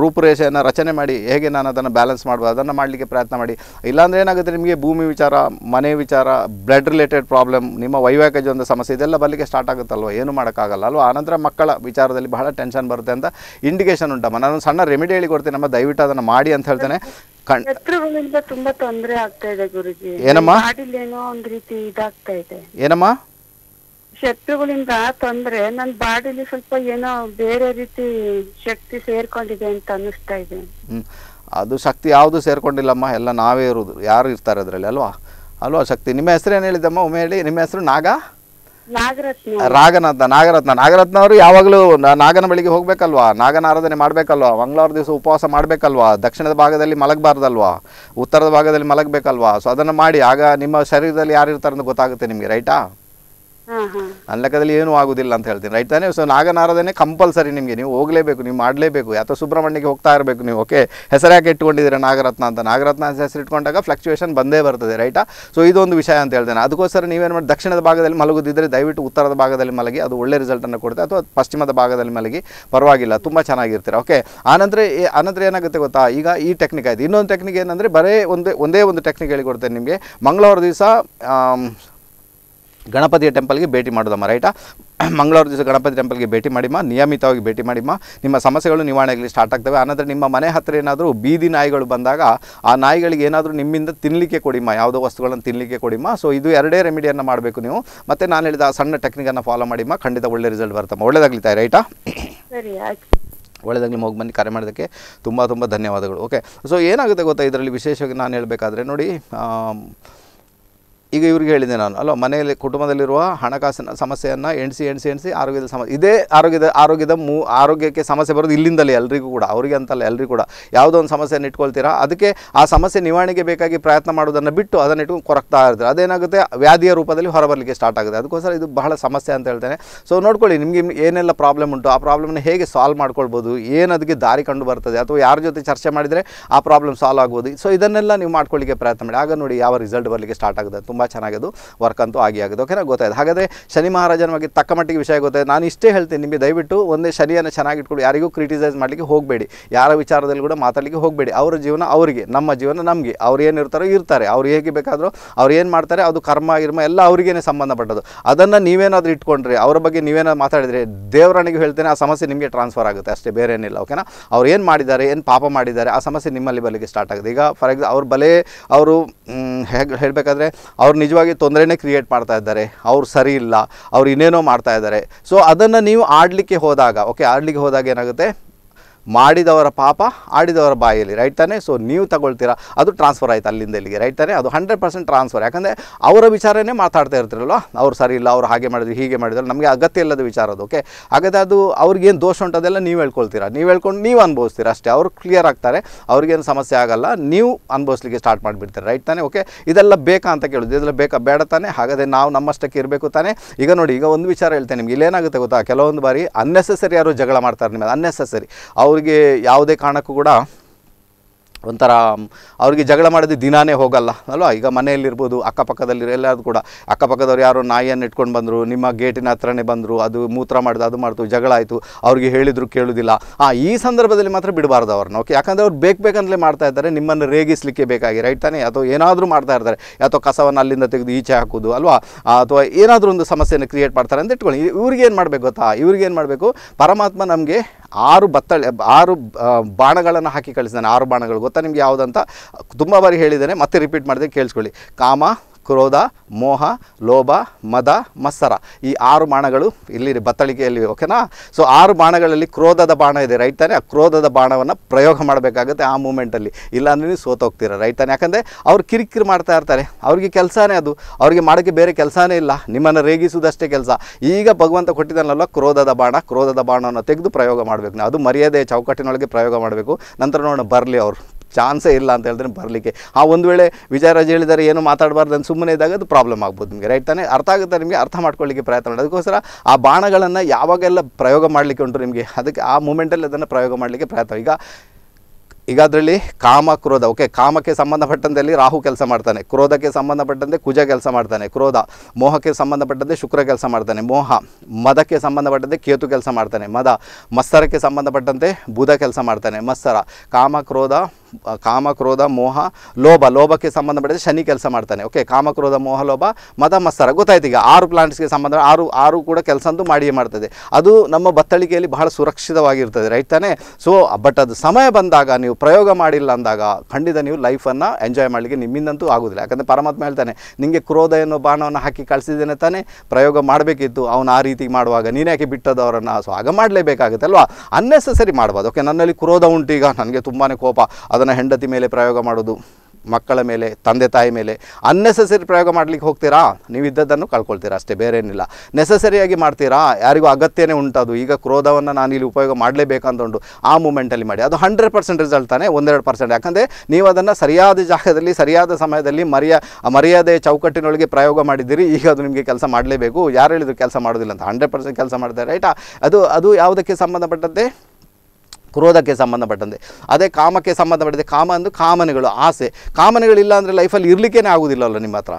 ರೂಪುರೇಷೆಯನ್ನು ರಚನೆ ಮಾಡಿ ಹೇಗೆ ನಾನು ಅದನ್ನು ಬ್ಯಾಲೆನ್ಸ್ ಮಾಡ್ಬೋದು ಅದನ್ನು ಮಾಡಲಿಕ್ಕೆ ಪ್ರಯತ್ನ ಮಾಡಿ ಇಲ್ಲಾಂದ್ರೆ ಏನಾಗುತ್ತೆ ನಿಮಗೆ ಭೂಮಿ ವಿಚಾರ ಮನೆ ವಿಚಾರ ಬ್ಲಡ್ ರಿಲೇಟೆಡ್ ಪ್ರಾಬ್ಲಮ್ ನಿಮ್ಮ ವೈವಾಹಿಕ ಜೀವನದ ಸಮಸ್ಯೆ ಇದೆಲ್ಲ ಬರಲಿಕ್ಕೆ ಸ್ಟಾರ್ಟ್ ಆಗುತ್ತಲ್ವ ಏನು ಮಾಡೋಕ್ಕಾಗಲ್ಲ ಅಲ್ವಾ ಆನಂತರ ಮಕ್ಕಳ ವಿಚಾರದಲ್ಲಿ ಬಹಳ ಟೆನ್ಷನ್ ಬರುತ್ತೆ ಅಂತ ಇಂಡಿಕೇಷನ್ ಉಂಟಮ್ಮ ನಾನು ಸಣ್ಣ ರೆಮಿಡಿ ಹೇಳಿಕೊಡ್ತೀನಿ ನಮ್ಮ ದಯವಿಟ್ಟು ಅದನ್ನು ಮಾಡಿ ಅಂತ ಹೇಳ್ತೇನೆ ಏನಮ್ಮ ಶಕ್ತಿಗಳಿಂದ ತೊಂದ್ರೆ ನನ್ನ ಬಾಡಿಲಿ ಸ್ವಲ್ಪ ಏನೋ ಬೇರೆ ರೀತಿ ಶಕ್ತಿ ಸೇರ್ಕೊಂಡಿದೆ ಅಂತ ಅನ್ನಿಸ್ತಾ ಇದೆ ಅದು ಶಕ್ತಿ ಯಾವುದು ಸೇರ್ಕೊಂಡಿಲ್ಲಮ್ಮ ಎಲ್ಲ ನಾವೇ ಇರೋದು ಯಾರು ಇರ್ತಾರೆ ಅದರಲ್ಲಿ ಅಲ್ವಾ ಅಲ್ವಾ ಶಕ್ತಿ ನಿಮ್ಮ ಹೆಸರು ಏನು ಹೇಳಿದಮ್ಮ ಒಮ್ಮೆ ಹೇಳಿ ನಿಮ್ಮ ಹೆಸರು ನಾಗ ನಾಗರತ್ನ ನಾಗರತ್ನ ನಾಗರತ್ನ ಅವರು ಯಾವಾಗಲೂ ನಾಗನ ಬಳಿಗೆ ಹೋಗ್ಬೇಕಲ್ವಾ ನಾಗನ ಆರಾಧನೆ ಮಾಡ್ಬೇಕಲ್ವಾ ಮಂಗಳವಾರ ದಿವಸ ಉಪವಾಸ ಮಾಡ್ಬೇಕಲ್ವಾ ದಕ್ಷಿಣದ ಭಾಗದಲ್ಲಿ ಮಲಗಬಾರ್ದಲ್ವಾ ಉತ್ತರದ ಭಾಗದಲ್ಲಿ ಮಲಗಬೇಕಲ್ವಾ ಸೊ ಅದನ್ನು ಮಾಡಿ ಆಗ ನಿಮ್ಮ ಶರೀರದಲ್ಲಿ ಯಾರು ಇರ್ತಾರೆ ಅಂತ ಗೊತ್ತಾಗುತ್ತೆ ನಿಮಗೆ ರೈಟಾ ನನ್ನ ಲೆಕ್ಕದಲ್ಲಿ ಏನೂ ಆಗುದಿಲ್ಲ ಅಂತ ಹೇಳ್ತೀನಿ ರೈಟ್ ತಾನೇ ಸೊ ನಾಗನಾರಧನೆ ಕಂಪಲ್ಸರಿ ನಿಮಗೆ ನೀವು ಹೋಗಲೇಬೇಕು ನೀವು ಮಾಡಲೇಬೇಕು ಅಥವಾ ಸುಬ್ರಹ್ಮಣ್ಯಕ್ಕೆ ಹೋಗ್ತಾ ಇರಬೇಕು ನೀವು ಓಕೆ ಹೆಸರು ಯಾಕೆ ಇಟ್ಕೊಂಡಿದ್ದೀರಾ ನಾಗರತ್ನ ಅಂತ ನಾಗರತ್ನ ಹೆಸರು ಇಟ್ಕೊಂಡಾಗ ಫ್ಲಕ್ಚುಯೇಷನ್ ಬಂದೇ ಬರ್ತದೆ ರೈಟಾ ಸೊ ಇದೊಂದು ವಿಷಯ ಅಂತ ಹೇಳ್ತೇನೆ ಅದಕ್ಕೋಸ್ಕರ ನೀವೇನು ಮಾಡಿ ದಕ್ಷಿಣದ ಭಾಗದಲ್ಲಿ ಮಲಗುದಿದ್ದರೆ ದಯವಿಟ್ಟು ಉತ್ತರದ ಭಾಗದಲ್ಲಿ ಮಲಗಿ ಅದು ಒಳ್ಳೆ ರಿಸಲ್ಟನ್ನು ಕೊಡುತ್ತೆ ಅಥವಾ ಪಶ್ಚಿಮದ ಭಾಗದಲ್ಲಿ ಮಲಗಿ ಪರವಾಗಿಲ್ಲ ತುಂಬ ಚೆನ್ನಾಗಿರ್ತೀರ ಓಕೆ ಆನಂತರ ಆನಂತರ ಏನಾಗುತ್ತೆ ಗೊತ್ತಾ ಈಗ ಈ ಟೆಕ್ನಿಕ್ ಆಯಿತು ಇನ್ನೊಂದು ಟೆಕ್ನಿಕ್ ಏನಂದರೆ ಬರೇ ಒಂದೇ ಒಂದೇ ಒಂದು ಟೆಕ್ನಿಕ್ ಹೇಳಿಕೊಡ್ತೇನೆ ನಿಮಗೆ ಮಂಗಳವಾರ ದಿವಸ ಗಣಪತಿಯ ಟೆಂಪಲ್ಗೆ ಭೇಟಿ ಮಾಡೋದಮ್ಮ ರೈಟಾ ಮಂಗಳವಾರ ದಿವಸ ಗಣಪತಿ ಟೆಂಪಲ್ಗೆ ಭೇಟಿ ಮಾಡಿಮ್ಮ ನಿಯಮಿತವಾಗಿ ಭೇಟಿ ಮಾಡಿಮ್ಮ ನಿಮ್ಮ ಸಮಸ್ಯೆಗಳು ಆಗಲಿ ಸ್ಟಾರ್ಟ್ ಆಗ್ತವೆ ಆನಂತರ ನಿಮ್ಮ ಮನೆ ಹತ್ತಿರ ಏನಾದರೂ ಬೀದಿ ನಾಯಿಗಳು ಬಂದಾಗ ಆ ನಾಯಿಗಳಿಗೆ ಏನಾದರೂ ನಿಮ್ಮಿಂದ ತಿನ್ನಲಿಕ್ಕೆ ಕೊಡಿಮ್ಮ ಯಾವುದೋ ವಸ್ತುಗಳನ್ನು ತಿನ್ನಲಿಕ್ಕೆ ಕೊಡಿಮ್ಮ ಸೊ ಇದು ಎರಡೇ ರೆಮಿಡಿಯನ್ನು ಮಾಡಬೇಕು ನೀವು ಮತ್ತು ನಾನು ಹೇಳಿದ ಆ ಸಣ್ಣ ಟೆಕ್ನಿಕನ್ನು ಫಾಲೋ ಮಾಡಿಮ್ಮ ಖಂಡಿತ ಒಳ್ಳೆ ರಿಸಲ್ಟ್ ಬರ್ತಮ್ಮ ಒಳ್ಳೇದಾಗ್ಲಿತಾಯಿ ರೈಟಾ ಒಳ್ಳೆದಾಗ ನಿಮ್ಮ ಹೋಗಿ ಬಂದು ಕರೆ ಮಾಡೋದಕ್ಕೆ ತುಂಬ ತುಂಬ ಧನ್ಯವಾದಗಳು ಓಕೆ ಸೊ ಏನಾಗುತ್ತೆ ಗೊತ್ತಾ ಇದರಲ್ಲಿ ವಿಶೇಷವಾಗಿ ನಾನು ಹೇಳಬೇಕಾದ್ರೆ ನೋಡಿ ಈಗ ಇವ್ರಿಗೆ ಹೇಳಿದೆ ನಾನು ಅಲ್ಲೋ ಮನೆಯಲ್ಲಿ ಕುಟುಂಬದಲ್ಲಿರುವ ಹಣಕಾಸಿನ ಸಮಸ್ಯೆಯನ್ನು ಎಣಿಸಿ ಎಣಿಸಿ ಎಣಿಸಿ ಆರೋಗ್ಯದ ಸಮಸ್ಯೆ ಇದೇ ಆರೋಗ್ಯದ ಆರೋಗ್ಯದ ಮೂ ಆರೋಗ್ಯಕ್ಕೆ ಸಮಸ್ಯೆ ಬರೋದು ಇಲ್ಲಿಂದಲೇ ಎಲ್ಲರಿಗೂ ಕೂಡ ಅವರಿಗೆ ಅಂತಲ್ಲ ಎಲ್ಲರಿಗೂ ಕೂಡ ಯಾವುದೋ ಒಂದು ಸಮಸ್ಯೆಯನ್ನು ಇಟ್ಕೊಳ್ತೀರಾ ಅದಕ್ಕೆ ಆ ಸಮಸ್ಯೆ ನಿವಾರಣೆಗೆ ಬೇಕಾಗಿ ಪ್ರಯತ್ನ ಮಾಡೋದನ್ನು ಬಿಟ್ಟು ಅದನ್ನು ಇಟ್ಕೊಂಡು ಕೊರಗ್ತಾ ಇರ್ತಾರೆ ಅದೇನಾಗುತ್ತೆ ವ್ಯಾಧಿಯ ರೂಪದಲ್ಲಿ ಹೊರಬರಲಿಕ್ಕೆ ಸ್ಟಾರ್ಟ್ ಆಗುತ್ತೆ ಅದಕ್ಕೋಸ್ಕರ ಇದು ಬಹಳ ಸಮಸ್ಯೆ ಅಂತ ಹೇಳ್ತೇನೆ ಸೊ ನೋಡ್ಕೊಳ್ಳಿ ನಿಮಗೆ ಏನೆಲ್ಲ ಪ್ರಾಬ್ಲಮ್ ಉಂಟು ಆ ಪ್ರಾಬ್ಲಮ್ನ ಹೇಗೆ ಸಾಲ್ವ್ ಮಾಡ್ಕೊಳ್ಬೋದು ಏನು ಅದಕ್ಕೆ ದಾರಿ ಕಂಡು ಬರ್ತದೆ ಅಥವಾ ಯಾರ ಜೊತೆ ಚರ್ಚೆ ಮಾಡಿದರೆ ಆ ಪ್ರಾಬ್ಲಮ್ ಸಾಲ್ವ್ ಆಗ್ಬೋದು ಸೊ ಇದನ್ನೆಲ್ಲ ನೀವು ಮಾಡ್ಕೊಳ್ಳಿಕ್ಕೆ ಪ್ರಯತ್ನ ಮಾಡಿ ಆಗ ನೋಡಿ ಯಾವ ರಿಸಲ್ಟ್ ಬರಲಿಕ್ಕೆ ಸ್ಟಾರ್ಟ್ ಆಗುತ್ತೆ ತುಂಬ ಚೆನ್ನಾಗಿದ್ದು ವರ್ಕ್ ಅಂತೂ ಆಗಿ ಆಗಿದೆ ಓಕೆನಾ ಗೊತ್ತಾಯ್ತು ಹಾಗಾದರೆ ಶನಿ ಮಹಾರಾಜನ ಬಗ್ಗೆ ತಕ್ಕ ಮಟ್ಟಿಗೆ ವಿಷಯ ಗೊತ್ತಾಯ್ತದೆ ನಾನು ಇಷ್ಟೇ ಹೇಳ್ತೀನಿ ನಿಮಗೆ ದಯವಿಟ್ಟು ಒಂದೇ ಶನಿಯನ್ನು ಚೆನ್ನಾಗಿಟ್ಕೊಂಡು ಯಾರಿಗೂ ಕ್ರಿಟಿಸೈಸ್ ಮಾಡಲಿಕ್ಕೆ ಹೋಗಬೇಡಿ ಯಾರ ವಿಚಾರದಲ್ಲಿ ಕೂಡ ಮಾತಾಡಲಿಕ್ಕೆ ಹೋಗಬೇಡಿ ಅವರ ಜೀವನ ಅವರಿಗೆ ನಮ್ಮ ಜೀವನ ನಮಗೆ ಅವ್ರು ಏನಿರ್ತಾರೋ ಇರ್ತಾರೆ ಅವ್ರು ಹೇಗೆ ಬೇಕಾದರೂ ಅವ್ರು ಏನು ಮಾಡ್ತಾರೆ ಅದು ಕರ್ಮ ಗಿರ್ಮ ಎಲ್ಲ ಅವ್ರಿಗೇನೆ ಸಂಬಂಧಪಟ್ಟದ್ದು ಅದನ್ನು ನೀವೇನಾದರೂ ಇಟ್ಕೊಂಡ್ರೆ ಅವರ ಬಗ್ಗೆ ನೀವೇನಾದ್ರು ಮಾತಾಡಿದರೆ ದೇವರನಿಗೆ ಹೇಳ್ತೇನೆ ಆ ಸಮಸ್ಯೆ ನಿಮಗೆ ಟ್ರಾನ್ಸ್ಫರ್ ಆಗುತ್ತೆ ಅಷ್ಟೇ ಬೇರೆ ಏನಿಲ್ಲ ಓಕೆನಾ ಅವ್ರು ಏನು ಮಾಡಿದ್ದಾರೆ ಏನು ಪಾಪ ಮಾಡಿದ್ದಾರೆ ಆ ಸಮಸ್ಯೆ ನಿಮ್ಮಲ್ಲಿ ಬಲಿಗೆ ಸ್ಟಾರ್ಟ್ ಆಗುತ್ತೆ ಈಗ ಫಾರ್ ಎಕ್ಸಾಂಪಲ್ ಅವ್ರ ಬಲೆ ಅವರು ಹೇಗೆ ಹೇಳಬೇಕಾದ್ರೆ ಅವ್ರು ನಿಜವಾಗಿ ತೊಂದರೆನೇ ಕ್ರಿಯೇಟ್ ಮಾಡ್ತಾ ಇದ್ದಾರೆ ಅವ್ರು ಸರಿ ಇಲ್ಲ ಅವ್ರು ಇನ್ನೇನೋ ಮಾಡ್ತಾ ಇದ್ದಾರೆ ಸೊ ಅದನ್ನು ನೀವು ಆಡಲಿಕ್ಕೆ ಹೋದಾಗ ಓಕೆ ಆಡಲಿಕ್ಕೆ ಹೋದಾಗ ಏನಾಗುತ್ತೆ ಮಾಡಿದವರ ಪಾಪ ಆಡಿದವರ ಬಾಯಲ್ಲಿ ರೈಟ್ ತಾನೇ ಸೊ ನೀವು ತಗೊಳ್ತೀರಾ ಅದು ಟ್ರಾನ್ಸ್ಫರ್ ಆಯಿತು ಅಲ್ಲಿಂದ ಇಲ್ಲಿಗೆ ರೈಟ್ ತಾನೇ ಅದು ಹಂಡ್ರೆಡ್ ಪರ್ಸೆಂಟ್ ಟ್ರಾನ್ಸ್ಫರ್ ಯಾಕಂದರೆ ಅವರ ವಿಚಾರನೇ ಮಾತಾಡ್ತಾ ಇರ್ತಿರಲ್ಲ ಅವ್ರು ಸರಿ ಇಲ್ಲ ಅವ್ರು ಹಾಗೆ ಮಾಡಿದ್ರು ಹೀಗೆ ಮಾಡಿದ್ರು ನಮಗೆ ಅಗತ್ಯ ಇಲ್ಲದ ವಿಚಾರ ಅದು ಓಕೆ ಹಾಗಾದರೆ ಅದು ಅವ್ರಿಗೇನು ದೋಷ ಉಂಟದೆಲ್ಲ ನೀವು ಹೇಳ್ಕೊಳ್ತೀರಾ ನೀವು ಹೇಳ್ಕೊಂಡು ನೀವು ಅನ್ಭವಿಸ್ತೀರ ಅಷ್ಟೇ ಅವರು ಕ್ಲಿಯರ್ ಆಗ್ತಾರೆ ಅವ್ರಿಗೇನು ಸಮಸ್ಯೆ ಆಗಲ್ಲ ನೀವು ಅನ್ಭವಿಸ್ಲಿಕ್ಕೆ ಸ್ಟಾರ್ಟ್ ಮಾಡಿಬಿಡ್ತಾರೆ ರೈಟ್ ತಾನೇ ಓಕೆ ಇದೆಲ್ಲ ಬೇಕಾ ಅಂತ ಕೇಳೋದು ಇದೆಲ್ಲ ಬೇಕಾ ಬೇಡ ತಾನೆ ಹಾಗಾದರೆ ನಾವು ನಮ್ಮಷ್ಟಕ್ಕೆ ಇರಬೇಕು ತಾನೇ ಈಗ ನೋಡಿ ಈಗ ಒಂದು ವಿಚಾರ ಹೇಳ್ತೇನೆ ನಿಮ್ಗೆ ಇಲ್ಲೇನಾಗುತ್ತೆ ಗೊತ್ತಾ ಕೆಲವೊಂದು ಬಾರಿ ಅನ್ನೆಸೆಸರಿ ಯಾರು ಜಗಳ ಮಾಡ್ತಾರೆ ನಿಮಗೆ ಅನ್ನೆಸೆಸರಿ ಅವ್ರು ಅವರಿಗೆ ಯಾವುದೇ ಕಾರಣಕ್ಕೂ ಕೂಡ ಒಂಥರ ಅವ್ರಿಗೆ ಜಗಳ ಮಾಡಿದ ದಿನಾನೇ ಹೋಗಲ್ಲ ಅಲ್ವಾ ಈಗ ಮನೆಯಲ್ಲಿರ್ಬೋದು ಅಕ್ಕಪಕ್ಕದಲ್ಲಿ ಎಲ್ಲರೂ ಕೂಡ ಅಕ್ಕಪಕ್ಕದವ್ರು ಯಾರೋ ನಾಯಿಯನ್ನು ಇಟ್ಕೊಂಡು ಬಂದರು ನಿಮ್ಮ ಗೇಟಿನ ಹತ್ರನೇ ಬಂದರು ಅದು ಮೂತ್ರ ಮಾಡಿದ ಅದು ಮಾಡ್ತು ಜಗಳ ಆಯಿತು ಅವ್ರಿಗೆ ಹೇಳಿದ್ರು ಕೇಳೋದಿಲ್ಲ ಆ ಈ ಸಂದರ್ಭದಲ್ಲಿ ಮಾತ್ರ ಬಿಡಬಾರ್ದು ಅವ್ರನ್ನ ಓಕೆ ಯಾಕಂದರೆ ಅವ್ರು ಬೇಕು ಬೇಕಂತಲೇ ಮಾಡ್ತಾ ಇದ್ದಾರೆ ನಿಮ್ಮನ್ನು ರೇಗಿಸಲಿಕ್ಕೆ ಬೇಕಾಗಿ ರೈಟ್ ತಾನೇ ಅಥವಾ ಏನಾದರೂ ಮಾಡ್ತಾ ಇರ್ತಾರೆ ಅಥವಾ ಕಸವನ್ನು ಅಲ್ಲಿಂದ ತೆಗೆದು ಈಚೆ ಹಾಕೋದು ಅಲ್ವಾ ಅಥವಾ ಏನಾದರೂ ಒಂದು ಸಮಸ್ಯೆಯನ್ನು ಕ್ರಿಯೇಟ್ ಮಾಡ್ತಾರೆ ಅಂತ ಇಟ್ಕೊಳ್ಳಿ ಏನು ಮಾಡಬೇಕು ಗೊತ್ತಾ ಇವ್ರಿಗೇನು ಮಾಡಬೇಕು ಪರಮಾತ್ಮ ನಮಗೆ ಆರು ಬತ್ತಳೆ ಆರು ಬಾಣಗಳನ್ನು ಹಾಕಿ ಕಳಿಸ್ತಾನೆ ಆರು ಬಾಣಗಳು ಅರ್ಥ ನಿಮ್ಗೆ ಯಾವುದಂತ ತುಂಬ ಬಾರಿ ಹೇಳಿದ್ದೇನೆ ಮತ್ತೆ ರಿಪೀಟ್ ಮಾಡಿದೆ ಕೇಳಿಸ್ಕೊಳ್ಳಿ ಕಾಮ ಕ್ರೋಧ ಮೋಹ ಲೋಭ ಮದ ಮತ್ಸರ ಈ ಆರು ಬಾಣಗಳು ಇಲ್ಲಿ ಬತ್ತಳಿಕೆಯಲ್ಲಿ ಓಕೆನಾ ಸೊ ಆರು ಬಾಣಗಳಲ್ಲಿ ಕ್ರೋಧದ ಬಾಣ ಇದೆ ರೈಟ್ ಆ ಕ್ರೋಧದ ಬಾಣವನ್ನು ಪ್ರಯೋಗ ಮಾಡಬೇಕಾಗುತ್ತೆ ಆ ಮೂಮೆಂಟಲ್ಲಿ ಇಲ್ಲಾಂದ್ರೆ ನೀವು ಸೋತೋಗ್ತೀರ ರೈಟ್ ಯಾಕಂದರೆ ಅವ್ರು ಕಿರಿಕಿರಿ ಮಾಡ್ತಾ ಇರ್ತಾರೆ ಅವ್ರಿಗೆ ಕೆಲಸನೇ ಅದು ಅವ್ರಿಗೆ ಮಾಡೋಕ್ಕೆ ಬೇರೆ ಕೆಲಸನೇ ಇಲ್ಲ ನಿಮ್ಮನ್ನು ರೇಗಿಸುವುದಷ್ಟೇ ಕೆಲಸ ಈಗ ಭಗವಂತ ಕೊಟ್ಟಿದ್ದಾನಲ್ಲ ಕ್ರೋಧದ ಬಾಣ ಕ್ರೋಧದ ಬಾಣವನ್ನು ತೆಗೆದು ಪ್ರಯೋಗ ಮಾಡಬೇಕು ಅದು ಮರ್ಯಾದೆ ಚೌಕಟ್ಟಿನೊಳಗೆ ಪ್ರಯೋಗ ಮಾಡಬೇಕು ನಂತರ ನೋಡೋಣ ಬರಲಿ ಅವರು ಚಾನ್ಸೇ ಇಲ್ಲ ಅಂತ ಹೇಳಿದ್ರೆ ಬರಲಿಕ್ಕೆ ಆ ಒಂದು ವೇಳೆ ವಿಜಯರಾಜ್ ಹೇಳಿದರೆ ಏನು ಮಾತಾಡಬಾರ್ದು ಅಂತ ಸುಮ್ಮನೆ ಇದ್ದಾಗ ಅದು ಪ್ರಾಬ್ಲಮ್ ಆಗ್ಬೋದು ನಿಮಗೆ ರೈಟ್ ತಾನೇ ಅರ್ಥ ಆಗುತ್ತೆ ನಿಮಗೆ ಅರ್ಥ ಮಾಡ್ಕೊಳ್ಳಿಕ್ಕೆ ಪ್ರಯತ್ನ ಮಾಡಿ ಅದಕ್ಕೋಸ್ಕರ ಆ ಬಾಣಗಳನ್ನು ಯಾವಾಗೆಲ್ಲ ಪ್ರಯೋಗ ಮಾಡಲಿಕ್ಕೆ ಉಂಟು ನಿಮಗೆ ಅದಕ್ಕೆ ಆ ಮೂಮೆಂಟಲ್ಲಿ ಅದನ್ನು ಪ್ರಯೋಗ ಮಾಡಲಿಕ್ಕೆ ಪ್ರಯತ್ನ ಈಗ ಈಗ ಅದರಲ್ಲಿ ಕಾಮ ಕ್ರೋಧ ಓಕೆ ಕಾಮಕ್ಕೆ ಸಂಬಂಧಪಟ್ಟಂತೆ ರಾಹು ಕೆಲಸ ಮಾಡ್ತಾನೆ ಕ್ರೋಧಕ್ಕೆ ಸಂಬಂಧಪಟ್ಟಂತೆ ಕುಜ ಕೆಲಸ ಮಾಡ್ತಾನೆ ಕ್ರೋಧ ಮೋಹಕ್ಕೆ ಸಂಬಂಧಪಟ್ಟಂತೆ ಶುಕ್ರ ಕೆಲಸ ಮಾಡ್ತಾನೆ ಮೋಹ ಮದಕ್ಕೆ ಸಂಬಂಧಪಟ್ಟಂತೆ ಕೇತು ಕೆಲಸ ಮಾಡ್ತಾನೆ ಮದ ಮತ್ಸರಕ್ಕೆ ಸಂಬಂಧಪಟ್ಟಂತೆ ಬುಧ ಕೆಲಸ ಮಾಡ್ತಾನೆ ಮತ್ಸರ ಕಾಮ ಕ್ರೋಧ ಕಾಮ ಕ್ರೋಧ ಮೋಹ ಲೋಭ ಲೋಭಕ್ಕೆ ಸಂಬಂಧಪಟ್ಟಿದೆ ಶನಿ ಕೆಲಸ ಮಾಡ್ತಾನೆ ಓಕೆ ಕಾಮ ಕ್ರೋಧ ಮೋಹ ಲೋಭ ಮದ ಮತ್ಸರ ಗೊತ್ತಾಯ್ತು ಈಗ ಆರು ಪ್ಲಾಂಟ್ಸ್ಗೆ ಸಂಬಂಧ ಆರು ಆರು ಕೂಡ ಅಂತೂ ಮಾಡಿಯೇ ಮಾಡ್ತದೆ ಅದು ನಮ್ಮ ಬತ್ತಳಿಕೆಯಲ್ಲಿ ಬಹಳ ಸುರಕ್ಷಿತವಾಗಿರ್ತದೆ ರೈಟ್ ತಾನೆ ಸೊ ಬಟ್ ಅದು ಸಮಯ ಬಂದಾಗ ನೀವು ಪ್ರಯೋಗ ಮಾಡಿಲ್ಲ ಅಂದಾಗ ಖಂಡಿತ ನೀವು ಲೈಫನ್ನು ಎಂಜಾಯ್ ಮಾಡಲಿಕ್ಕೆ ನಿಮ್ಮಿಂದಂತೂ ಆಗೋದಿಲ್ಲ ಯಾಕಂದರೆ ಪರಮಾತ್ಮ ಹೇಳ್ತಾನೆ ನಿಮಗೆ ಕ್ರೋಧ ಎನ್ನುವ ಬಾಣವನ್ನು ಹಾಕಿ ಕಳಿಸಿದ್ದೇನೆ ತಾನೇ ಪ್ರಯೋಗ ಮಾಡಬೇಕಿತ್ತು ಅವನು ಆ ರೀತಿ ಮಾಡುವಾಗ ನೀನು ಯಾಕೆ ಬಿಟ್ಟದವರನ್ನು ಸೊ ಆಗ ಮಾಡಲೇಬೇಕಾಗುತ್ತೆ ಅಲ್ವಾ ಅನ್ನೆಸೆಸರಿ ಮಾಡ್ಬೋದು ಓಕೆ ನನ್ನಲ್ಲಿ ಕ್ರೋಧ ಉಂಟು ಈಗ ನನಗೆ ತುಂಬಾ ಕೋಪ ಅದರ ಅದನ್ನು ಹೆಂಡತಿ ಮೇಲೆ ಪ್ರಯೋಗ ಮಾಡೋದು ಮಕ್ಕಳ ಮೇಲೆ ತಂದೆ ತಾಯಿ ಮೇಲೆ ಅನ್ನೆಸೆಸರಿ ಪ್ರಯೋಗ ಮಾಡಲಿಕ್ಕೆ ಹೋಗ್ತೀರಾ ನೀವು ಇದ್ದದ್ದನ್ನು ಕಳ್ಕೊಳ್ತೀರಾ ಅಷ್ಟೇ ಬೇರೆ ಏನಿಲ್ಲ ನೆಸಸರಿಯಾಗಿ ಮಾಡ್ತೀರಾ ಯಾರಿಗೂ ಅಗತ್ಯನೇ ಉಂಟದು ಈಗ ಕ್ರೋಧವನ್ನು ನಾನು ಇಲ್ಲಿ ಉಪಯೋಗ ಮಾಡಲೇಬೇಕಂತ ಆ ಮೂಮೆಂಟಲ್ಲಿ ಮಾಡಿ ಅದು ಹಂಡ್ರೆಡ್ ಪರ್ಸೆಂಟ್ ರಿಸಲ್ಟ್ ತಾನೆ ಒಂದೆರಡು ಪರ್ಸೆಂಟ್ ಯಾಕಂದರೆ ನೀವು ಅದನ್ನು ಸರಿಯಾದ ಜಾಗದಲ್ಲಿ ಸರಿಯಾದ ಸಮಯದಲ್ಲಿ ಮರ್ಯ ಮರ್ಯಾದೆ ಚೌಕಟ್ಟಿನೊಳಗೆ ಪ್ರಯೋಗ ಮಾಡಿದ್ದೀರಿ ಈಗ ಅದು ನಿಮಗೆ ಕೆಲಸ ಮಾಡಲೇಬೇಕು ಯಾರು ಹೇಳಿದ್ರು ಕೆಲಸ ಮಾಡೋದಿಲ್ಲ ಅಂತ ಹಂಡ್ರೆಡ್ ಪರ್ಸೆಂಟ್ ಕೆಲಸ ಮಾಡಿದ್ದಾರೆ ರೈಟಾ ಅದು ಅದು ಯಾವುದಕ್ಕೆ ಸಂಬಂಧಪಟ್ಟಂತೆ ಕ್ರೋಧಕ್ಕೆ ಸಂಬಂಧಪಟ್ಟಂತೆ ಅದೇ ಕಾಮಕ್ಕೆ ಸಂಬಂಧಪಟ್ಟಂತೆ ಕಾಮ ಅಂದು ಕಾಮನೆಗಳು ಆಸೆ ಕಾಮನೆಗಳಿಲ್ಲ ಅಂದರೆ ಲೈಫಲ್ಲಿ ಇರಲಿಕ್ಕೇ ಆಗೋದಿಲ್ಲಲ್ಲ ನಿಮ್ಮ ಹತ್ರ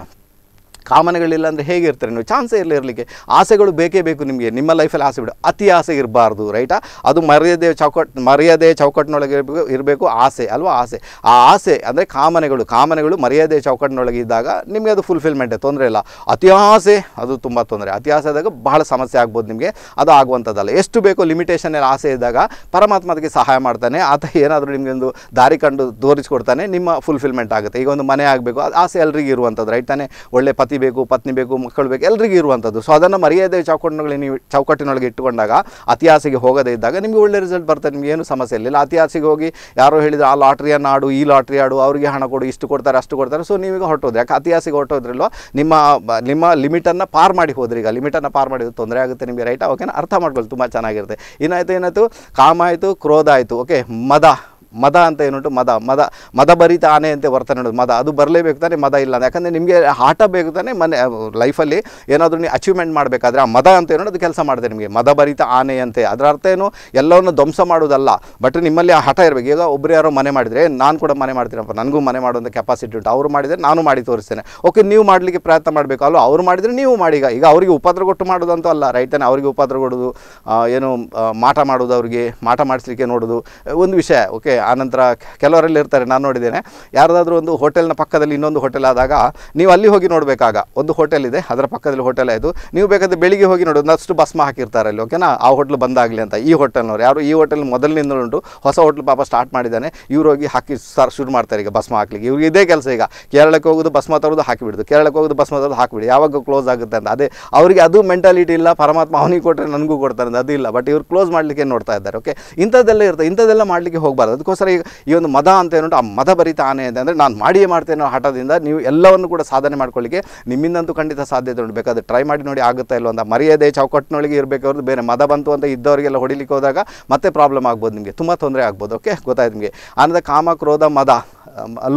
ಕಾಮನೆಗಳಿಲ್ಲ ಅಂದರೆ ಹೇಗೆ ಇರ್ತಾರೆ ನೀವು ಚಾನ್ಸೇ ಇರಲಿ ಇರಲಿಕ್ಕೆ ಆಸೆಗಳು ಬೇಕೇ ಬೇಕು ನಿಮಗೆ ನಿಮ್ಮ ಲೈಫಲ್ಲಿ ಆಸೆ ಬಿಡು ಅತಿ ಆಸೆ ಇರಬಾರ್ದು ರೈಟಾ ಅದು ಮರ್ಯಾದೆ ಚೌಕಟ್ ಮರ್ಯಾದೆ ಚೌಕಟ್ಟಿನೊಳಗೆ ಇರಬೇಕು ಇರಬೇಕು ಆಸೆ ಅಲ್ವಾ ಆಸೆ ಆ ಆಸೆ ಅಂದರೆ ಕಾಮನೆಗಳು ಕಾಮನೆಗಳು ಮರ್ಯಾದೆ ಚೌಕಟ್ಟಿನೊಳಗೆ ಇದ್ದಾಗ ನಿಮಗೆ ಅದು ಫುಲ್ಫಿಲ್ಮೆಂಟೇ ತೊಂದರೆ ಇಲ್ಲ ಅತಿ ಆಸೆ ಅದು ತುಂಬ ತೊಂದರೆ ಅತಿ ಆಸೆ ಆದಾಗ ಬಹಳ ಸಮಸ್ಯೆ ಆಗ್ಬೋದು ನಿಮಗೆ ಅದು ಆಗುವಂಥದ್ದಲ್ಲ ಎಷ್ಟು ಬೇಕೋ ಎಲ್ಲ ಆಸೆ ಇದ್ದಾಗ ಪರಮಾತ್ಮ ಅದಕ್ಕೆ ಸಹಾಯ ಮಾಡ್ತಾನೆ ಆತ ಏನಾದರೂ ನಿಮಗೆ ಒಂದು ದಾರಿ ಕಂಡು ತೋರಿಸ್ಕೊಡ್ತಾನೆ ನಿಮ್ಮ ಫುಲ್ಫಿಲ್ಮೆಂಟ್ ಆಗುತ್ತೆ ಈಗ ಒಂದು ಮನೆ ಆಗಬೇಕು ಅದು ಆಸೆ ಎಲ್ರಿಗೂ ಇರುವಂಥದ್ದು ರೈಟ್ ತಾನೇ ಒಳ್ಳೆ ಪತಿ ಹೆಂಡತಿ ಬೇಕು ಪತ್ನಿ ಬೇಕು ಮಕ್ಕಳು ಬೇಕು ಎಲ್ಲರಿಗೂ ಇರುವಂಥದ್ದು ಸೊ ಅದನ್ನು ಮರ್ಯಾದೆ ಚೌಕಟ್ಟಿನೊಳಗೆ ನೀವು ಚೌಕಟ್ಟಿನೊಳಗೆ ಇಟ್ಟುಕೊಂಡಾಗ ಅತಿಹಾಸಿಗೆ ಹೋಗದೇ ಇದ್ದಾಗ ನಿಮಗೆ ಒಳ್ಳೆ ರಿಸಲ್ಟ್ ಬರ್ತದೆ ನಿಮ್ಗೆ ಏನು ಸಮಸ್ಯೆ ಇಲ್ಲ ಅತಿಹಾಸಿಗೆ ಹೋಗಿ ಯಾರೋ ಹೇಳಿದ್ರೆ ಆ ಲಾಟ್ರಿಯನ್ನು ಆಡು ಈ ಲಾಟ್ರಿ ಆಡು ಅವರಿಗೆ ಹಣ ಕೊಡು ಇಷ್ಟು ಕೊಡ್ತಾರೆ ಅಷ್ಟು ಕೊಡ್ತಾರೆ ಸೊ ನೀವೀಗ ಹೊಟ್ಟೋದು ಯಾಕೆ ಅತಿಹಾಸಿಗೆ ಹೊಟ್ಟೋದ್ರಲ್ಲೋ ನಿಮ್ಮ ನಿಮ್ಮ ಲಿಮಿಟನ್ನು ಪಾರ್ ಮಾಡಿ ಹೋದ್ರೆ ಈಗ ಲಿಮಿಟನ್ನು ಪಾರ್ ಮಾಡಿದ್ರು ತೊಂದರೆ ಆಗುತ್ತೆ ನಿಮಗೆ ರೈಟ್ ಓಕೆನಾ ಅರ್ಥ ಮಾಡ್ಕೊಳ್ಳಿ ತುಂಬ ಚೆನ್ನಾಗಿರುತ್ತೆ ಏನಾಯಿತು ಏನಾಯಿತು ಕಾಮ ಆಯಿತು ಕ್ರೋಧ ಆಯಿತು ಓಕೆ ಮದ ಮದ ಅಂತ ಏನುಂಟು ಮದ ಮದ ಮದ ಭರಿತ ಆನೆ ಅಂತ ವರ್ತನೆ ನೋಡೋದು ಮದ ಅದು ಬರಲೇಬೇಕು ತಾನೇ ಮದ ಇಲ್ಲ ಯಾಕಂದರೆ ನಿಮಗೆ ಆಟ ಬೇಕು ತಾನೇ ಮನೆ ಲೈಫಲ್ಲಿ ಏನಾದರೂ ನೀವು ಅಚೀವ್ಮೆಂಟ್ ಮಾಡಬೇಕಾದ್ರೆ ಆ ಮದ ಅಂತ ಏನೋ ಅದು ಕೆಲಸ ಮಾಡಿದೆ ನಿಮಗೆ ಮದ ಆನೆ ಅಂತೆ ಅದರ ಅರ್ಥ ಏನು ಎಲ್ಲವನ್ನು ಧ್ವಂಸ ಮಾಡೋದಲ್ಲ ಬಟ್ ನಿಮ್ಮಲ್ಲಿ ಆ ಹಠ ಇರಬೇಕು ಈಗ ಒಬ್ಬರು ಯಾರೋ ಮನೆ ಮಾಡಿದರೆ ನಾನು ಕೂಡ ಮನೆ ಮಾಡ್ತೀನಪ್ಪ ನನಗೂ ಮನೆ ಮಾಡುವಂಥ ಕೆಪಾಸಿಟಿ ಉಂಟು ಅವರು ಮಾಡಿದರೆ ನಾನು ಮಾಡಿ ತೋರಿಸ್ತೇನೆ ಓಕೆ ನೀವು ಮಾಡಲಿಕ್ಕೆ ಪ್ರಯತ್ನ ಮಾಡಬೇಕು ಅಲ್ಲೋ ಅವ್ರು ಮಾಡಿದರೆ ನೀವು ಮಾಡಿ ಈಗ ಅವರಿಗೆ ಉಪದ್ರ ಕೊಟ್ಟು ಮಾಡೋದಂತೂ ಅಲ್ಲ ರೈತನೇ ಅವರಿಗೆ ಉಪದ್ರ ಕೊಡೋದು ಏನು ಮಾಟ ಮಾಡೋದು ಅವರಿಗೆ ಮಾಟ ಮಾಡಿಸ್ಲಿಕ್ಕೆ ನೋಡೋದು ಒಂದು ವಿಷಯ ಓಕೆ ಆನಂತರ ಕೆಲವರಲ್ಲಿ ಇರ್ತಾರೆ ನಾನು ನೋಡಿದ್ದೇನೆ ಯಾರದಾದ್ರೂ ಒಂದು ಹೋಟೆಲ್ನ ಪಕ್ಕದಲ್ಲಿ ಇನ್ನೊಂದು ಹೋಟೆಲ್ ಆದಾಗ ನೀವು ಅಲ್ಲಿ ಹೋಗಿ ನೋಡಬೇಕಾಗ ಒಂದು ಹೋಟೆಲ್ ಇದೆ ಅದರ ಪಕ್ಕದಲ್ಲಿ ಹೋಟೆಲ್ ಆಯಿತು ನೀವು ಬೇಕಾದರೆ ಬೆಳಿಗ್ಗೆ ಹೋಗಿ ನೋಡೋದು ಅಷ್ಟು ಭಸ್ಮ ಹಾಕಿರ್ತಾರೆ ಅಲ್ಲಿ ಓಕೆನಾ ಆ ಹೋಟ್ಲು ಬಂದಾಗಲಿ ಅಂತ ಈ ಹೋಟೆಲ್ನವ್ರು ಯಾರು ಈ ಹೋಟೆಲ್ ಮೊದಲಿನಿಂದ ಉಂಟು ಹೊಸ ಹೋಟೆಲ್ ಪಾಪ ಸ್ಟಾರ್ಟ್ ಮಾಡಿದ್ದಾನೆ ಇವ್ರು ಹೋಗಿ ಹಾಕಿ ಸರ್ ಶುರು ಮಾಡ್ತಾರೆ ಈಗ ಭಸ್ಮ ಹಾಕ್ಲಿಕ್ಕೆ ಇವ್ರಿಗೆ ಇದೇ ಕೆಲಸ ಈಗ ಕೇರಳಕ್ಕೆ ಹೋಗೋದು ಭಸ್ಮ ತರೋದು ಹಾಕಿಬಿಡೋದು ಕೇರಳಕ್ಕೆ ಹೋಗೋದು ಭಸ್ಮ ತರೋದು ಹಾಕಿಬಿಡಿ ಯಾವಾಗ ಕ್ಲೋಸ್ ಆಗುತ್ತೆ ಅಂತ ಅದೇ ಅವರಿಗೆ ಅದು ಮೆಂಟಾಲಿಟಿ ಇಲ್ಲ ಪರಮಾತ್ಮ ಅವನಿಗೆ ಕೊಟ್ಟರೆ ನನಗೂ ಕೊಡ್ತಾರೆ ಅಂತ ಅದು ಇಲ್ಲ ಬಟ್ ಇವ್ರು ಕ್ಲೋಸ್ ಮಾಡಲಿಕ್ಕೆ ನೋಡ್ತಾ ಇದ್ದಾರೆ ಓಕೆ ಇಂಥದ್ದೆಲ್ಲ ಇರ್ತದೆ ಇಂಥದ್ದೆಲ್ಲ ಮಾಡಲಿಕ್ಕೆ ಹೋಗಬಾರ್ದು ಅದಕ್ಕೋಸ್ಕರ ಅದಕ್ಕೋಸ್ಕರ ಈಗ ಈ ಒಂದು ಮದ ಅಂತ ಏನುಂಟು ಆ ಮದ ಭರಿತ ಆನೆ ಅಂತ ಅಂದರೆ ನಾನು ಮಾಡಿಯೇ ಮಾಡ್ತೇನೆ ಹಠದಿಂದ ನೀವು ಎಲ್ಲವನ್ನು ಕೂಡ ಸಾಧನೆ ಮಾಡ್ಕೊಳ್ಳಿಕ್ಕೆ ನಿಮ್ಮಿಂದಂತೂ ಖಂಡಿತ ಸಾಧ್ಯತೆ ಉಂಟು ಬೇಕಾದ್ರೆ ಟ್ರೈ ಮಾಡಿ ನೋಡಿ ಆಗುತ್ತಾ ಇಲ್ಲ ಅಂತ ಮರ್ಯಾದೆ ಚೌಕಟ್ಟಿನೊಳಗೆ ಅವ್ರದ್ದು ಬೇರೆ ಮದ ಬಂತು ಅಂತ ಇದ್ದವರಿಗೆಲ್ಲ ಹೊಡಿಲಿಕ್ಕೆ ಹೋದಾಗ ಮತ್ತೆ ಪ್ರಾಬ್ಲಮ್ ಆಗ್ಬೋದು ನಿಮಗೆ ತುಂಬ ತೊಂದರೆ ಆಗ್ಬೋದು ಓಕೆ ಗೊತ್ತಾಯ್ತು ನಿಮಗೆ ಆನಂದ ಕಾಮ ಕ್ರೋಧ ಮದ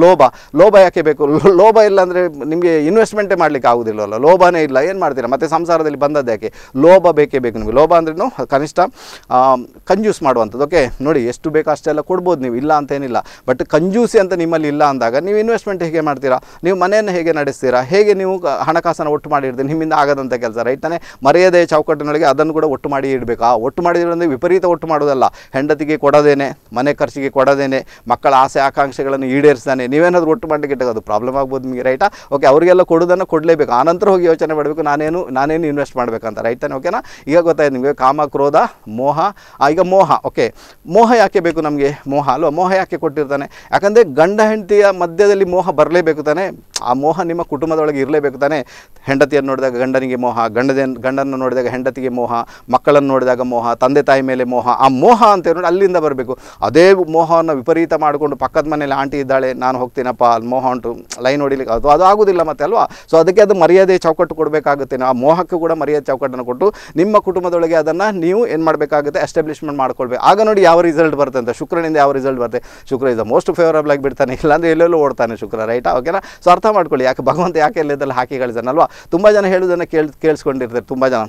ಲೋಭ ಲೋಭ ಯಾಕೆ ಬೇಕು ಲೋಭ ಇಲ್ಲ ಅಂದರೆ ನಿಮಗೆ ಇನ್ವೆಸ್ಟ್ಮೆಂಟೇ ಮಾಡಲಿಕ್ಕೆ ಆಗೋದಿಲ್ಲವಲ್ಲ ಲೋಭನೇ ಇಲ್ಲ ಏನು ಮಾಡ್ತೀರಾ ಮತ್ತು ಸಂಸಾರದಲ್ಲಿ ಬಂದದ್ದು ಯಾಕೆ ಲೋಭ ಬೇಕೇ ಬೇಕು ನಿಮಗೆ ಲೋಭ ಅಂದ್ರೂ ಕನಿಷ್ಠ ಕಂಜೂಸ್ ಮಾಡುವಂಥದ್ದು ಓಕೆ ನೋಡಿ ಎಷ್ಟು ಬೇಕೋ ಅಷ್ಟೆಲ್ಲ ಕೊಡ್ಬೋದು ನೀವು ಇಲ್ಲ ಅಂತೇನಿಲ್ಲ ಬಟ್ ಕಂಜೂಸಿ ಅಂತ ನಿಮ್ಮಲ್ಲಿ ಇಲ್ಲ ಅಂದಾಗ ನೀವು ಇನ್ವೆಸ್ಟ್ಮೆಂಟ್ ಹೇಗೆ ಮಾಡ್ತೀರಾ ನೀವು ಮನೆಯನ್ನು ಹೇಗೆ ನಡೆಸ್ತೀರಾ ಹೇಗೆ ನೀವು ಹಣಕಾಸನ್ನು ಒಟ್ಟು ಮಾಡಿ ನಿಮ್ಮಿಂದ ಆಗದಂಥ ಕೆಲಸ ರೈತನೇ ಮರ್ಯಾದೆ ಚೌಕಟ್ಟಿನೊಳಗೆ ಅದನ್ನು ಕೂಡ ಒಟ್ಟು ಮಾಡಿ ಇಡಬೇಕು ಆ ಒಟ್ಟು ಮಾಡಿದ್ರೆ ವಿಪರೀತ ಒಟ್ಟು ಮಾಡೋದಲ್ಲ ಹೆಂಡತಿಗೆ ಕೊಡೋದೇನೆ ಮನೆ ಖರ್ಚಿಗೆ ಕೊಡೋದೇನೆ ಮಕ್ಕಳ ಆಸೆ ಆಕಾಂಕ್ಷೆಗಳನ್ನು ಈಡೇ ಈಡೇರಿಸ್ತಾನೆ ನೀವೇನಾದ್ರು ಒಟ್ಟು ಮಾಡಲಿಕ್ಕೆ ಇಟ್ಟಾಗ ಅದು ಪ್ರಾಬ್ಲಮ್ ಆಗ್ಬೋದು ನಿಮಗೆ ರೈಟಾ ಓಕೆ ಅವರಿಗೆಲ್ಲ ಕೊಡೋದನ್ನು ಕೊಡಲೇಬೇಕು ಆನಂತರ ಹೋಗಿ ಯೋಚನೆ ಮಾಡಬೇಕು ನಾನೇನು ನಾನೇನು ಇನ್ವೆಸ್ಟ್ ಮಾಡಬೇಕಂತ ರೈಟ್ ತಾನೆ ಓಕೆನಾ ಈಗ ಗೊತ್ತಾಯ್ತು ನಿಮಗೆ ಕಾಮ ಕ್ರೋಧ ಮೋಹ ಈಗ ಮೋಹ ಓಕೆ ಮೋಹ ಯಾಕೆ ಬೇಕು ನಮಗೆ ಮೋಹ ಅಲ್ವಾ ಮೋಹ ಯಾಕೆ ಕೊಟ್ಟಿರ್ತಾನೆ ಯಾಕಂದರೆ ಗಂಡ ಹೆಂಡತಿಯ ಮಧ್ಯದಲ್ಲಿ ಮೋಹ ಬರಲೇಬೇಕು ತಾನೆ ಆ ಮೋಹ ನಿಮ್ಮ ಕುಟುಂಬದೊಳಗೆ ಇರಲೇಬೇಕು ತಾನೆ ಹೆಂಡತಿಯನ್ನು ನೋಡಿದಾಗ ಗಂಡನಿಗೆ ಮೋಹ ಗಂಡದ ಗಂಡನ್ನು ನೋಡಿದಾಗ ಹೆಂಡತಿಗೆ ಮೋಹ ಮಕ್ಕಳನ್ನು ನೋಡಿದಾಗ ಮೋಹ ತಂದೆ ತಾಯಿ ಮೇಲೆ ಮೋಹ ಆ ಮೋಹ ಅಂತ ನೋಡಿ ಅಲ್ಲಿಂದ ಬರಬೇಕು ಅದೇ ಮೋಹವನ್ನು ವಿಪರೀತ ಮಾಡಿಕೊಂಡು ಪಕ್ಕದ ಮನೇಲಿ ಆಂಟಿ ಇದ್ದಾಳೆ ನಾನು ಹೋಗ್ತೀನಪ್ಪ ಅಲ್ಲಿ ಮೋಹ ಉಂಟು ಲೈನ್ ಹೊಡಿಲಿಕ್ಕೆ ಅದು ಅದು ಆಗೋದಿಲ್ಲ ಮತ್ತೆ ಅಲ್ವಾ ಸೊ ಅದಕ್ಕೆ ಅದು ಮರ್ಯಾದೆ ಚೌಕಟ್ಟು ಕೊಡಬೇಕಾಗುತ್ತೇನೆ ಆ ಮೋಹಕ್ಕೆ ಕೂಡ ಮರ್ಯಾದೆ ಚೌಕಟ್ಟನ್ನು ಕೊಟ್ಟು ನಿಮ್ಮ ಕುಟುಂಬದೊಳಗೆ ಅದನ್ನು ನೀವು ಏನು ಮಾಡಬೇಕಾಗುತ್ತೆ ಎಸ್ಟಾಬ್ಲಿಷ್ಮೆಂಟ್ ಮಾಡ್ಕೊಳ್ಬೇಕು ಆಗ ನೋಡಿ ಯಾವ ರಿಸಲ್ಟ್ ಬರುತ್ತೆ ಅಂತ ಶುಕ್ರನಿಂದ ಯಾವ ರಿಸಲ್ಟ್ ಬರುತ್ತೆ ಶುಕ್ರ ಇದು ಮೋಸ್ಟ್ ಫೇವರಬಲ್ ಆಗಿ ಬಿಡ್ತಾನೆ ಅಂದ್ರೆ ಎಲ್ಲೆಲ್ಲೋ ಓಡ್ತಾನೆ ಶುಕ್ರ ರೈಟಾ ಓಕೆನಾ ಸೊ ಅರ್ಥ ಮಾಡ್ಕೊಳ್ಳಿ ಯಾಕೆ ಭಗವಂತ ಯಾಕೆ ಎಲ್ಲದಲ್ಲಿ ಹಾಕಿ ಅಲ್ವಾ ತುಂಬ ಜನ ಹೇಳೋದನ್ನು ಕೇಳಿ ಕೇಳಿಸ್ಕೊಂಡಿರ್ತಾರೆ ತುಂಬ ಜನ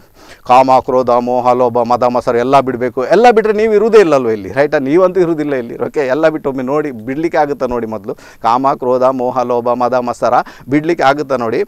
ಕಾಮ ಕ್ರೋಧ ಮೋಹ ಲೋಭ ಮದ ಮಸರು ಎಲ್ಲ ಬಿಡಬೇಕು ಎಲ್ಲ ಬಿಟ್ಟರೆ ನೀವು ಇರುವುದೇ ಇಲ್ಲಲ್ವ ಇಲ್ಲಿ ರೈಟಾ ನೀವಂತೂ ಇರುವುದಿಲ್ಲ ಇಲ್ಲಿ ಓಕೆ ಎಲ್ಲ ಬಿಟ್ಟು ಒಮ್ಮೆ ನೋಡಿ ಬಿಡಲಿಕ್ಕೆ ಆಗುತ್ತಾ ನೋಡಿ ಮೊದಲು ಕಾಮ ಕ್ರೋಧ ಮೋಹ ಲೋಭ ಮದ ಮಸರ ಬಿಡ್ಲಿಕ್ಕೆ ಆಗುತ್ತೆ ನೋಡಿ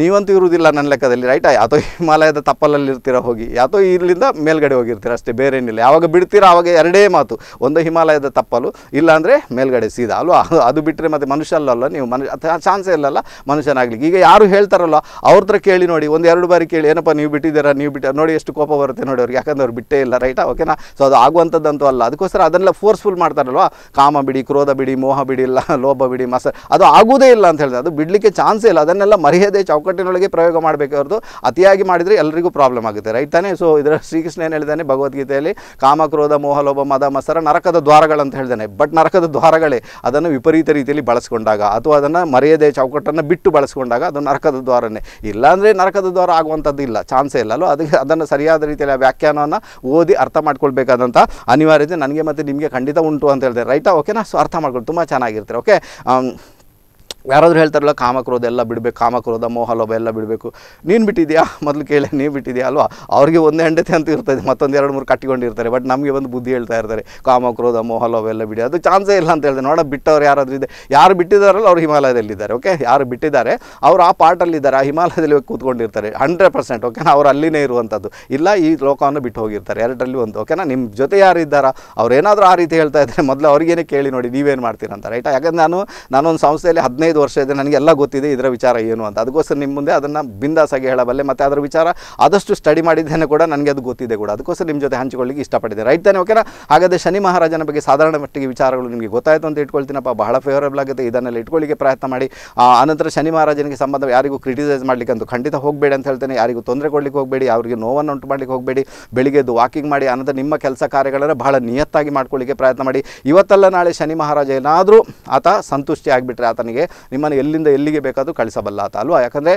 ನೀವಂತೂ ಇರುವುದಿಲ್ಲ ನನ್ನ ಲೆಕ್ಕದಲ್ಲಿ ರೈಟ್ ಯಾತೋ ಹಿಮಾಲಯದ ತಪ್ಪಲಲ್ಲಿ ಇರ್ತೀರ ಹೋಗಿ ಯಾತೋ ಇಲ್ಲಿಂದ ಮೇಲ್ಗಡೆ ಹೋಗಿರ್ತೀರ ಅಷ್ಟೇ ಬೇರೆ ಏನಿಲ್ಲ ಯಾವಾಗ ಬಿಡ್ತೀರ ಆವಾಗ ಎರಡೇ ಮಾತು ಒಂದು ಹಿಮಾಲಯದ ತಪ್ಪಲು ಇಲ್ಲಾಂದರೆ ಮೇಲ್ಗಡೆ ಸೀದಾ ಅಲ್ವಾ ಅದು ಬಿಟ್ಟರೆ ಮನುಷ್ಯ ಅಲ್ಲಲ್ಲ ನೀವು ಮನುಷ್ಯ ಚಾನ್ಸೇ ಇಲ್ಲಲ್ಲ ಮನುಷ್ಯನಾಗ್ಲಿಕ್ಕೆ ಈಗ ಯಾರು ಹೇಳ್ತಾರಲ್ಲ ಅವ್ರ ಹತ್ರ ಕೇಳಿ ನೋಡಿ ಒಂದು ಎರಡು ಬಾರಿ ಕೇಳಿ ಏನಪ್ಪ ನೀವು ಬಿಟ್ಟಿದ್ದೀರಾ ನೀವು ಬಿಟ್ಟ ನೋಡಿ ಎಷ್ಟು ಕೋಪ ಬರುತ್ತೆ ನೋಡಿ ಅವ್ರಿಗೆ ಯಾಕಂದ್ರೆ ಅವ್ರು ಬಿಟ್ಟೇ ಇಲ್ಲ ರೈಟಾ ಓಕೆನಾ ಸೊ ಅದು ಆಗುವಂಥದ್ದಂತೂ ಅಲ್ಲ ಅದಕ್ಕೋಸ್ಕರ ಅದನ್ನೆಲ್ಲ ಫೋರ್ಸ್ಫುಲ್ ಮಾಡ್ತಾರಲ್ವ ಕಾಮ ಬಿಡಿ ಕ್ರೋಧ ಬಿಡಿ ಮೋಹ ಬಿಡಿ ಇಲ್ಲ ಲೋಭ ಬಿಡಿ ಮಸ ಅದು ಆಗುವುದೇ ಇಲ್ಲ ಅಂತ ಹೇಳಿದ್ರೆ ಅದು ಬಿಡಲಿಕ್ಕೆ ಚಾನ್ಸೇ ಇಲ್ಲ ಅದನ್ನೆಲ್ಲ ಮರೆಯದೇ ಚೌ ಚೌಕಟ್ಟಿನೊಳಗೆ ಪ್ರಯೋಗ ಮಾಡಬೇಕು ಅತಿಯಾಗಿ ಮಾಡಿದರೆ ಎಲ್ಲರಿಗೂ ಪ್ರಾಬ್ಲಮ್ ಆಗುತ್ತೆ ರೈಟ್ ತಾನೇ ಸೊ ಇದರ ಶ್ರೀಕೃಷ್ಣ ಏನು ಹೇಳಿದ್ದಾನೆ ಭಗವದ್ಗೀತೆಯಲ್ಲಿ ಕಾಮಕ್ರೋಧ ಮೋಹಲೋಭ ಮದ ಮಸರ ನರಕದ ದ್ವಾರಗಳಂತ ಹೇಳಿದ್ದಾನೆ ಬಟ್ ನರಕದ ದ್ವಾರಗಳೇ ಅದನ್ನು ವಿಪರೀತ ರೀತಿಯಲ್ಲಿ ಬಳಸ್ಕೊಂಡಾಗ ಅಥವಾ ಅದನ್ನು ಮರೆಯದೆ ಚೌಕಟ್ಟನ್ನು ಬಿಟ್ಟು ಬಳಸ್ಕೊಂಡಾಗ ಅದು ನರಕದ ದ್ವಾರನೇ ಇಲ್ಲಾಂದರೆ ನರಕದ ದ್ವಾರ ಆಗುವಂಥದ್ದು ಇಲ್ಲ ಚಾನ್ಸೇ ಇಲ್ಲ ಅಲ್ಲೋ ಅದಕ್ಕೆ ಅದನ್ನು ಸರಿಯಾದ ರೀತಿಯಲ್ಲಿ ಆ ವ್ಯಾಖ್ಯಾನವನ್ನು ಓದಿ ಅರ್ಥ ಮಾಡ್ಕೊಳ್ಬೇಕಾದಂಥ ಅನಿವಾರ್ಯತೆ ನನಗೆ ಮತ್ತು ನಿಮಗೆ ಖಂಡಿತ ಉಂಟು ಅಂತ ಹೇಳಿದೆ ರೈಟಾ ಓಕೆನಾ ಸೊ ಅರ್ಥ ಮಾಡ್ಕೊಂಡು ತುಂಬ ಚೆನ್ನಾಗಿರ್ತಾರೆ ಓಕೆ um, ಯಾರಾದರೂ ಹೇಳ್ತಾರಲ್ಲ ಕಾಮಕ್ರೋಧ ಎಲ್ಲ ಬಿಡಬೇಕು ಕಾಮಕ್ರೋಧ ಮೋಹಲೋಭ ಎಲ್ಲ ಬಿಡಬೇಕು ನೀನು ಬಿಟ್ಟಿದ್ಯಾ ಮೊದಲು ಕೇಳಿ ನೀವು ಬಿಟ್ಟಿದ್ಯಾ ಅಲ್ವಾ ಅವ್ರಿಗೆ ಒಂದೇ ಹೆಂಡತಿ ಅಂತ ಇರ್ತದೆ ಮತ್ತೊಂದು ಎರಡು ಮೂರು ಕಟ್ಟಿಕೊಂಡಿರ್ತಾರೆ ಬಟ್ ನಮಗೆ ಒಂದು ಬುದ್ಧಿ ಹೇಳ್ತಾ ಇರ್ತಾರೆ ಕಾಮಕ್ರೋಧ ಮೋಹಲೋಭ ಎಲ್ಲ ಬಿಡಿ ಅದು ಚಾನ್ಸೇ ಇಲ್ಲ ಅಂತ ಹೇಳ್ತಾರೆ ನೋಡೋ ಬಿಟ್ಟವ್ರು ಯಾರಾದರೂ ಇದೆ ಯಾರು ಬಿಟ್ಟಿದ್ದಾರಲ್ಲ ಅವ್ರು ಹಿಮಾಲಯದಲ್ಲಿದ್ದಾರೆ ಓಕೆ ಯಾರು ಬಿಟ್ಟಿದ್ದಾರೆ ಅವ್ರು ಆ ಪಾರ್ಟಲ್ಲಿದ್ದಾರೆ ಆ ಹಿಮಾಲಯದಲ್ಲಿ ಕೂತ್ಕೊಂಡಿರ್ತಾರೆ ಹಂಡ್ರೆಡ್ ಪರ್ಸೆಂಟ್ ಓಕೆನಾ ಅವ್ರು ಅಲ್ಲಿನೇ ಇರುವಂಥದ್ದು ಇಲ್ಲ ಈ ಲೋಕವನ್ನು ಬಿಟ್ಟು ಹೋಗಿರ್ತಾರೆ ಎರಡರಲ್ಲಿ ಒಂದು ಓಕೆನಾ ನಿಮ್ಮ ಜೊತೆ ಯಾರು ಇದ್ದಾರ ಅವ್ರು ಏನಾದರೂ ಆ ರೀತಿ ಹೇಳ್ತಾ ಇದ್ದಾರೆ ಮೊದಲು ಅವ್ರಿಗೇನೆ ಕೇಳಿ ನೋಡಿ ನೀವೇನು ಮಾಡ್ತೀರಂತ ರೈಟ್ ಯಾಕಂದ್ರೆ ನಾನು ನಾನೊಂದು ಸಂಸ್ಥೆಯಲ್ಲಿ ಹದಿನೈದು ಹದಿನೈದು ವರ್ಷ ಇದೆ ನನಗೆಲ್ಲ ಗೊತ್ತಿದೆ ಇದರ ವಿಚಾರ ಏನು ಅಂತ ಅದಕ್ಕೋಸ್ಕರ ನಿಮ್ಮ ಮುಂದೆ ಅದನ್ನು ಬಿಂದಾಸಾಗಿ ಹೇಳಬಲ್ಲೆ ಮತ್ತು ಅದರ ವಿಚಾರ ಆದಷ್ಟು ಸ್ಟಡಿ ಮಾಡಿದ್ದೇನೆ ಕೂಡ ನನಗೆ ಅದು ಗೊತ್ತಿದೆ ಕೂಡ ಅದಕ್ಕೋಸ್ಕರ ನಿಮ್ಮ ಜೊತೆ ಹಂಚಿಕೊಳ್ಳಿಕ್ಕೆ ಇಷ್ಟಪಟ್ಟಿದೆ ರೈಟ್ ತಾನೆ ಓಕೆನಾ ಹಾಗಾದರೆ ಶನಿ ಮಹಾರಾಜನ ಬಗ್ಗೆ ಸಾಧಾರಣ ಮಟ್ಟಿಗೆ ವಿಚಾರಗಳು ನಿಮಗೆ ಗೊತ್ತಾಯಿತು ಅಂತ ಇಟ್ಕೊಳ್ತೀನಪ್ಪ ಬಹಳ ಫೇವರೇಬಲ್ ಆಗುತ್ತೆ ಇದನ್ನೆಲ್ಲ ಇಟ್ಕೊಳ್ಳಿಕ್ಕೆ ಪ್ರಯತ್ನ ಮಾಡಿ ಆನಂತರ ಶನಿ ಮಹಾರಾಜನಿಗೆ ಸಂಬಂಧ ಯಾರಿಗೂ ಕ್ರಿಟಿಸೈಸ್ ಮಾಡಲಿಕ್ಕೆ ಅಂತ ಖಂಡಿತ ಹೋಗಬೇಡಿ ಅಂತ ಹೇಳ್ತೇನೆ ಯಾರಿಗೂ ತೊಂದರೆ ಕೊಡಲಿಕ್ಕೆ ಹೋಗಬೇಡಿ ಅವರಿಗೆ ನೋವನ್ನು ಉಂಟು ಮಾಡಲಿಕ್ಕೆ ಹೋಗಬೇಡಿ ಎದ್ದು ವಾಕಿಂಗ್ ಮಾಡಿ ಅನಂತರ ನಿಮ್ಮ ಕೆಲಸ ಕಾರ್ಯಗಳನ್ನು ಬಹಳ ನಿಯತ್ತಾಗಿ ಮಾಡ್ಕೊಳ್ಳಿಕ್ಕೆ ಪ್ರಯತ್ನ ಮಾಡಿ ಇವತ್ತಲ್ಲ ನಾಳೆ ಶನಿ ಮಹಾರಾಜ ಏನಾದರೂ ಆತ ಸಂತುಷ್ಟಿ ಆಗಿಬಿಟ್ರೆ ಆತನಿಗೆ ನಿಮ್ಮನ್ನು ಎಲ್ಲಿಂದ ಎಲ್ಲಿಗೆ ಬೇಕಾದರೂ ಕಳಿಸಬಲ್ಲ ಆತ ಅಲ್ವಾ ಯಾಕಂದರೆ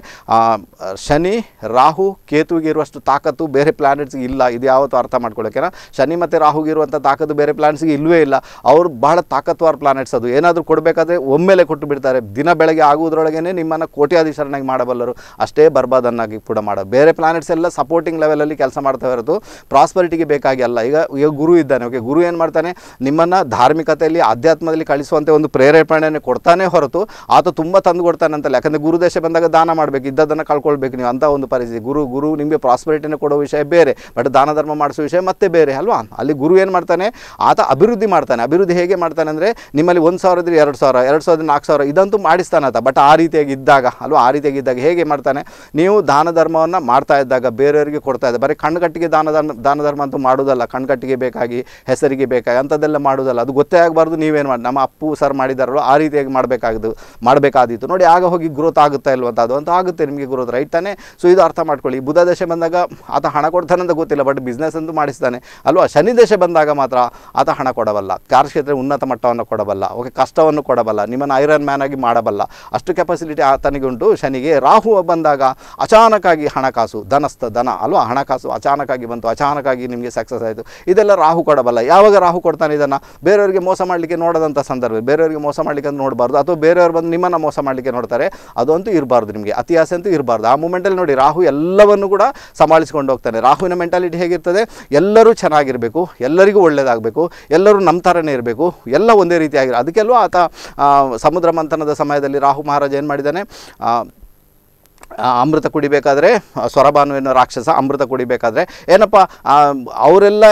ಶನಿ ರಾಹು ಕೇತುವಿಗೆ ಇರುವಷ್ಟು ತಾಕತ್ತು ಬೇರೆ ಪ್ಲಾನೆಟ್ಸ್ಗೆ ಇಲ್ಲ ಇದು ಯಾವತ್ತೂ ಅರ್ಥ ಮಾಡ್ಕೊಳ್ಳೋಕೆನ ಶನಿ ಮತ್ತು ರಾಹುಗೆ ಇರುವಂಥ ತಾಕತ್ತು ಬೇರೆ ಪ್ಲಾನೆಟ್ಸ್ಗೆ ಇಲ್ಲವೇ ಇಲ್ಲ ಅವರು ಬಹಳ ತಾಕತ್ವಾರ ಪ್ಲಾನೆಟ್ಸ್ ಅದು ಏನಾದರೂ ಕೊಡಬೇಕಾದ್ರೆ ಒಮ್ಮೆಲೆ ಕೊಟ್ಟು ಬಿಡ್ತಾರೆ ದಿನ ಬೆಳಗ್ಗೆ ಆಗುವುದರೊಳಗೇ ನಿಮ್ಮನ್ನು ಕೋಟ್ಯಾಧೀಶರನ್ನಾಗಿ ಮಾಡಬಲ್ಲರು ಅಷ್ಟೇ ಬರ್ಬಾದನ್ನಾಗಿ ಕೂಡ ಮಾಡೋದು ಬೇರೆ ಪ್ಲಾನೆಟ್ಸ್ ಎಲ್ಲ ಸಪೋರ್ಟಿಂಗ್ ಲೆವೆಲಲ್ಲಿ ಕೆಲಸ ಮಾಡ್ತಾ ಇರೋದು ಪ್ರಾಸ್ಪರಿಟಿಗೆ ಬೇಕಾಗಿ ಅಲ್ಲ ಈಗ ಈಗ ಗುರು ಇದ್ದಾನೆ ಓಕೆ ಗುರು ಏನು ಮಾಡ್ತಾನೆ ನಿಮ್ಮನ್ನು ಧಾರ್ಮಿಕತೆಯಲ್ಲಿ ಆಧ್ಯಾತ್ಮದಲ್ಲಿ ಕಳಿಸುವಂತೆ ಒಂದು ಪ್ರೇರೇಪಣೆಯನ್ನು ಕೊಡ್ತಾನೆ ಹೊರತು ಆತ ತುಂಬ ತಂದು ಕೊಡ್ತಾನಂತಲ್ಲ ಯಾಕಂದರೆ ಗುರು ದೇಶ ಬಂದಾಗ ದಾನ ಮಾಡಬೇಕು ಇದ್ದದನ್ನು ಕಳ್ಕೊಳ್ಬೇಕು ನೀವು ಅಂಥ ಒಂದು ಪರಿಸ್ಥಿತಿ ಗುರು ಗುರು ನಿಮಗೆ ಪ್ರಾಸ್ಪರಿಟಿನ ಕೊಡೋ ವಿಷಯ ಬೇರೆ ಬಟ್ ದಾನ ಧರ್ಮ ಮಾಡಿಸೋ ವಿಷಯ ಮತ್ತೆ ಬೇರೆ ಅಲ್ವಾ ಅಲ್ಲಿ ಗುರು ಏನು ಮಾಡ್ತಾನೆ ಆತ ಅಭಿವೃದ್ಧಿ ಮಾಡ್ತಾನೆ ಅಭಿವೃದ್ಧಿ ಹೇಗೆ ಮಾಡ್ತಾನೆ ಅಂದರೆ ನಿಮ್ಮಲ್ಲಿ ಒಂದು ಸಾವಿರ ಇದ್ರೆ ಎರಡು ಸಾವಿರ ಎರಡು ಸಾವಿರದ ನಾಲ್ಕು ಸಾವಿರ ಇದಂತೂ ಮಾಡಿಸ್ತಾನೆ ಆತ ಬಟ್ ಆ ರೀತಿಯಾಗಿ ಇದ್ದಾಗ ಅಲ್ವಾ ಆ ರೀತಿಯಾಗಿ ಇದ್ದಾಗ ಹೇಗೆ ಮಾಡ್ತಾನೆ ನೀವು ದಾನ ಧರ್ಮವನ್ನು ಮಾಡ್ತಾ ಇದ್ದಾಗ ಬೇರೆಯವರಿಗೆ ಕೊಡ್ತಾ ಇದ್ದ ಬರೀ ಕಣ್ಕಟ್ಟಿಗೆ ದಾನ ಧರ್ಮ ದಾನ ಧರ್ಮ ಅಂತೂ ಮಾಡೋದಲ್ಲ ಕಣ್ಕಟ್ಟಿಗೆ ಬೇಕಾಗಿ ಹೆಸರಿಗೆ ಬೇಕಾಗಿ ಅಂಥದ್ದೆಲ್ಲ ಮಾಡೋದಲ್ಲ ಅದು ಗೊತ್ತೇ ಆಗಬಾರ್ದು ನೀವೇನು ಮಾಡಿ ನಮ್ಮ ಅಪ್ಪು ಸರ್ ಮಾಡಿದಾರಲ್ಲ ಆ ರೀತಿಯಾಗಿ ಮಾಡಬೇಕಾಗದು ಮಾಡಬೇಕಾದಿತ್ತು ನೋಡಿ ಆಗ ಹೋಗಿ ಗ್ರೋತ್ ಆಗುತ್ತಾ ಇಲ್ವಂಥದ್ದು ಅಂತ ಆಗುತ್ತೆ ನಿಮಗೆ ಗ್ರೋತ್ ರೈಟ್ ತಾನೆ ಸೊ ಇದು ಅರ್ಥ ಮಾಡ್ಕೊಳ್ಳಿ ಬುಧ ದಶೆ ಬಂದಾಗ ಆತ ಹಣ ಅಂತ ಗೊತ್ತಿಲ್ಲ ಬಟ್ ಬಿಸ್ನೆಸ್ ಅಂತೂ ಮಾಡಿಸ್ತಾನೆ ಅಲ್ವಾ ಶನಿ ದಶೆ ಬಂದಾಗ ಮಾತ್ರ ಆತ ಹಣ ಕೊಡಬಲ್ಲ ಕಾರ್ಯಕ್ಷೇತ್ರ ಉನ್ನತ ಮಟ್ಟವನ್ನು ಕೊಡಬಲ್ಲ ಓಕೆ ಕಷ್ಟವನ್ನು ಕೊಡಬಲ್ಲ ನಿಮ್ಮನ್ನು ಐರನ್ ಮ್ಯಾನ್ ಆಗಿ ಮಾಡಬಲ್ಲ ಅಷ್ಟು ಕೆಪಾಸಿಟಿ ಉಂಟು ಶನಿಗೆ ರಾಹು ಬಂದಾಗ ಅಚಾನಕ್ಕಾಗಿ ಹಣಕಾಸು ಧನಸ್ಥ ಧನ ಅಲ್ವಾ ಹಣಕಾಸು ಅಚಾನಕ್ಕಾಗಿ ಬಂತು ಅಚಾನಕ್ಕಾಗಿ ನಿಮಗೆ ಸಕ್ಸಸ್ ಆಯಿತು ಇದೆಲ್ಲ ರಾಹು ಕೊಡಬಲ್ಲ ಯಾವಾಗ ರಾಹು ಕೊಡ್ತಾನೆ ಇದನ್ನು ಬೇರೆಯವರಿಗೆ ಮೋಸ ಮಾಡಲಿಕ್ಕೆ ನೋಡದಂಥ ಸಂದರ್ಭ ಬೇರೆಯವರಿಗೆ ಮೋಸ ಮಾಡಲಿಕ್ಕೆ ನೋಡಬಾರ್ದು ಅಥವಾ ಬೇರೆಯವರು ಬಂದು ನಿಮ್ಮನ್ನು ಮೋಸ ಮಾಡಲಿಕ್ಕೆ ನೋಡ್ತಾರೆ ಅದಂತೂ ಇರಬಾರ್ದು ನಿಮಗೆ ಅತಿ ಅಂತೂ ಇರಬಾರ್ದು ಆ ಮೂಮೆಂಟಲ್ಲಿ ನೋಡಿ ರಾಹು ಎಲ್ಲವನ್ನು ಕೂಡ ಸಂಭಾಳಿಸ್ಕೊಂಡು ಹೋಗ್ತಾನೆ ರಾಹುವಿನ ಮೆಂಟಾಲಿಟಿ ಹೇಗಿರ್ತದೆ ಎಲ್ಲರೂ ಚೆನ್ನಾಗಿರಬೇಕು ಎಲ್ಲರಿಗೂ ಒಳ್ಳೆಯದಾಗಬೇಕು ಎಲ್ಲರೂ ನಮ್ಮ ಥರನೇ ಇರಬೇಕು ಎಲ್ಲ ಒಂದೇ ರೀತಿಯಾಗಿರೋ ಅದಕ್ಕೆಲ್ಲೂ ಆತ ಸಮುದ್ರ ಮಂಥನದ ಸಮಯದಲ್ಲಿ ರಾಹು ಮಹಾರಾಜ ಏನು ಮಾಡಿದ್ದಾನೆ ಅಮೃತ ಕುಡಿಬೇಕಾದ್ರೆ ಸ್ವರಭಾನು ಎನ್ನುವ ರಾಕ್ಷಸ ಅಮೃತ ಕುಡಿಬೇಕಾದ್ರೆ ಏನಪ್ಪ ಅವರೆಲ್ಲ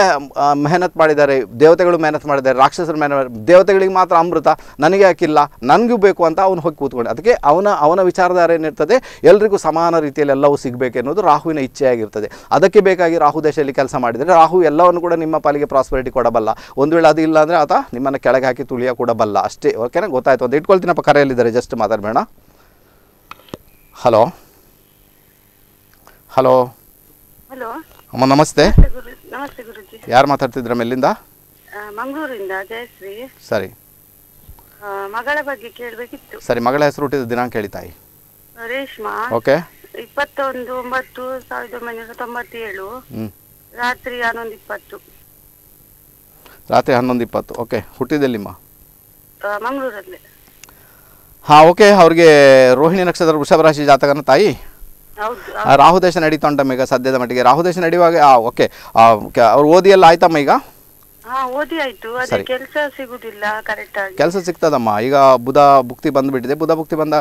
ಮೆಹನತ್ ಮಾಡಿದ್ದಾರೆ ದೇವತೆಗಳು ಮೆಹನತ್ ಮಾಡಿದ್ದಾರೆ ರಾಕ್ಷಸರು ಮೆಹನತ್ ದೇವತೆಗಳಿಗೆ ಮಾತ್ರ ಅಮೃತ ನನಗೆ ಹಾಕಿಲ್ಲ ನನಗೂ ಬೇಕು ಅಂತ ಅವನು ಹೋಗಿ ಕೂತ್ಕೊಂಡೆ ಅದಕ್ಕೆ ಅವನ ಅವನ ವಿಚಾರಧಾರ ಏನಿರ್ತದೆ ಎಲ್ರಿಗೂ ಸಮಾನ ರೀತಿಯಲ್ಲಿ ಎಲ್ಲವೂ ಸಿಗಬೇಕು ಎನ್ನುವುದು ರಾಹುವಿನ ಇಚ್ಛೆಯಾಗಿರ್ತದೆ ಅದಕ್ಕೆ ಬೇಕಾಗಿ ರಾಹು ದೇಶದಲ್ಲಿ ಕೆಲಸ ಮಾಡಿದರೆ ರಾಹು ಎಲ್ಲವನ್ನು ಕೂಡ ನಿಮ್ಮ ಪಾಲಿಗೆ ಪ್ರಾಸ್ಪರಿಟಿ ಕೊಡಬಲ್ಲ ಒಂದು ವೇಳೆ ಅದು ಇಲ್ಲ ಅಂದರೆ ಆತ ನಿಮ್ಮನ್ನು ಕೆಳಗೆ ಹಾಕಿ ತುಳಿಯ ಕೊಡಬಲ್ಲ ಅಷ್ಟೇ ಓಕೆನಾ ಗೊತ್ತಾಯ್ತು ಅಂತ ಇಟ್ಕೊಳ್ತೀನಪ್ಪ ಕರೆಯಲ್ಲಿದ್ದಾರೆ ಜಸ್ಟ್ ಮಾತಾಡಬೇಡ ಹಲೋ ಹಲೋ ಹಲೋ ಅಮ್ಮ ನಮಸ್ತೆ ನಮಸ್ತೆ ಗುರುಜಿ ಯಾರು ಮಾತಾಡ್ತಿದ್ರಮ್ಮ ಎಲ್ಲಿಂದ ಮಂಗಳೂರಿಂದ ಜಯಶ್ರೀ ಸರಿ ಮಗಳ ಬಗ್ಗೆ ಕೇಳಬೇಕಿತ್ತು ಸರಿ ಮಗಳ ಹೆಸರು ಹುಟ್ಟಿದ ದಿನಾಂಕ ಹೇಳಿ ತಾಯಿ ರೇಷ್ಮಾ ಓಕೆ ಇಪ್ಪತ್ತೊಂದು ಒಂಬತ್ತು ಸಾವಿರದ ಒಂಬೈನೂರ ತೊಂಬತ್ತೇಳು ರಾತ್ರಿ ಹನ್ನೊಂದು ಇಪ್ಪತ್ತು ರಾತ್ರಿ ಹನ್ನೊಂದು ಇಪ್ಪತ್ತು ಓಕೆ ಹುಟ್ಟಿದಲ್ಲಿಮ್ಮ ಮಂಗಳೂರಲ್ಲಿ ಹಾಂ ಓಕೆ ಅವ್ರಿಗೆ ರೋಹಿಣಿ ನಕ್ಷತ್ರ ವೃಷಭ ರಾಶಿ ಜಾತಕನ ತಾಯಿ ರಾಹುದೇಶ ನಡೀತಾ ಉಂಟಮ್ಮ ಈಗ ಸದ್ಯದ ಮಟ್ಟಿಗೆ ರಾಹುದೇಶ ನಡೆಯುವಾಗ ಓಕೆ ಅವ್ರು ಓದಿ ಎಲ್ಲ ಆಯ್ತಮ್ಮ ಈಗ ಓದಿ ಆಯ್ತು ಅದೇ ಕೆಲಸ ಸಿಗುದಿಲ್ಲ ಕರೆಕ್ಟ್ ಕೆಲಸ ಸಿಗ್ತದಮ್ಮ ಈಗ ಬುಧ ಭುಕ್ತಿ ಬಂದ್ಬಿಟ್ಟಿದೆ ಬುಧ ಭುಕ್ತಿ ಬಂದ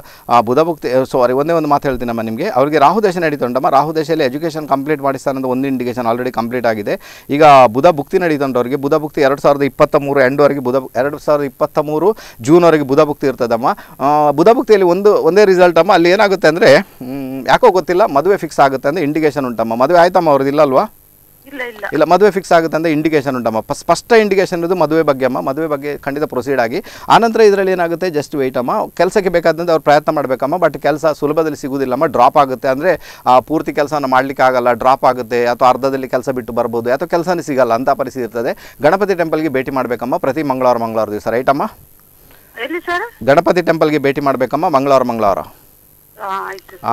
ಬುಧ ಭುಕ್ತಿ ಸಾರಿ ಒಂದೇ ಒಂದು ಮಾತು ಹೇಳ್ತೀನಮ್ಮ ನಿಮಗೆ ಅವರಿಗೆ ರಾಹು ದೇಶ ನಡೀತುಂಟಮ್ಮ ರಾಹು ದೇಶದಲ್ಲಿ ಎಜುಕೇಷನ್ ಕಂಪ್ಲೀಟ್ ಮಾಡಿಸ್ತಾರೆ ಅನ್ನೋದು ಒಂದು ಇಂಡಿಕೇಶನ್ ಆಲ್ರೆಡಿ ಕಂಪ್ಲೀಟ್ ಆಗಿದೆ ಈಗ ಬುಧ ಭುಕ್ತಿ ನಡೀತುಂಟು ಅವರಿಗೆ ಬುಧ ಭುಕ್ತಿ ಎರಡು ಸಾವಿರದ ಇಪ್ಪತ್ತ ಮೂರು ಎಂಡ್ವರೆಗೆ ಬುಧ ಎರಡು ಸಾವಿರದ ಇಪ್ಪತ್ತ ಮೂರು ಜೂನ್ವರೆಗೆ ಬುಧ ಭುಕ್ತಿ ಇರ್ತದಮ್ಮ ಬುಧ ಭುಕ್ತಿಯಲ್ಲಿ ಒಂದು ಒಂದೇ ರಿಸಲ್ಟ್ ಅಮ್ಮ ಅಲ್ಲಿ ಏನಾಗುತ್ತೆ ಅಂದರೆ ಯಾಕೋ ಗೊತ್ತಿಲ್ಲ ಮದುವೆ ಫಿಕ್ಸ್ ಆಗುತ್ತೆ ಅಂದರೆ ಇಂಡಿಕೇಶನ್ ಉಂಟಮ್ಮ ಮದುವೆ ಆಯ್ತಮ್ಮ ಅವ್ರದ್ದು ಇಲ್ಲ ಅಲ್ವಾ ಇಲ್ಲ ಮದುವೆ ಫಿಕ್ಸ್ ಆಗುತ್ತೆ ಅಂತ ಇಂಡಿಕೇಶನ್ ಉಂಟಮ್ಮ ಸ್ಪಷ್ಟ ಇಂಡಿಕೇಶನ್ ಇರೋದು ಮದುವೆ ಬಗ್ಗೆ ಅಮ್ಮ ಮದುವೆ ಬಗ್ಗೆ ಖಂಡಿತ ಪ್ರೊಸೀಡ್ ಆಗಿ ಆನಂತರ ಇದರಲ್ಲಿ ಏನಾಗುತ್ತೆ ಜಸ್ಟ್ ವೆಯ್ಟ್ ಅಮ್ಮ ಕೆಲಸಕ್ಕೆ ಬೇಕಾದಂತೆ ಅವ್ರು ಪ್ರಯತ್ನ ಮಾಡಬೇಕಮ್ಮ ಬಟ್ ಕೆಲಸ ಸುಲಭದಲ್ಲಿ ಸಿಗುದಿಲ್ಲಮ್ಮ ಡ್ರಾಪ್ ಆಗುತ್ತೆ ಅಂದರೆ ಪೂರ್ತಿ ಕೆಲಸವನ್ನು ಮಾಡ್ಲಿಕ್ಕೆ ಆಗಲ್ಲ ಡ್ರಾಪ್ ಆಗುತ್ತೆ ಅಥವಾ ಅರ್ಧದಲ್ಲಿ ಕೆಲಸ ಬಿಟ್ಟು ಬರ್ಬೋದು ಅಥವಾ ಕೆಲಸನೇ ಸಿಗಲ್ಲ ಅಂತ ಪರಿಸ್ಥಿತಿ ಇರ್ತದೆ ಗಣಪತಿ ಟೆಂಪಲ್ಗೆ ಭೇಟಿ ಮಾಡಬೇಕಮ್ಮ ಪ್ರತಿ ಮಂಗಳವಾರ ಮಂಗಳವಾರ ದಿವಸ ರೈಟ್ ಅಮ್ಮ ಗಣಪತಿ ಟೆಂಪಲ್ಗೆ ಭೇಟಿ ಮಾಡಬೇಕಮ್ಮ ಮಂಗಳವಾರ ಮಂಗಳವಾರ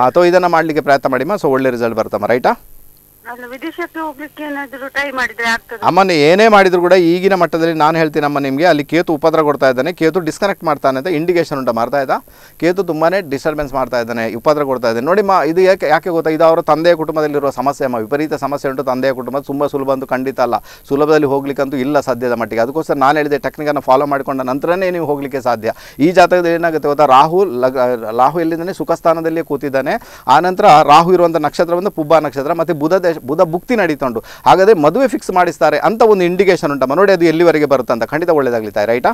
ಅಥವಾ ಇದನ್ನು ಮಾಡಲಿಕ್ಕೆ ಪ್ರಯತ್ನ ಮಾಡಿಮ್ಮ ಸೊ ಒಳ್ಳೆ ರಿಸಲ್ಟ್ ಬರ್ತಮ್ಮ ರೈಟಾ ಅಮ್ಮನ ಏನೇ ಮಾಡಿದ್ರು ಕೂಡ ಈಗಿನ ಮಟ್ಟದಲ್ಲಿ ನಾನು ಹೇಳ್ತೀನಿ ಅಮ್ಮ ನಿಮಗೆ ಅಲ್ಲಿ ಕೇತು ಉಪದ್ರ ಕೊಡ್ತಾ ಇದ್ದಾನೆ ಕೇತು ಡಿಸ್ಕನೆಕ್ಟ್ ಮಾಡ್ತಾನೆ ಅಂತ ಇಂಡಿಕೇಶನ್ ಉಂಟು ಮಾಡ್ತಾ ಇದ್ದ ಕೇತು ತುಂಬಾನೇ ಡಿಸ್ಟರ್ಬೆನ್ಸ್ ಮಾಡ್ತಾ ಇದ್ದಾನೆ ಉಪದ್ರ ಕೊಡ್ತಾ ಇದ್ದಾನೆ ನೋಡಿ ಮಾ ಇದು ಯಾಕೆ ಯಾಕೆ ಗೊತ್ತಾ ಇದು ಅವರ ತಂದೆಯ ಕುಟುಂಬದಲ್ಲಿರುವ ಸಮಸ್ಯೆ ಅಮ್ಮ ವಿಪರೀತ ಸಮಸ್ಯೆ ಉಂಟು ತಂದೆಯ ಕುಟುಂಬ ತುಂಬ ಸುಲಭ ಅಂತೂ ಖಂಡಿತ ಅಲ್ಲ ಸುಲಭದಲ್ಲಿ ಹೋಗ್ಲಿಕ್ಕಂತೂ ಇಲ್ಲ ಸದ್ಯದ ಮಟ್ಟಿಗೆ ಅದಕ್ಕೋಸ್ಕರ ನಾನು ಹೇಳಿದೆ ಟೆಕ್ನಿಕನ್ನು ಫಾಲೋ ಮಾಡಿಕೊಂಡ ನಂತರನೇ ನೀವು ಹೋಗಲಿಕ್ಕೆ ಸಾಧ್ಯ ಈ ಜಾತಕದಲ್ಲಿ ಏನಾಗುತ್ತೆ ಗೊತ್ತಾ ರಾಹು ರಾಹು ಎಲ್ಲಿದ್ದಾನೆ ಸುಖ ಸ್ಥಾನದಲ್ಲಿ ಕೂತಿದ್ದಾನೆ ಆನಂತರ ರಾಹು ಇರುವಂಥ ನಕ್ಷತ್ರ ಒಂದು ಪುಬ್ಬ ನಕ್ಷತ್ರ ಮತ್ತು ಬುಧ ದೇಶ ಬುಧ ಭುಕ್ತಿ ನಡೀತೊಂಡು ಹಾಗಾದರೆ ಮದುವೆ ಫಿಕ್ಸ್ ಮಾಡಿಸ್ತಾರೆ ಅಂತ ಒಂದು ಇಂಡಿಕೇಶನ್ ಉಂಟಮ್ಮ ನೋಡಿ ಅದು ಎಲ್ಲಿವರೆಗೆ ಬರುತ್ತೆ ಅಂತ ಖಂಡಿತ ಒಳ್ಳೇದಾಗಲಿತ್ತಾ ರೈಟಾ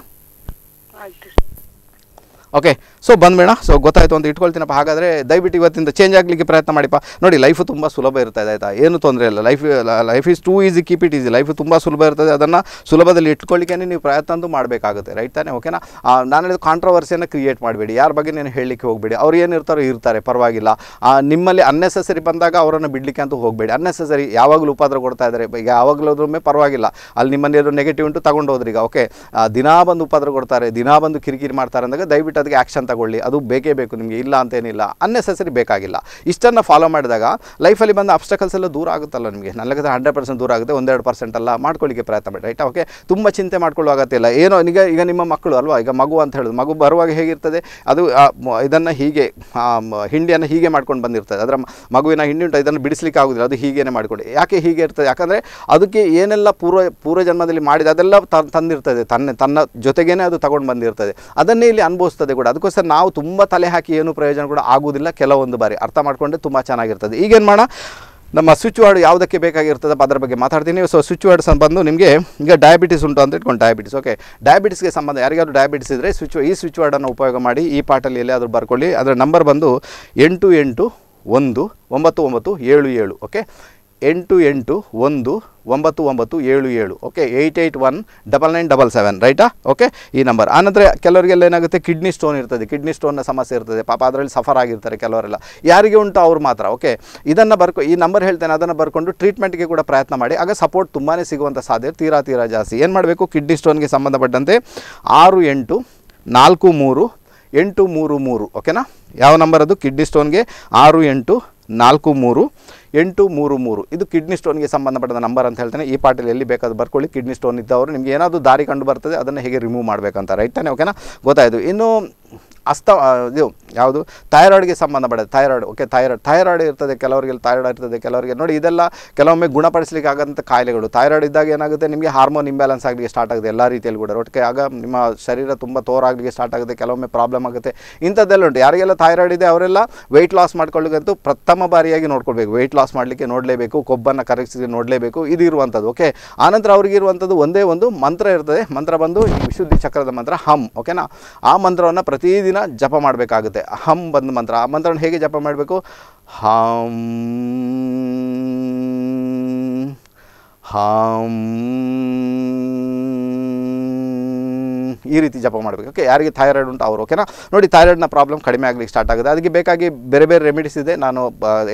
ಓಕೆ ಸೊ ಬಂದ್ಬೇಡ ಸೊ ಗೊತ್ತಾಯಿತು ಅಂತ ಇಟ್ಕೊಳ್ತೀನಪ್ಪ ಹಾಗಾದರೆ ದಯವಿಟ್ಟು ಇವತ್ತಿಂದ ಚೇಂಜ್ ಆಗಲಿಕ್ಕೆ ಪ್ರಯತ್ನ ಮಾಡಿಪ್ಪ ನೋಡಿ ಲೈಫು ತುಂಬ ಸುಲಭ ಇರ್ತದೆ ಆಯಿತಾ ಏನು ತೊಂದರೆ ಇಲ್ಲ life life is too easy keep it easy life ತುಂಬ ಸುಲಭ ಇರ್ತದೆ ಅದನ್ನು ಸುಲಭದಲ್ಲಿ ಇಟ್ಕೊಳ್ಳಿಕ್ಕೆ ನೀವು ಪ್ರಯತ್ನ ಮಾಡಬೇಕಾಗುತ್ತೆ ರೈಟ್ ತಾನೆ ಓಕೆನಾ ನಾನು ಹೇಳಿದ ಕಾಂಟ್ರವರ್ಸಿಯನ್ನು ಕ್ರಿಯೇಟ್ ಮಾಡಬೇಡಿ ಯಾರ ಬಗ್ಗೆ ನೀನು ಹೇಳಲಿಕ್ಕೆ ಹೋಗಬೇಡಿ ಅವ್ರು ಏನಿರ್ತಾರೋ ಇರ್ತಾರೆ ಪರವಾಗಿಲ್ಲ ನಿಮ್ಮಲ್ಲಿ ಅನ್ನೆಸೆಸರಿ ಬಂದಾಗ ಅವರನ್ನು ಬಿಡಲಿಕ್ಕೆ ಅಂತೂ ಹೋಗಬೇಡಿ ಅನ್ನೆಸೆಸರಿ ಯಾವಾಗಲೂ ಉಪದ್ರ ಕೊಡ್ತಾ ಇದ್ದಾರೆ ಈಗ ಯಾವಾಗಲೂ ಪರವಾಗಿಲ್ಲ ಅಲ್ಲಿ ನಿಮ್ಮಲ್ಲಿ ನೆಗೆಟಿವ್ ಉಂಟು ತಗೊಂಡು ಹೋದ್ರಿ ಈಗ ಓಕೆ ದಿನ ಬಂದು ಉಪದ್ರ ಕೊಡ್ತಾರೆ ದಿನ ಬಂದು ಕಿರಿಕಿರಿ ಮಾಡ್ತಾರೆ ಅಂದಾಗ ದಯವಿಟ್ಟು ಅದಕ್ಕೆ ಆ್ಯಕ್ಷನ್ ತಗೊಳ್ಳಿ ಅದು ಬೇಕೇ ಬೇಕು ನಿಮಗೆ ಇಲ್ಲ ಅಂತೇನಿಲ್ಲ ಅನ್ನೆಸೆಸರಿ ಬೇಕಾಗಿಲ್ಲ ಇಷ್ಟನ್ನು ಫಾಲೋ ಮಾಡಿದಾಗ ಲೈಫಲ್ಲಿ ಬಂದ ಅಬ್ಸ್ಟಕಲ್ಸ್ ಎಲ್ಲ ದೂರ ಆಗುತ್ತಲ್ಲ ನಿಮಗೆ ನನಗೆ ಹಂಡ್ರೆಡ್ ಪರ್ಸೆಂಟ್ ದೂರ ಆಗುತ್ತೆ ಒಂದೆರಡು ಪರ್ಸೆಂಟ್ ಅಲ್ಲ ಮಾಡ್ಕೊಳ್ಳಿಕ್ಕೆ ಪ್ರಯತ್ನ ಮಾಡಿ ರೈಟ್ ಓಕೆ ತುಂಬ ಚಿಂತೆ ಮಾಡ್ಕೊಳ್ಳೋ ಅಗತ್ಯ ಏನೋ ಈಗ ಈಗ ನಿಮ್ಮ ಮಕ್ಕಳು ಅಲ್ವಾ ಈಗ ಮಗು ಅಂತ ಹೇಳೋದು ಮಗು ಬರುವಾಗ ಹೇಗಿರ್ತದೆ ಅದು ಇದನ್ನು ಹೀಗೆ ಹಿಂಡಿಯನ್ನು ಹೀಗೆ ಮಾಡ್ಕೊಂಡು ಬಂದಿರ್ತದೆ ಅದರ ಮಗುವಿನ ಹಿಂಡಿ ಉಂಟು ಇದನ್ನು ಬಿಡಿಸಲಿಕ್ಕೆ ಆಗೋದಿಲ್ಲ ಅದು ಹೀಗೇನೆ ಮಾಡಿಕೊಡಿ ಯಾಕೆ ಹೀಗೆ ಇರ್ತದೆ ಯಾಕಂದರೆ ಅದಕ್ಕೆ ಏನೆಲ್ಲ ಪೂರ್ವ ಪೂರ್ವ ಜನ್ಮದಲ್ಲಿ ಮಾಡಿದ ಅದೆಲ್ಲ ತಂದಿರ್ತದೆ ತನ್ನ ತನ್ನ ಜೊತೆಗೇನೆ ಅದು ತಗೊಂಡು ಬಂದಿರ್ತದೆ ಅದನ್ನೇ ಇಲ್ಲಿ ಅನುಭವಿಸ್ತದೆ ಕೂಡ ಅದಕ್ಕೋಸ್ಕರ ನಾವು ತುಂಬ ತಲೆ ಹಾಕಿ ಏನು ಪ್ರಯೋಜನ ಕೂಡ ಆಗುವುದಿಲ್ಲ ಕೆಲವೊಂದು ಬಾರಿ ಅರ್ಥ ಮಾಡಿಕೊಂಡೆ ತುಂಬ ಚೆನ್ನಾಗಿರ್ತದೆ ಈಗೇನು ಮಾಡೋಣ ನಮ್ಮ ಸ್ವಿಚ್ ವರ್ಡ್ ಯಾವುದಕ್ಕೆ ಬೇಕಾಗಿರ್ತದಪ್ಪ ಅದರ ಬಗ್ಗೆ ಮಾತಾಡ್ತೀನಿ ಸೊ ಸ್ವಿಚ್ ವಾರ್ಡ್ ಬಂದು ನಿಮಗೆ ಈಗ ಡಯಾಬಿಟಿಸ್ ಉಂಟು ಅಂತ ಇಟ್ಕೊಂಡು ಡಯಾಬಿಟಿಸ್ ಓಕೆ ಡಯಾಬಿಟಿಸ್ಗೆ ಸಂಬಂಧ ಯಾರಿಗಾದ್ರು ಡಯಾಬಿಟಿಸ್ ಇದ್ದರೆ ಸ್ವಿಚ್ ಈ ಸ್ವಿಚ್ ವಾರ್ಡನ್ನು ಉಪಯೋಗ ಮಾಡಿ ಈ ಪಾಟಲ್ಲಿ ಎಲ್ಲಾದರೂ ಬರ್ಕೊಳ್ಳಿ ಅದರ ನಂಬರ್ ಬಂದು ಎಂಟು ಎಂಟು ಒಂದು ಒಂಬತ್ತು ಒಂಬತ್ತು ಏಳು ಏಳು ಓಕೆ ಎಂಟು ಎಂಟು ಒಂದು ಒಂಬತ್ತು ಒಂಬತ್ತು ಏಳು ಏಳು okay eight eight one double nine double seven ರೈಟಾ ಓಕೆ ಈ ನಂಬರ್ ಆನಂತರ ಕೆಲವರಿಗೆಲ್ಲ ಏನಾಗುತ್ತೆ ಕಿಡ್ನಿ ಸ್ಟೋನ್ ಇರ್ತದೆ ಕಿಡ್ನಿ ಸ್ಟೋನ್ನ ಸಮಸ್ಯೆ ಇರ್ತದೆ ಪಾಪ ಅದರಲ್ಲಿ ಸಫರ್ ಆಗಿರ್ತಾರೆ ಕೆಲವರೆಲ್ಲ ಯಾರಿಗೆ ಉಂಟು ಅವ್ರು ಮಾತ್ರ ಓಕೆ ಇದನ್ನು ಬರ್ಕೊ ಈ ನಂಬರ್ ಹೇಳ್ತೇನೆ ಅದನ್ನು ಬರ್ಕೊಂಡು ಟ್ರೀಟ್ಮೆಂಟ್ಗೆ ಕೂಡ ಪ್ರಯತ್ನ ಮಾಡಿ ಆಗ ಸಪೋರ್ಟ್ ತುಂಬಾ ಸಿಗುವಂಥ ಸಾಧ್ಯ ತೀರಾ ತೀರಾ ಜಾಸ್ತಿ ಏನು ಮಾಡಬೇಕು ಕಿಡ್ನಿ ಸ್ಟೋನ್ಗೆ ಸಂಬಂಧಪಟ್ಟಂತೆ ಆರು ಎಂಟು ನಾಲ್ಕು ಮೂರು ಎಂಟು ಮೂರು ಮೂರು ಓಕೆನಾ ಯಾವ ನಂಬರ್ ಅದು ಕಿಡ್ನಿ ಸ್ಟೋನ್ಗೆ ಆರು ಎಂಟು ನಾಲ್ಕು ಮೂರು ಎಂಟು ಮೂರು ಮೂರು ಇದು ಕಿಡ್ನಿ ಸ್ಟೋನ್ಗೆ ಸಂಬಂಧಪಟ್ಟ ನಂಬರ್ ಅಂತ ಹೇಳ್ತೇನೆ ಈ ಪಾಟೀಲ್ ಎಲ್ಲಿ ಬೇಕಾದ್ರೂ ಬರ್ಕೊಳ್ಳಿ ಕಿಡ್ನಿ ಸ್ಟೋನ್ ಇದ್ದವರು ನಿಮಗೆ ಏನಾದರೂ ದಾರಿ ಕಂಡು ಬರ್ತದೆ ಅದನ್ನು ಹೇಗೆ ರಿಮೂವ್ ಮಾಡಬೇಕಂತ ರೈಟ್ ತಾನೆ ಓಕೆನಾ ಗೊತ್ತಾಯಿತು ಇನ್ನು ಅಸ್ತ ಇದು ಯಾವುದು ಥೈರಾಯ್ಡ್ಗೆ ಸಂಬಂಧಪಡೆ ಥೈರಾಯ್ಡ್ ಓಕೆ ಥೈರಾಯ್ಡ್ ಥೈರಾಯ್ಡ್ ಇರ್ತದೆ ಕೆಲವರಿಗೆ ಥೈರಾಯ್ಡ್ ಇರ್ತದೆ ಕೆಲವರಿಗೆ ನೋಡಿ ಇದೆಲ್ಲ ಕೆಲವೊಮ್ಮೆ ಗುಣಪಡಿಸಲಿಕ್ಕೆ ಆಗಂಥ ಕಾಯಿಲೆಗಳು ಥೈರಾಯ್ಡ್ ಇದ್ದಾಗ ಏನಾಗುತ್ತೆ ನಿಮಗೆ ಹಾರ್ಮೋನ್ ಇಂಬ್ಯಾಲೆನ್ಸ್ ಆಗಲಿಕ್ಕೆ ಸ್ಟಾರ್ಟ್ ಆಗುತ್ತೆ ಎಲ್ಲ ರೀತಿಯಲ್ಲಿ ಕೂಡ ಒಟ್ಟಿಗೆ ಆಗ ನಿಮ್ಮ ಶರೀರ ತುಂಬ ಆಗಲಿಕ್ಕೆ ಸ್ಟಾರ್ಟ್ ಆಗುತ್ತೆ ಕೆಲವೊಮ್ಮೆ ಪ್ರಾಬ್ಲಮ್ ಆಗುತ್ತೆ ಇಂಥದ್ದೆಲ್ಲ ಉಂಟು ಯಾರಿಗೆಲ್ಲ ಥೈರಾಯ್ಡ್ ಇದೆ ಅವರೆಲ್ಲ ವೆಯ್ಟ್ ಲಾಸ್ ಮಾಡ್ಕೊಳ್ಳಿಕ್ಕಂತೂ ಪ್ರಥಮ ಬಾರಿಯಾಗಿ ನೋಡ್ಕೊಳ್ಬೇಕು ವೆಯ್ಟ್ ಲಾಸ್ ಮಾಡಲಿಕ್ಕೆ ನೋಡಲೇಬೇಕು ಕೊಬ್ಬನ್ನು ಕರಗಿಸಿ ನೋಡಲೇಬೇಕು ಇದು ಇರುವಂಥದ್ದು ಓಕೆ ಆನಂತರ ಇರುವಂಥದ್ದು ಒಂದೇ ಒಂದು ಮಂತ್ರ ಇರ್ತದೆ ಮಂತ್ರ ಬಂದು ಈ ವಿಶುದ್ಧಿ ಚಕ್ರದ ಮಂತ್ರ ಹಮ್ ಓಕೆನಾ ಆ ಮಂತ್ರವನ್ನು ಪ್ರತಿದಿನ ದಿನ ಜಪ ಮಾಡಬೇಕಾಗುತ್ತೆ ಹಂ ಬಂದ ಮಂತ್ರ ಆ ಮಂತ್ರನ ಹೇಗೆ ಜಪ ಮಾಡಬೇಕು ಹಂ ಹಂ ಈ ರೀತಿ ಜಪ ಮಾಡಬೇಕು ಓಕೆ ಯಾರಿಗೆ ಥೈರಾಯ್ಡ್ ಉಂಟು ಅವರು ಓಕೆನಾ ನೋಡಿ ಥೈರಾಯ್ಡ್ನ ಪ್ರಾಬ್ಲಮ್ ಕಡಿಮೆ ಆಗಲಿಕ್ಕೆ ಸ್ಟಾರ್ಟ್ ಆಗುತ್ತೆ ಅದಕ್ಕೆ ಬೇಕಾಗಿ ಬೇರೆ ಬೇರೆ ರೆಮಿಡೀಸ್ ಇದೆ ನಾನು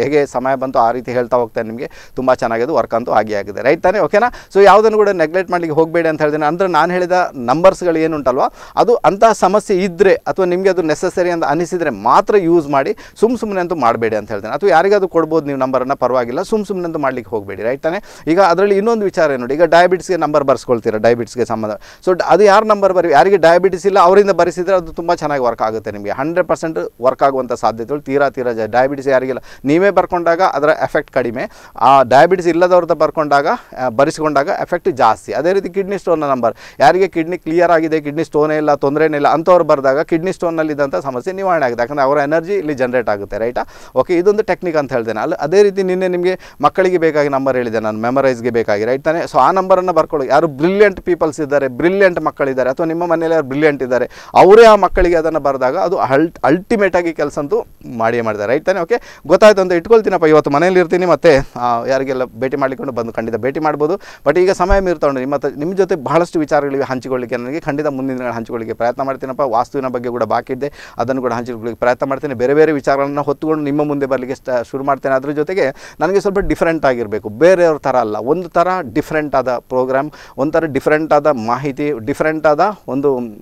ಹೇಗೆ ಸಮಯ ಬಂತು ಆ ರೀತಿ ಹೇಳ್ತಾ ಹೋಗ್ತೇನೆ ನಿಮಗೆ ತುಂಬ ಚೆನ್ನಾಗಿದೆ ವರ್ಕ್ ಅಂತೂ ಆಗಿ ಆಗಿದೆ ರೈಟ್ ತಾನೆ ಓಕೆನಾ ಸೊ ಯಾವುದನ್ನು ಕೂಡ ನೆಗ್ಲೆಕ್ಟ್ ಮಾಡಲಿಕ್ಕೆ ಹೋಗಬೇಡಿ ಅಂತ ಹೇಳ್ತೇನೆ ಅಂದರೆ ನಾನು ಹೇಳಿದ ನಂಬರ್ಸ್ಗಳು ಏನುಂಟಲ್ವ ಅದು ಅಂತಹ ಸಮಸ್ಯೆ ಇದ್ದರೆ ಅಥವಾ ನಿಮಗೆ ಅದು ನೆಸಸರಿ ಅಂತ ಅನಿಸಿದರೆ ಮಾತ್ರ ಯೂಸ್ ಮಾಡಿ ಸುಮ್ಮ ಸುಮ್ಮನೆ ಅಂತೂ ಮಾಡಬೇಡಿ ಅಂತ ಹೇಳ್ತೇನೆ ಅಥವಾ ಯಾರಿಗಾದ್ರೂ ಕೊಡ್ಬೋದು ನೀವು ನಂಬರನ್ನು ಪರವಾಗಿಲ್ಲ ಸುಮ್ಮ ಸುಮ್ಮನೆ ಅಂತೂ ಮಾಡಲಿಕ್ಕೆ ಹೋಗಬೇಡಿ ರೈಟ್ ತಾನೇ ಈಗ ಅದರಲ್ಲಿ ಇನ್ನೊಂದು ವಿಚಾರ ನೋಡಿ ಈಗ ಡಯಾಬಿಟಿಸ್ಗೆ ನಂಬರ್ ಬರ್ಸ್ಕೊಳ್ತೀರಾ ಡಯಾಬಿಟಿಸ್ಗೆ ಸಂಬಂಧ ಸೊ ಅದು ಯಾರು ನಂಬರ್ ಬರೀ ಯಾರಿಗೆ ಡಯಾಬಿಟಿಸ್ ಇಲ್ಲ ಅವರಿಂದ ಬರಿಸಿದರೆ ಅದು ತುಂಬ ಚೆನ್ನಾಗಿ ವರ್ಕ್ ಆಗುತ್ತೆ ನಿಮಗೆ ಹಂಡ್ರೆಡ್ ಪರ್ಸೆಂಟ್ ವರ್ಕ್ ಆಗುವಂಥ ಸಾಧ್ಯತೆಗಳು ತೀರಾ ಜ ಡಯಾಬಿಟಿಸ್ ಯಾರಿಗಿಲ್ಲ ನೀವೇ ಬರ್ಕೊಂಡಾಗ ಅದರ ಎಫೆಕ್ಟ್ ಕಡಿಮೆ ಆ ಡಯಾಬಿಟಿಸ್ ಇಲ್ಲದವ್ರದ್ದು ಬರ್ಕೊಂಡಾಗ ಬರಿಸಿಕೊಂಡಾಗ ಎಫೆಕ್ಟ್ ಜಾಸ್ತಿ ಅದೇ ರೀತಿ ಕಿಡ್ನಿ ಸ್ಟೋನ್ನ ನಂಬರ್ ಯಾರಿಗೆ ಕಿಡ್ನಿ ಕ್ಲಿಯರ್ ಆಗಿದೆ ಕಿಡ್ನಿ ಸ್ಟೋನೇ ಇಲ್ಲ ತೊಂದರೆನೇ ಇಲ್ಲ ಅಂಥವ್ರು ಬರೆದಾಗ ಕಿಡ್ನಿ ಸ್ಟೋನ್ನಲ್ಲಿದ್ದಂಥ ಸಮಸ್ಯೆ ನಿವಾರಣೆ ಆಗುತ್ತೆ ಯಾಕಂದರೆ ಅವರ ಎನರ್ಜಿ ಇಲ್ಲಿ ಜನರೇಟ್ ಆಗುತ್ತೆ ರೈಟಾ ಓಕೆ ಇದೊಂದು ಟೆಕ್ನಿಕ್ ಅಂತ ಹೇಳ್ತೇನೆ ಅಲ್ಲಿ ಅದೇ ರೀತಿ ನಿನ್ನೆ ನಿಮಗೆ ಮಕ್ಕಳಿಗೆ ಬೇಕಾಗಿ ನಂಬರ್ ಹೇಳಿದೆ ನಾನು ಮೆಮರೈಸ್ಗೆ ಬೇಕಾಗಿ ರೈಟ್ ತಾನೆ ಸೊ ಆ ನಂಬರನ್ನು ಬರ್ಕೊಳ್ಳಿ ಯಾರು ಬ್ರಿಲಿಯಂಟ್ ಪೀಪಲ್ಸ್ ಇದ್ದಾರೆ ಬ್ರಿಲಿಯಂಟ್ ಮಕ್ಕಳಿದ್ದಾರೆ ಅಥವಾ ನಿಮ್ಮ ಮನೇಲಿ ಯಾರು ಬ್ರಿಲಿಯಂಟ್ ಇದ್ದಾರೆ ಅವರೇ ಆ ಮಕ್ಕಳಿಗೆ ಅದನ್ನು ಬರೆದಾಗ ಅದು ಅಲ್ಟ್ ಅಲ್ಟಿಮೇಟಾಗಿ ಕೆಲಸ ಅಂತೂ ಮಾಡಿಯೇ ಮಾಡಿದ್ದಾರೆ ರೈಟ್ ತಾನೆ ಓಕೆ ಗೊತ್ತಾಯ್ತು ಅಂತ ಇಟ್ಕೊಳ್ತೀನಪ್ಪ ಇವತ್ತು ಮನೇಲಿ ಇರ್ತೀನಿ ಮತ್ತು ಯಾರಿಗೆಲ್ಲ ಭೇಟಿ ಮಾಡಿಕೊಂಡು ಬಂದು ಖಂಡಿತ ಭೇಟಿ ಮಾಡ್ಬೋದು ಬಟ್ ಈಗ ಸಮಯ ಮೀರ್ತಾ ನಿಮ್ಮ ನಿಮ್ಮ ಜೊತೆ ಬಹಳಷ್ಟು ವಿಚಾರಗಳಿಗೆ ಹಂಚಿಕೊಳ್ಳಿಕ್ಕೆ ನನಗೆ ಖಂಡಿತ ಮುಂದಿನ ದಿನಗಳ ಹಂಚಿಕೊಳ್ಳಿಕ್ಕೆ ಪ್ರಯತ್ನ ಮಾಡ್ತೀನಪ್ಪ ವಾಸ್ತುವಿನ ಬಗ್ಗೆ ಕೂಡ ಬಾಕಿ ಅದನ್ನು ಕೂಡ ಹಂಚಿಕೊಳ್ಳಿಕ್ಕೆ ಪ್ರಯತ್ನ ಮಾಡ್ತೀನಿ ಬೇರೆ ಬೇರೆ ವಿಚಾರಗಳನ್ನು ಹೊತ್ತುಕೊಂಡು ನಿಮ್ಮ ಮುಂದೆ ಬರಲಿಕ್ಕೆ ಶುರು ಮಾಡ್ತೇನೆ ಅದ್ರ ಜೊತೆಗೆ ನನಗೆ ಸ್ವಲ್ಪ ಡಿಫ್ರೆಂಟ್ ಆಗಿರಬೇಕು ಬೇರೆಯವ್ರ ಥರ ಅಲ್ಲ ಒಂದು ಥರ ಡಿಫ್ರೆಂಟ್ ಆದ ಪ್ರೋಗ್ರಾಮ್ ಒಂಥರ ಡಿಫ್ರೆಂಟ್ ಆದ ಮಾಹಿತಿ ಡಿಫ್ರೆಂಟ್ ಆದ ಒಂದು ಒಂದು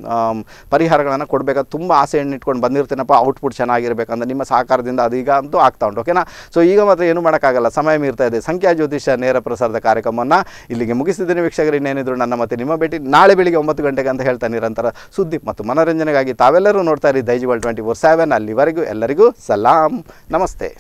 ಪರಿಹಾರಗಳನ್ನು ಕೊಡಬೇಕಾದ ತುಂಬ ಆಸೆಯನ್ನು ಇಟ್ಕೊಂಡು ಬಂದಿರ್ತೀನಪ್ಪ ಔಟ್ಪುಟ್ ಚೆನ್ನಾಗಿರ್ಬೇಕಂದ್ರೆ ನಿಮ್ಮ ಸಹಕಾರದಿಂದ ಈಗ ಅಂತೂ ಆಗ್ತಾ ಉಂಟು ಓಕೆನಾ ಸೊ ಈಗ ಮಾತ್ರ ಏನು ಮಾಡೋಕ್ಕಾಗಲ್ಲ ಸಮಯ ಮೀರ್ತಾ ಇದೆ ಸಂಖ್ಯಾ ಜ್ಯೋತಿಷ ನೇರ ಪ್ರಸಾರದ ಕಾರ್ಯಕ್ರಮವನ್ನು ಇಲ್ಲಿಗೆ ಮುಗಿಸಿದ್ದೀನಿ ವೀಕ್ಷಕರು ಇನ್ನೇನಿದ್ರು ನನ್ನ ಮತ್ತೆ ನಿಮ್ಮ ಭೇಟಿ ನಾಳೆ ಬೆಳಿಗ್ಗೆ ಒಂಬತ್ತು ಗಂಟೆಗೆ ಅಂತ ಹೇಳ್ತಾ ನಿರಂತರ ಸುದ್ದಿ ಮತ್ತು ಮನೋರಂಜನೆಗಾಗಿ ತಾವೆಲ್ಲರೂ ನೋಡ್ತಾ ಇರಿ ದೈಜಿವಲ್ ಟ್ವೆಂಟಿ ಫೋರ್ ಸೆವೆನ್ ಅಲ್ಲಿವರೆಗೂ ಎಲ್ಲರಿಗೂ ಸಲಾಂ ನಮಸ್ತೆ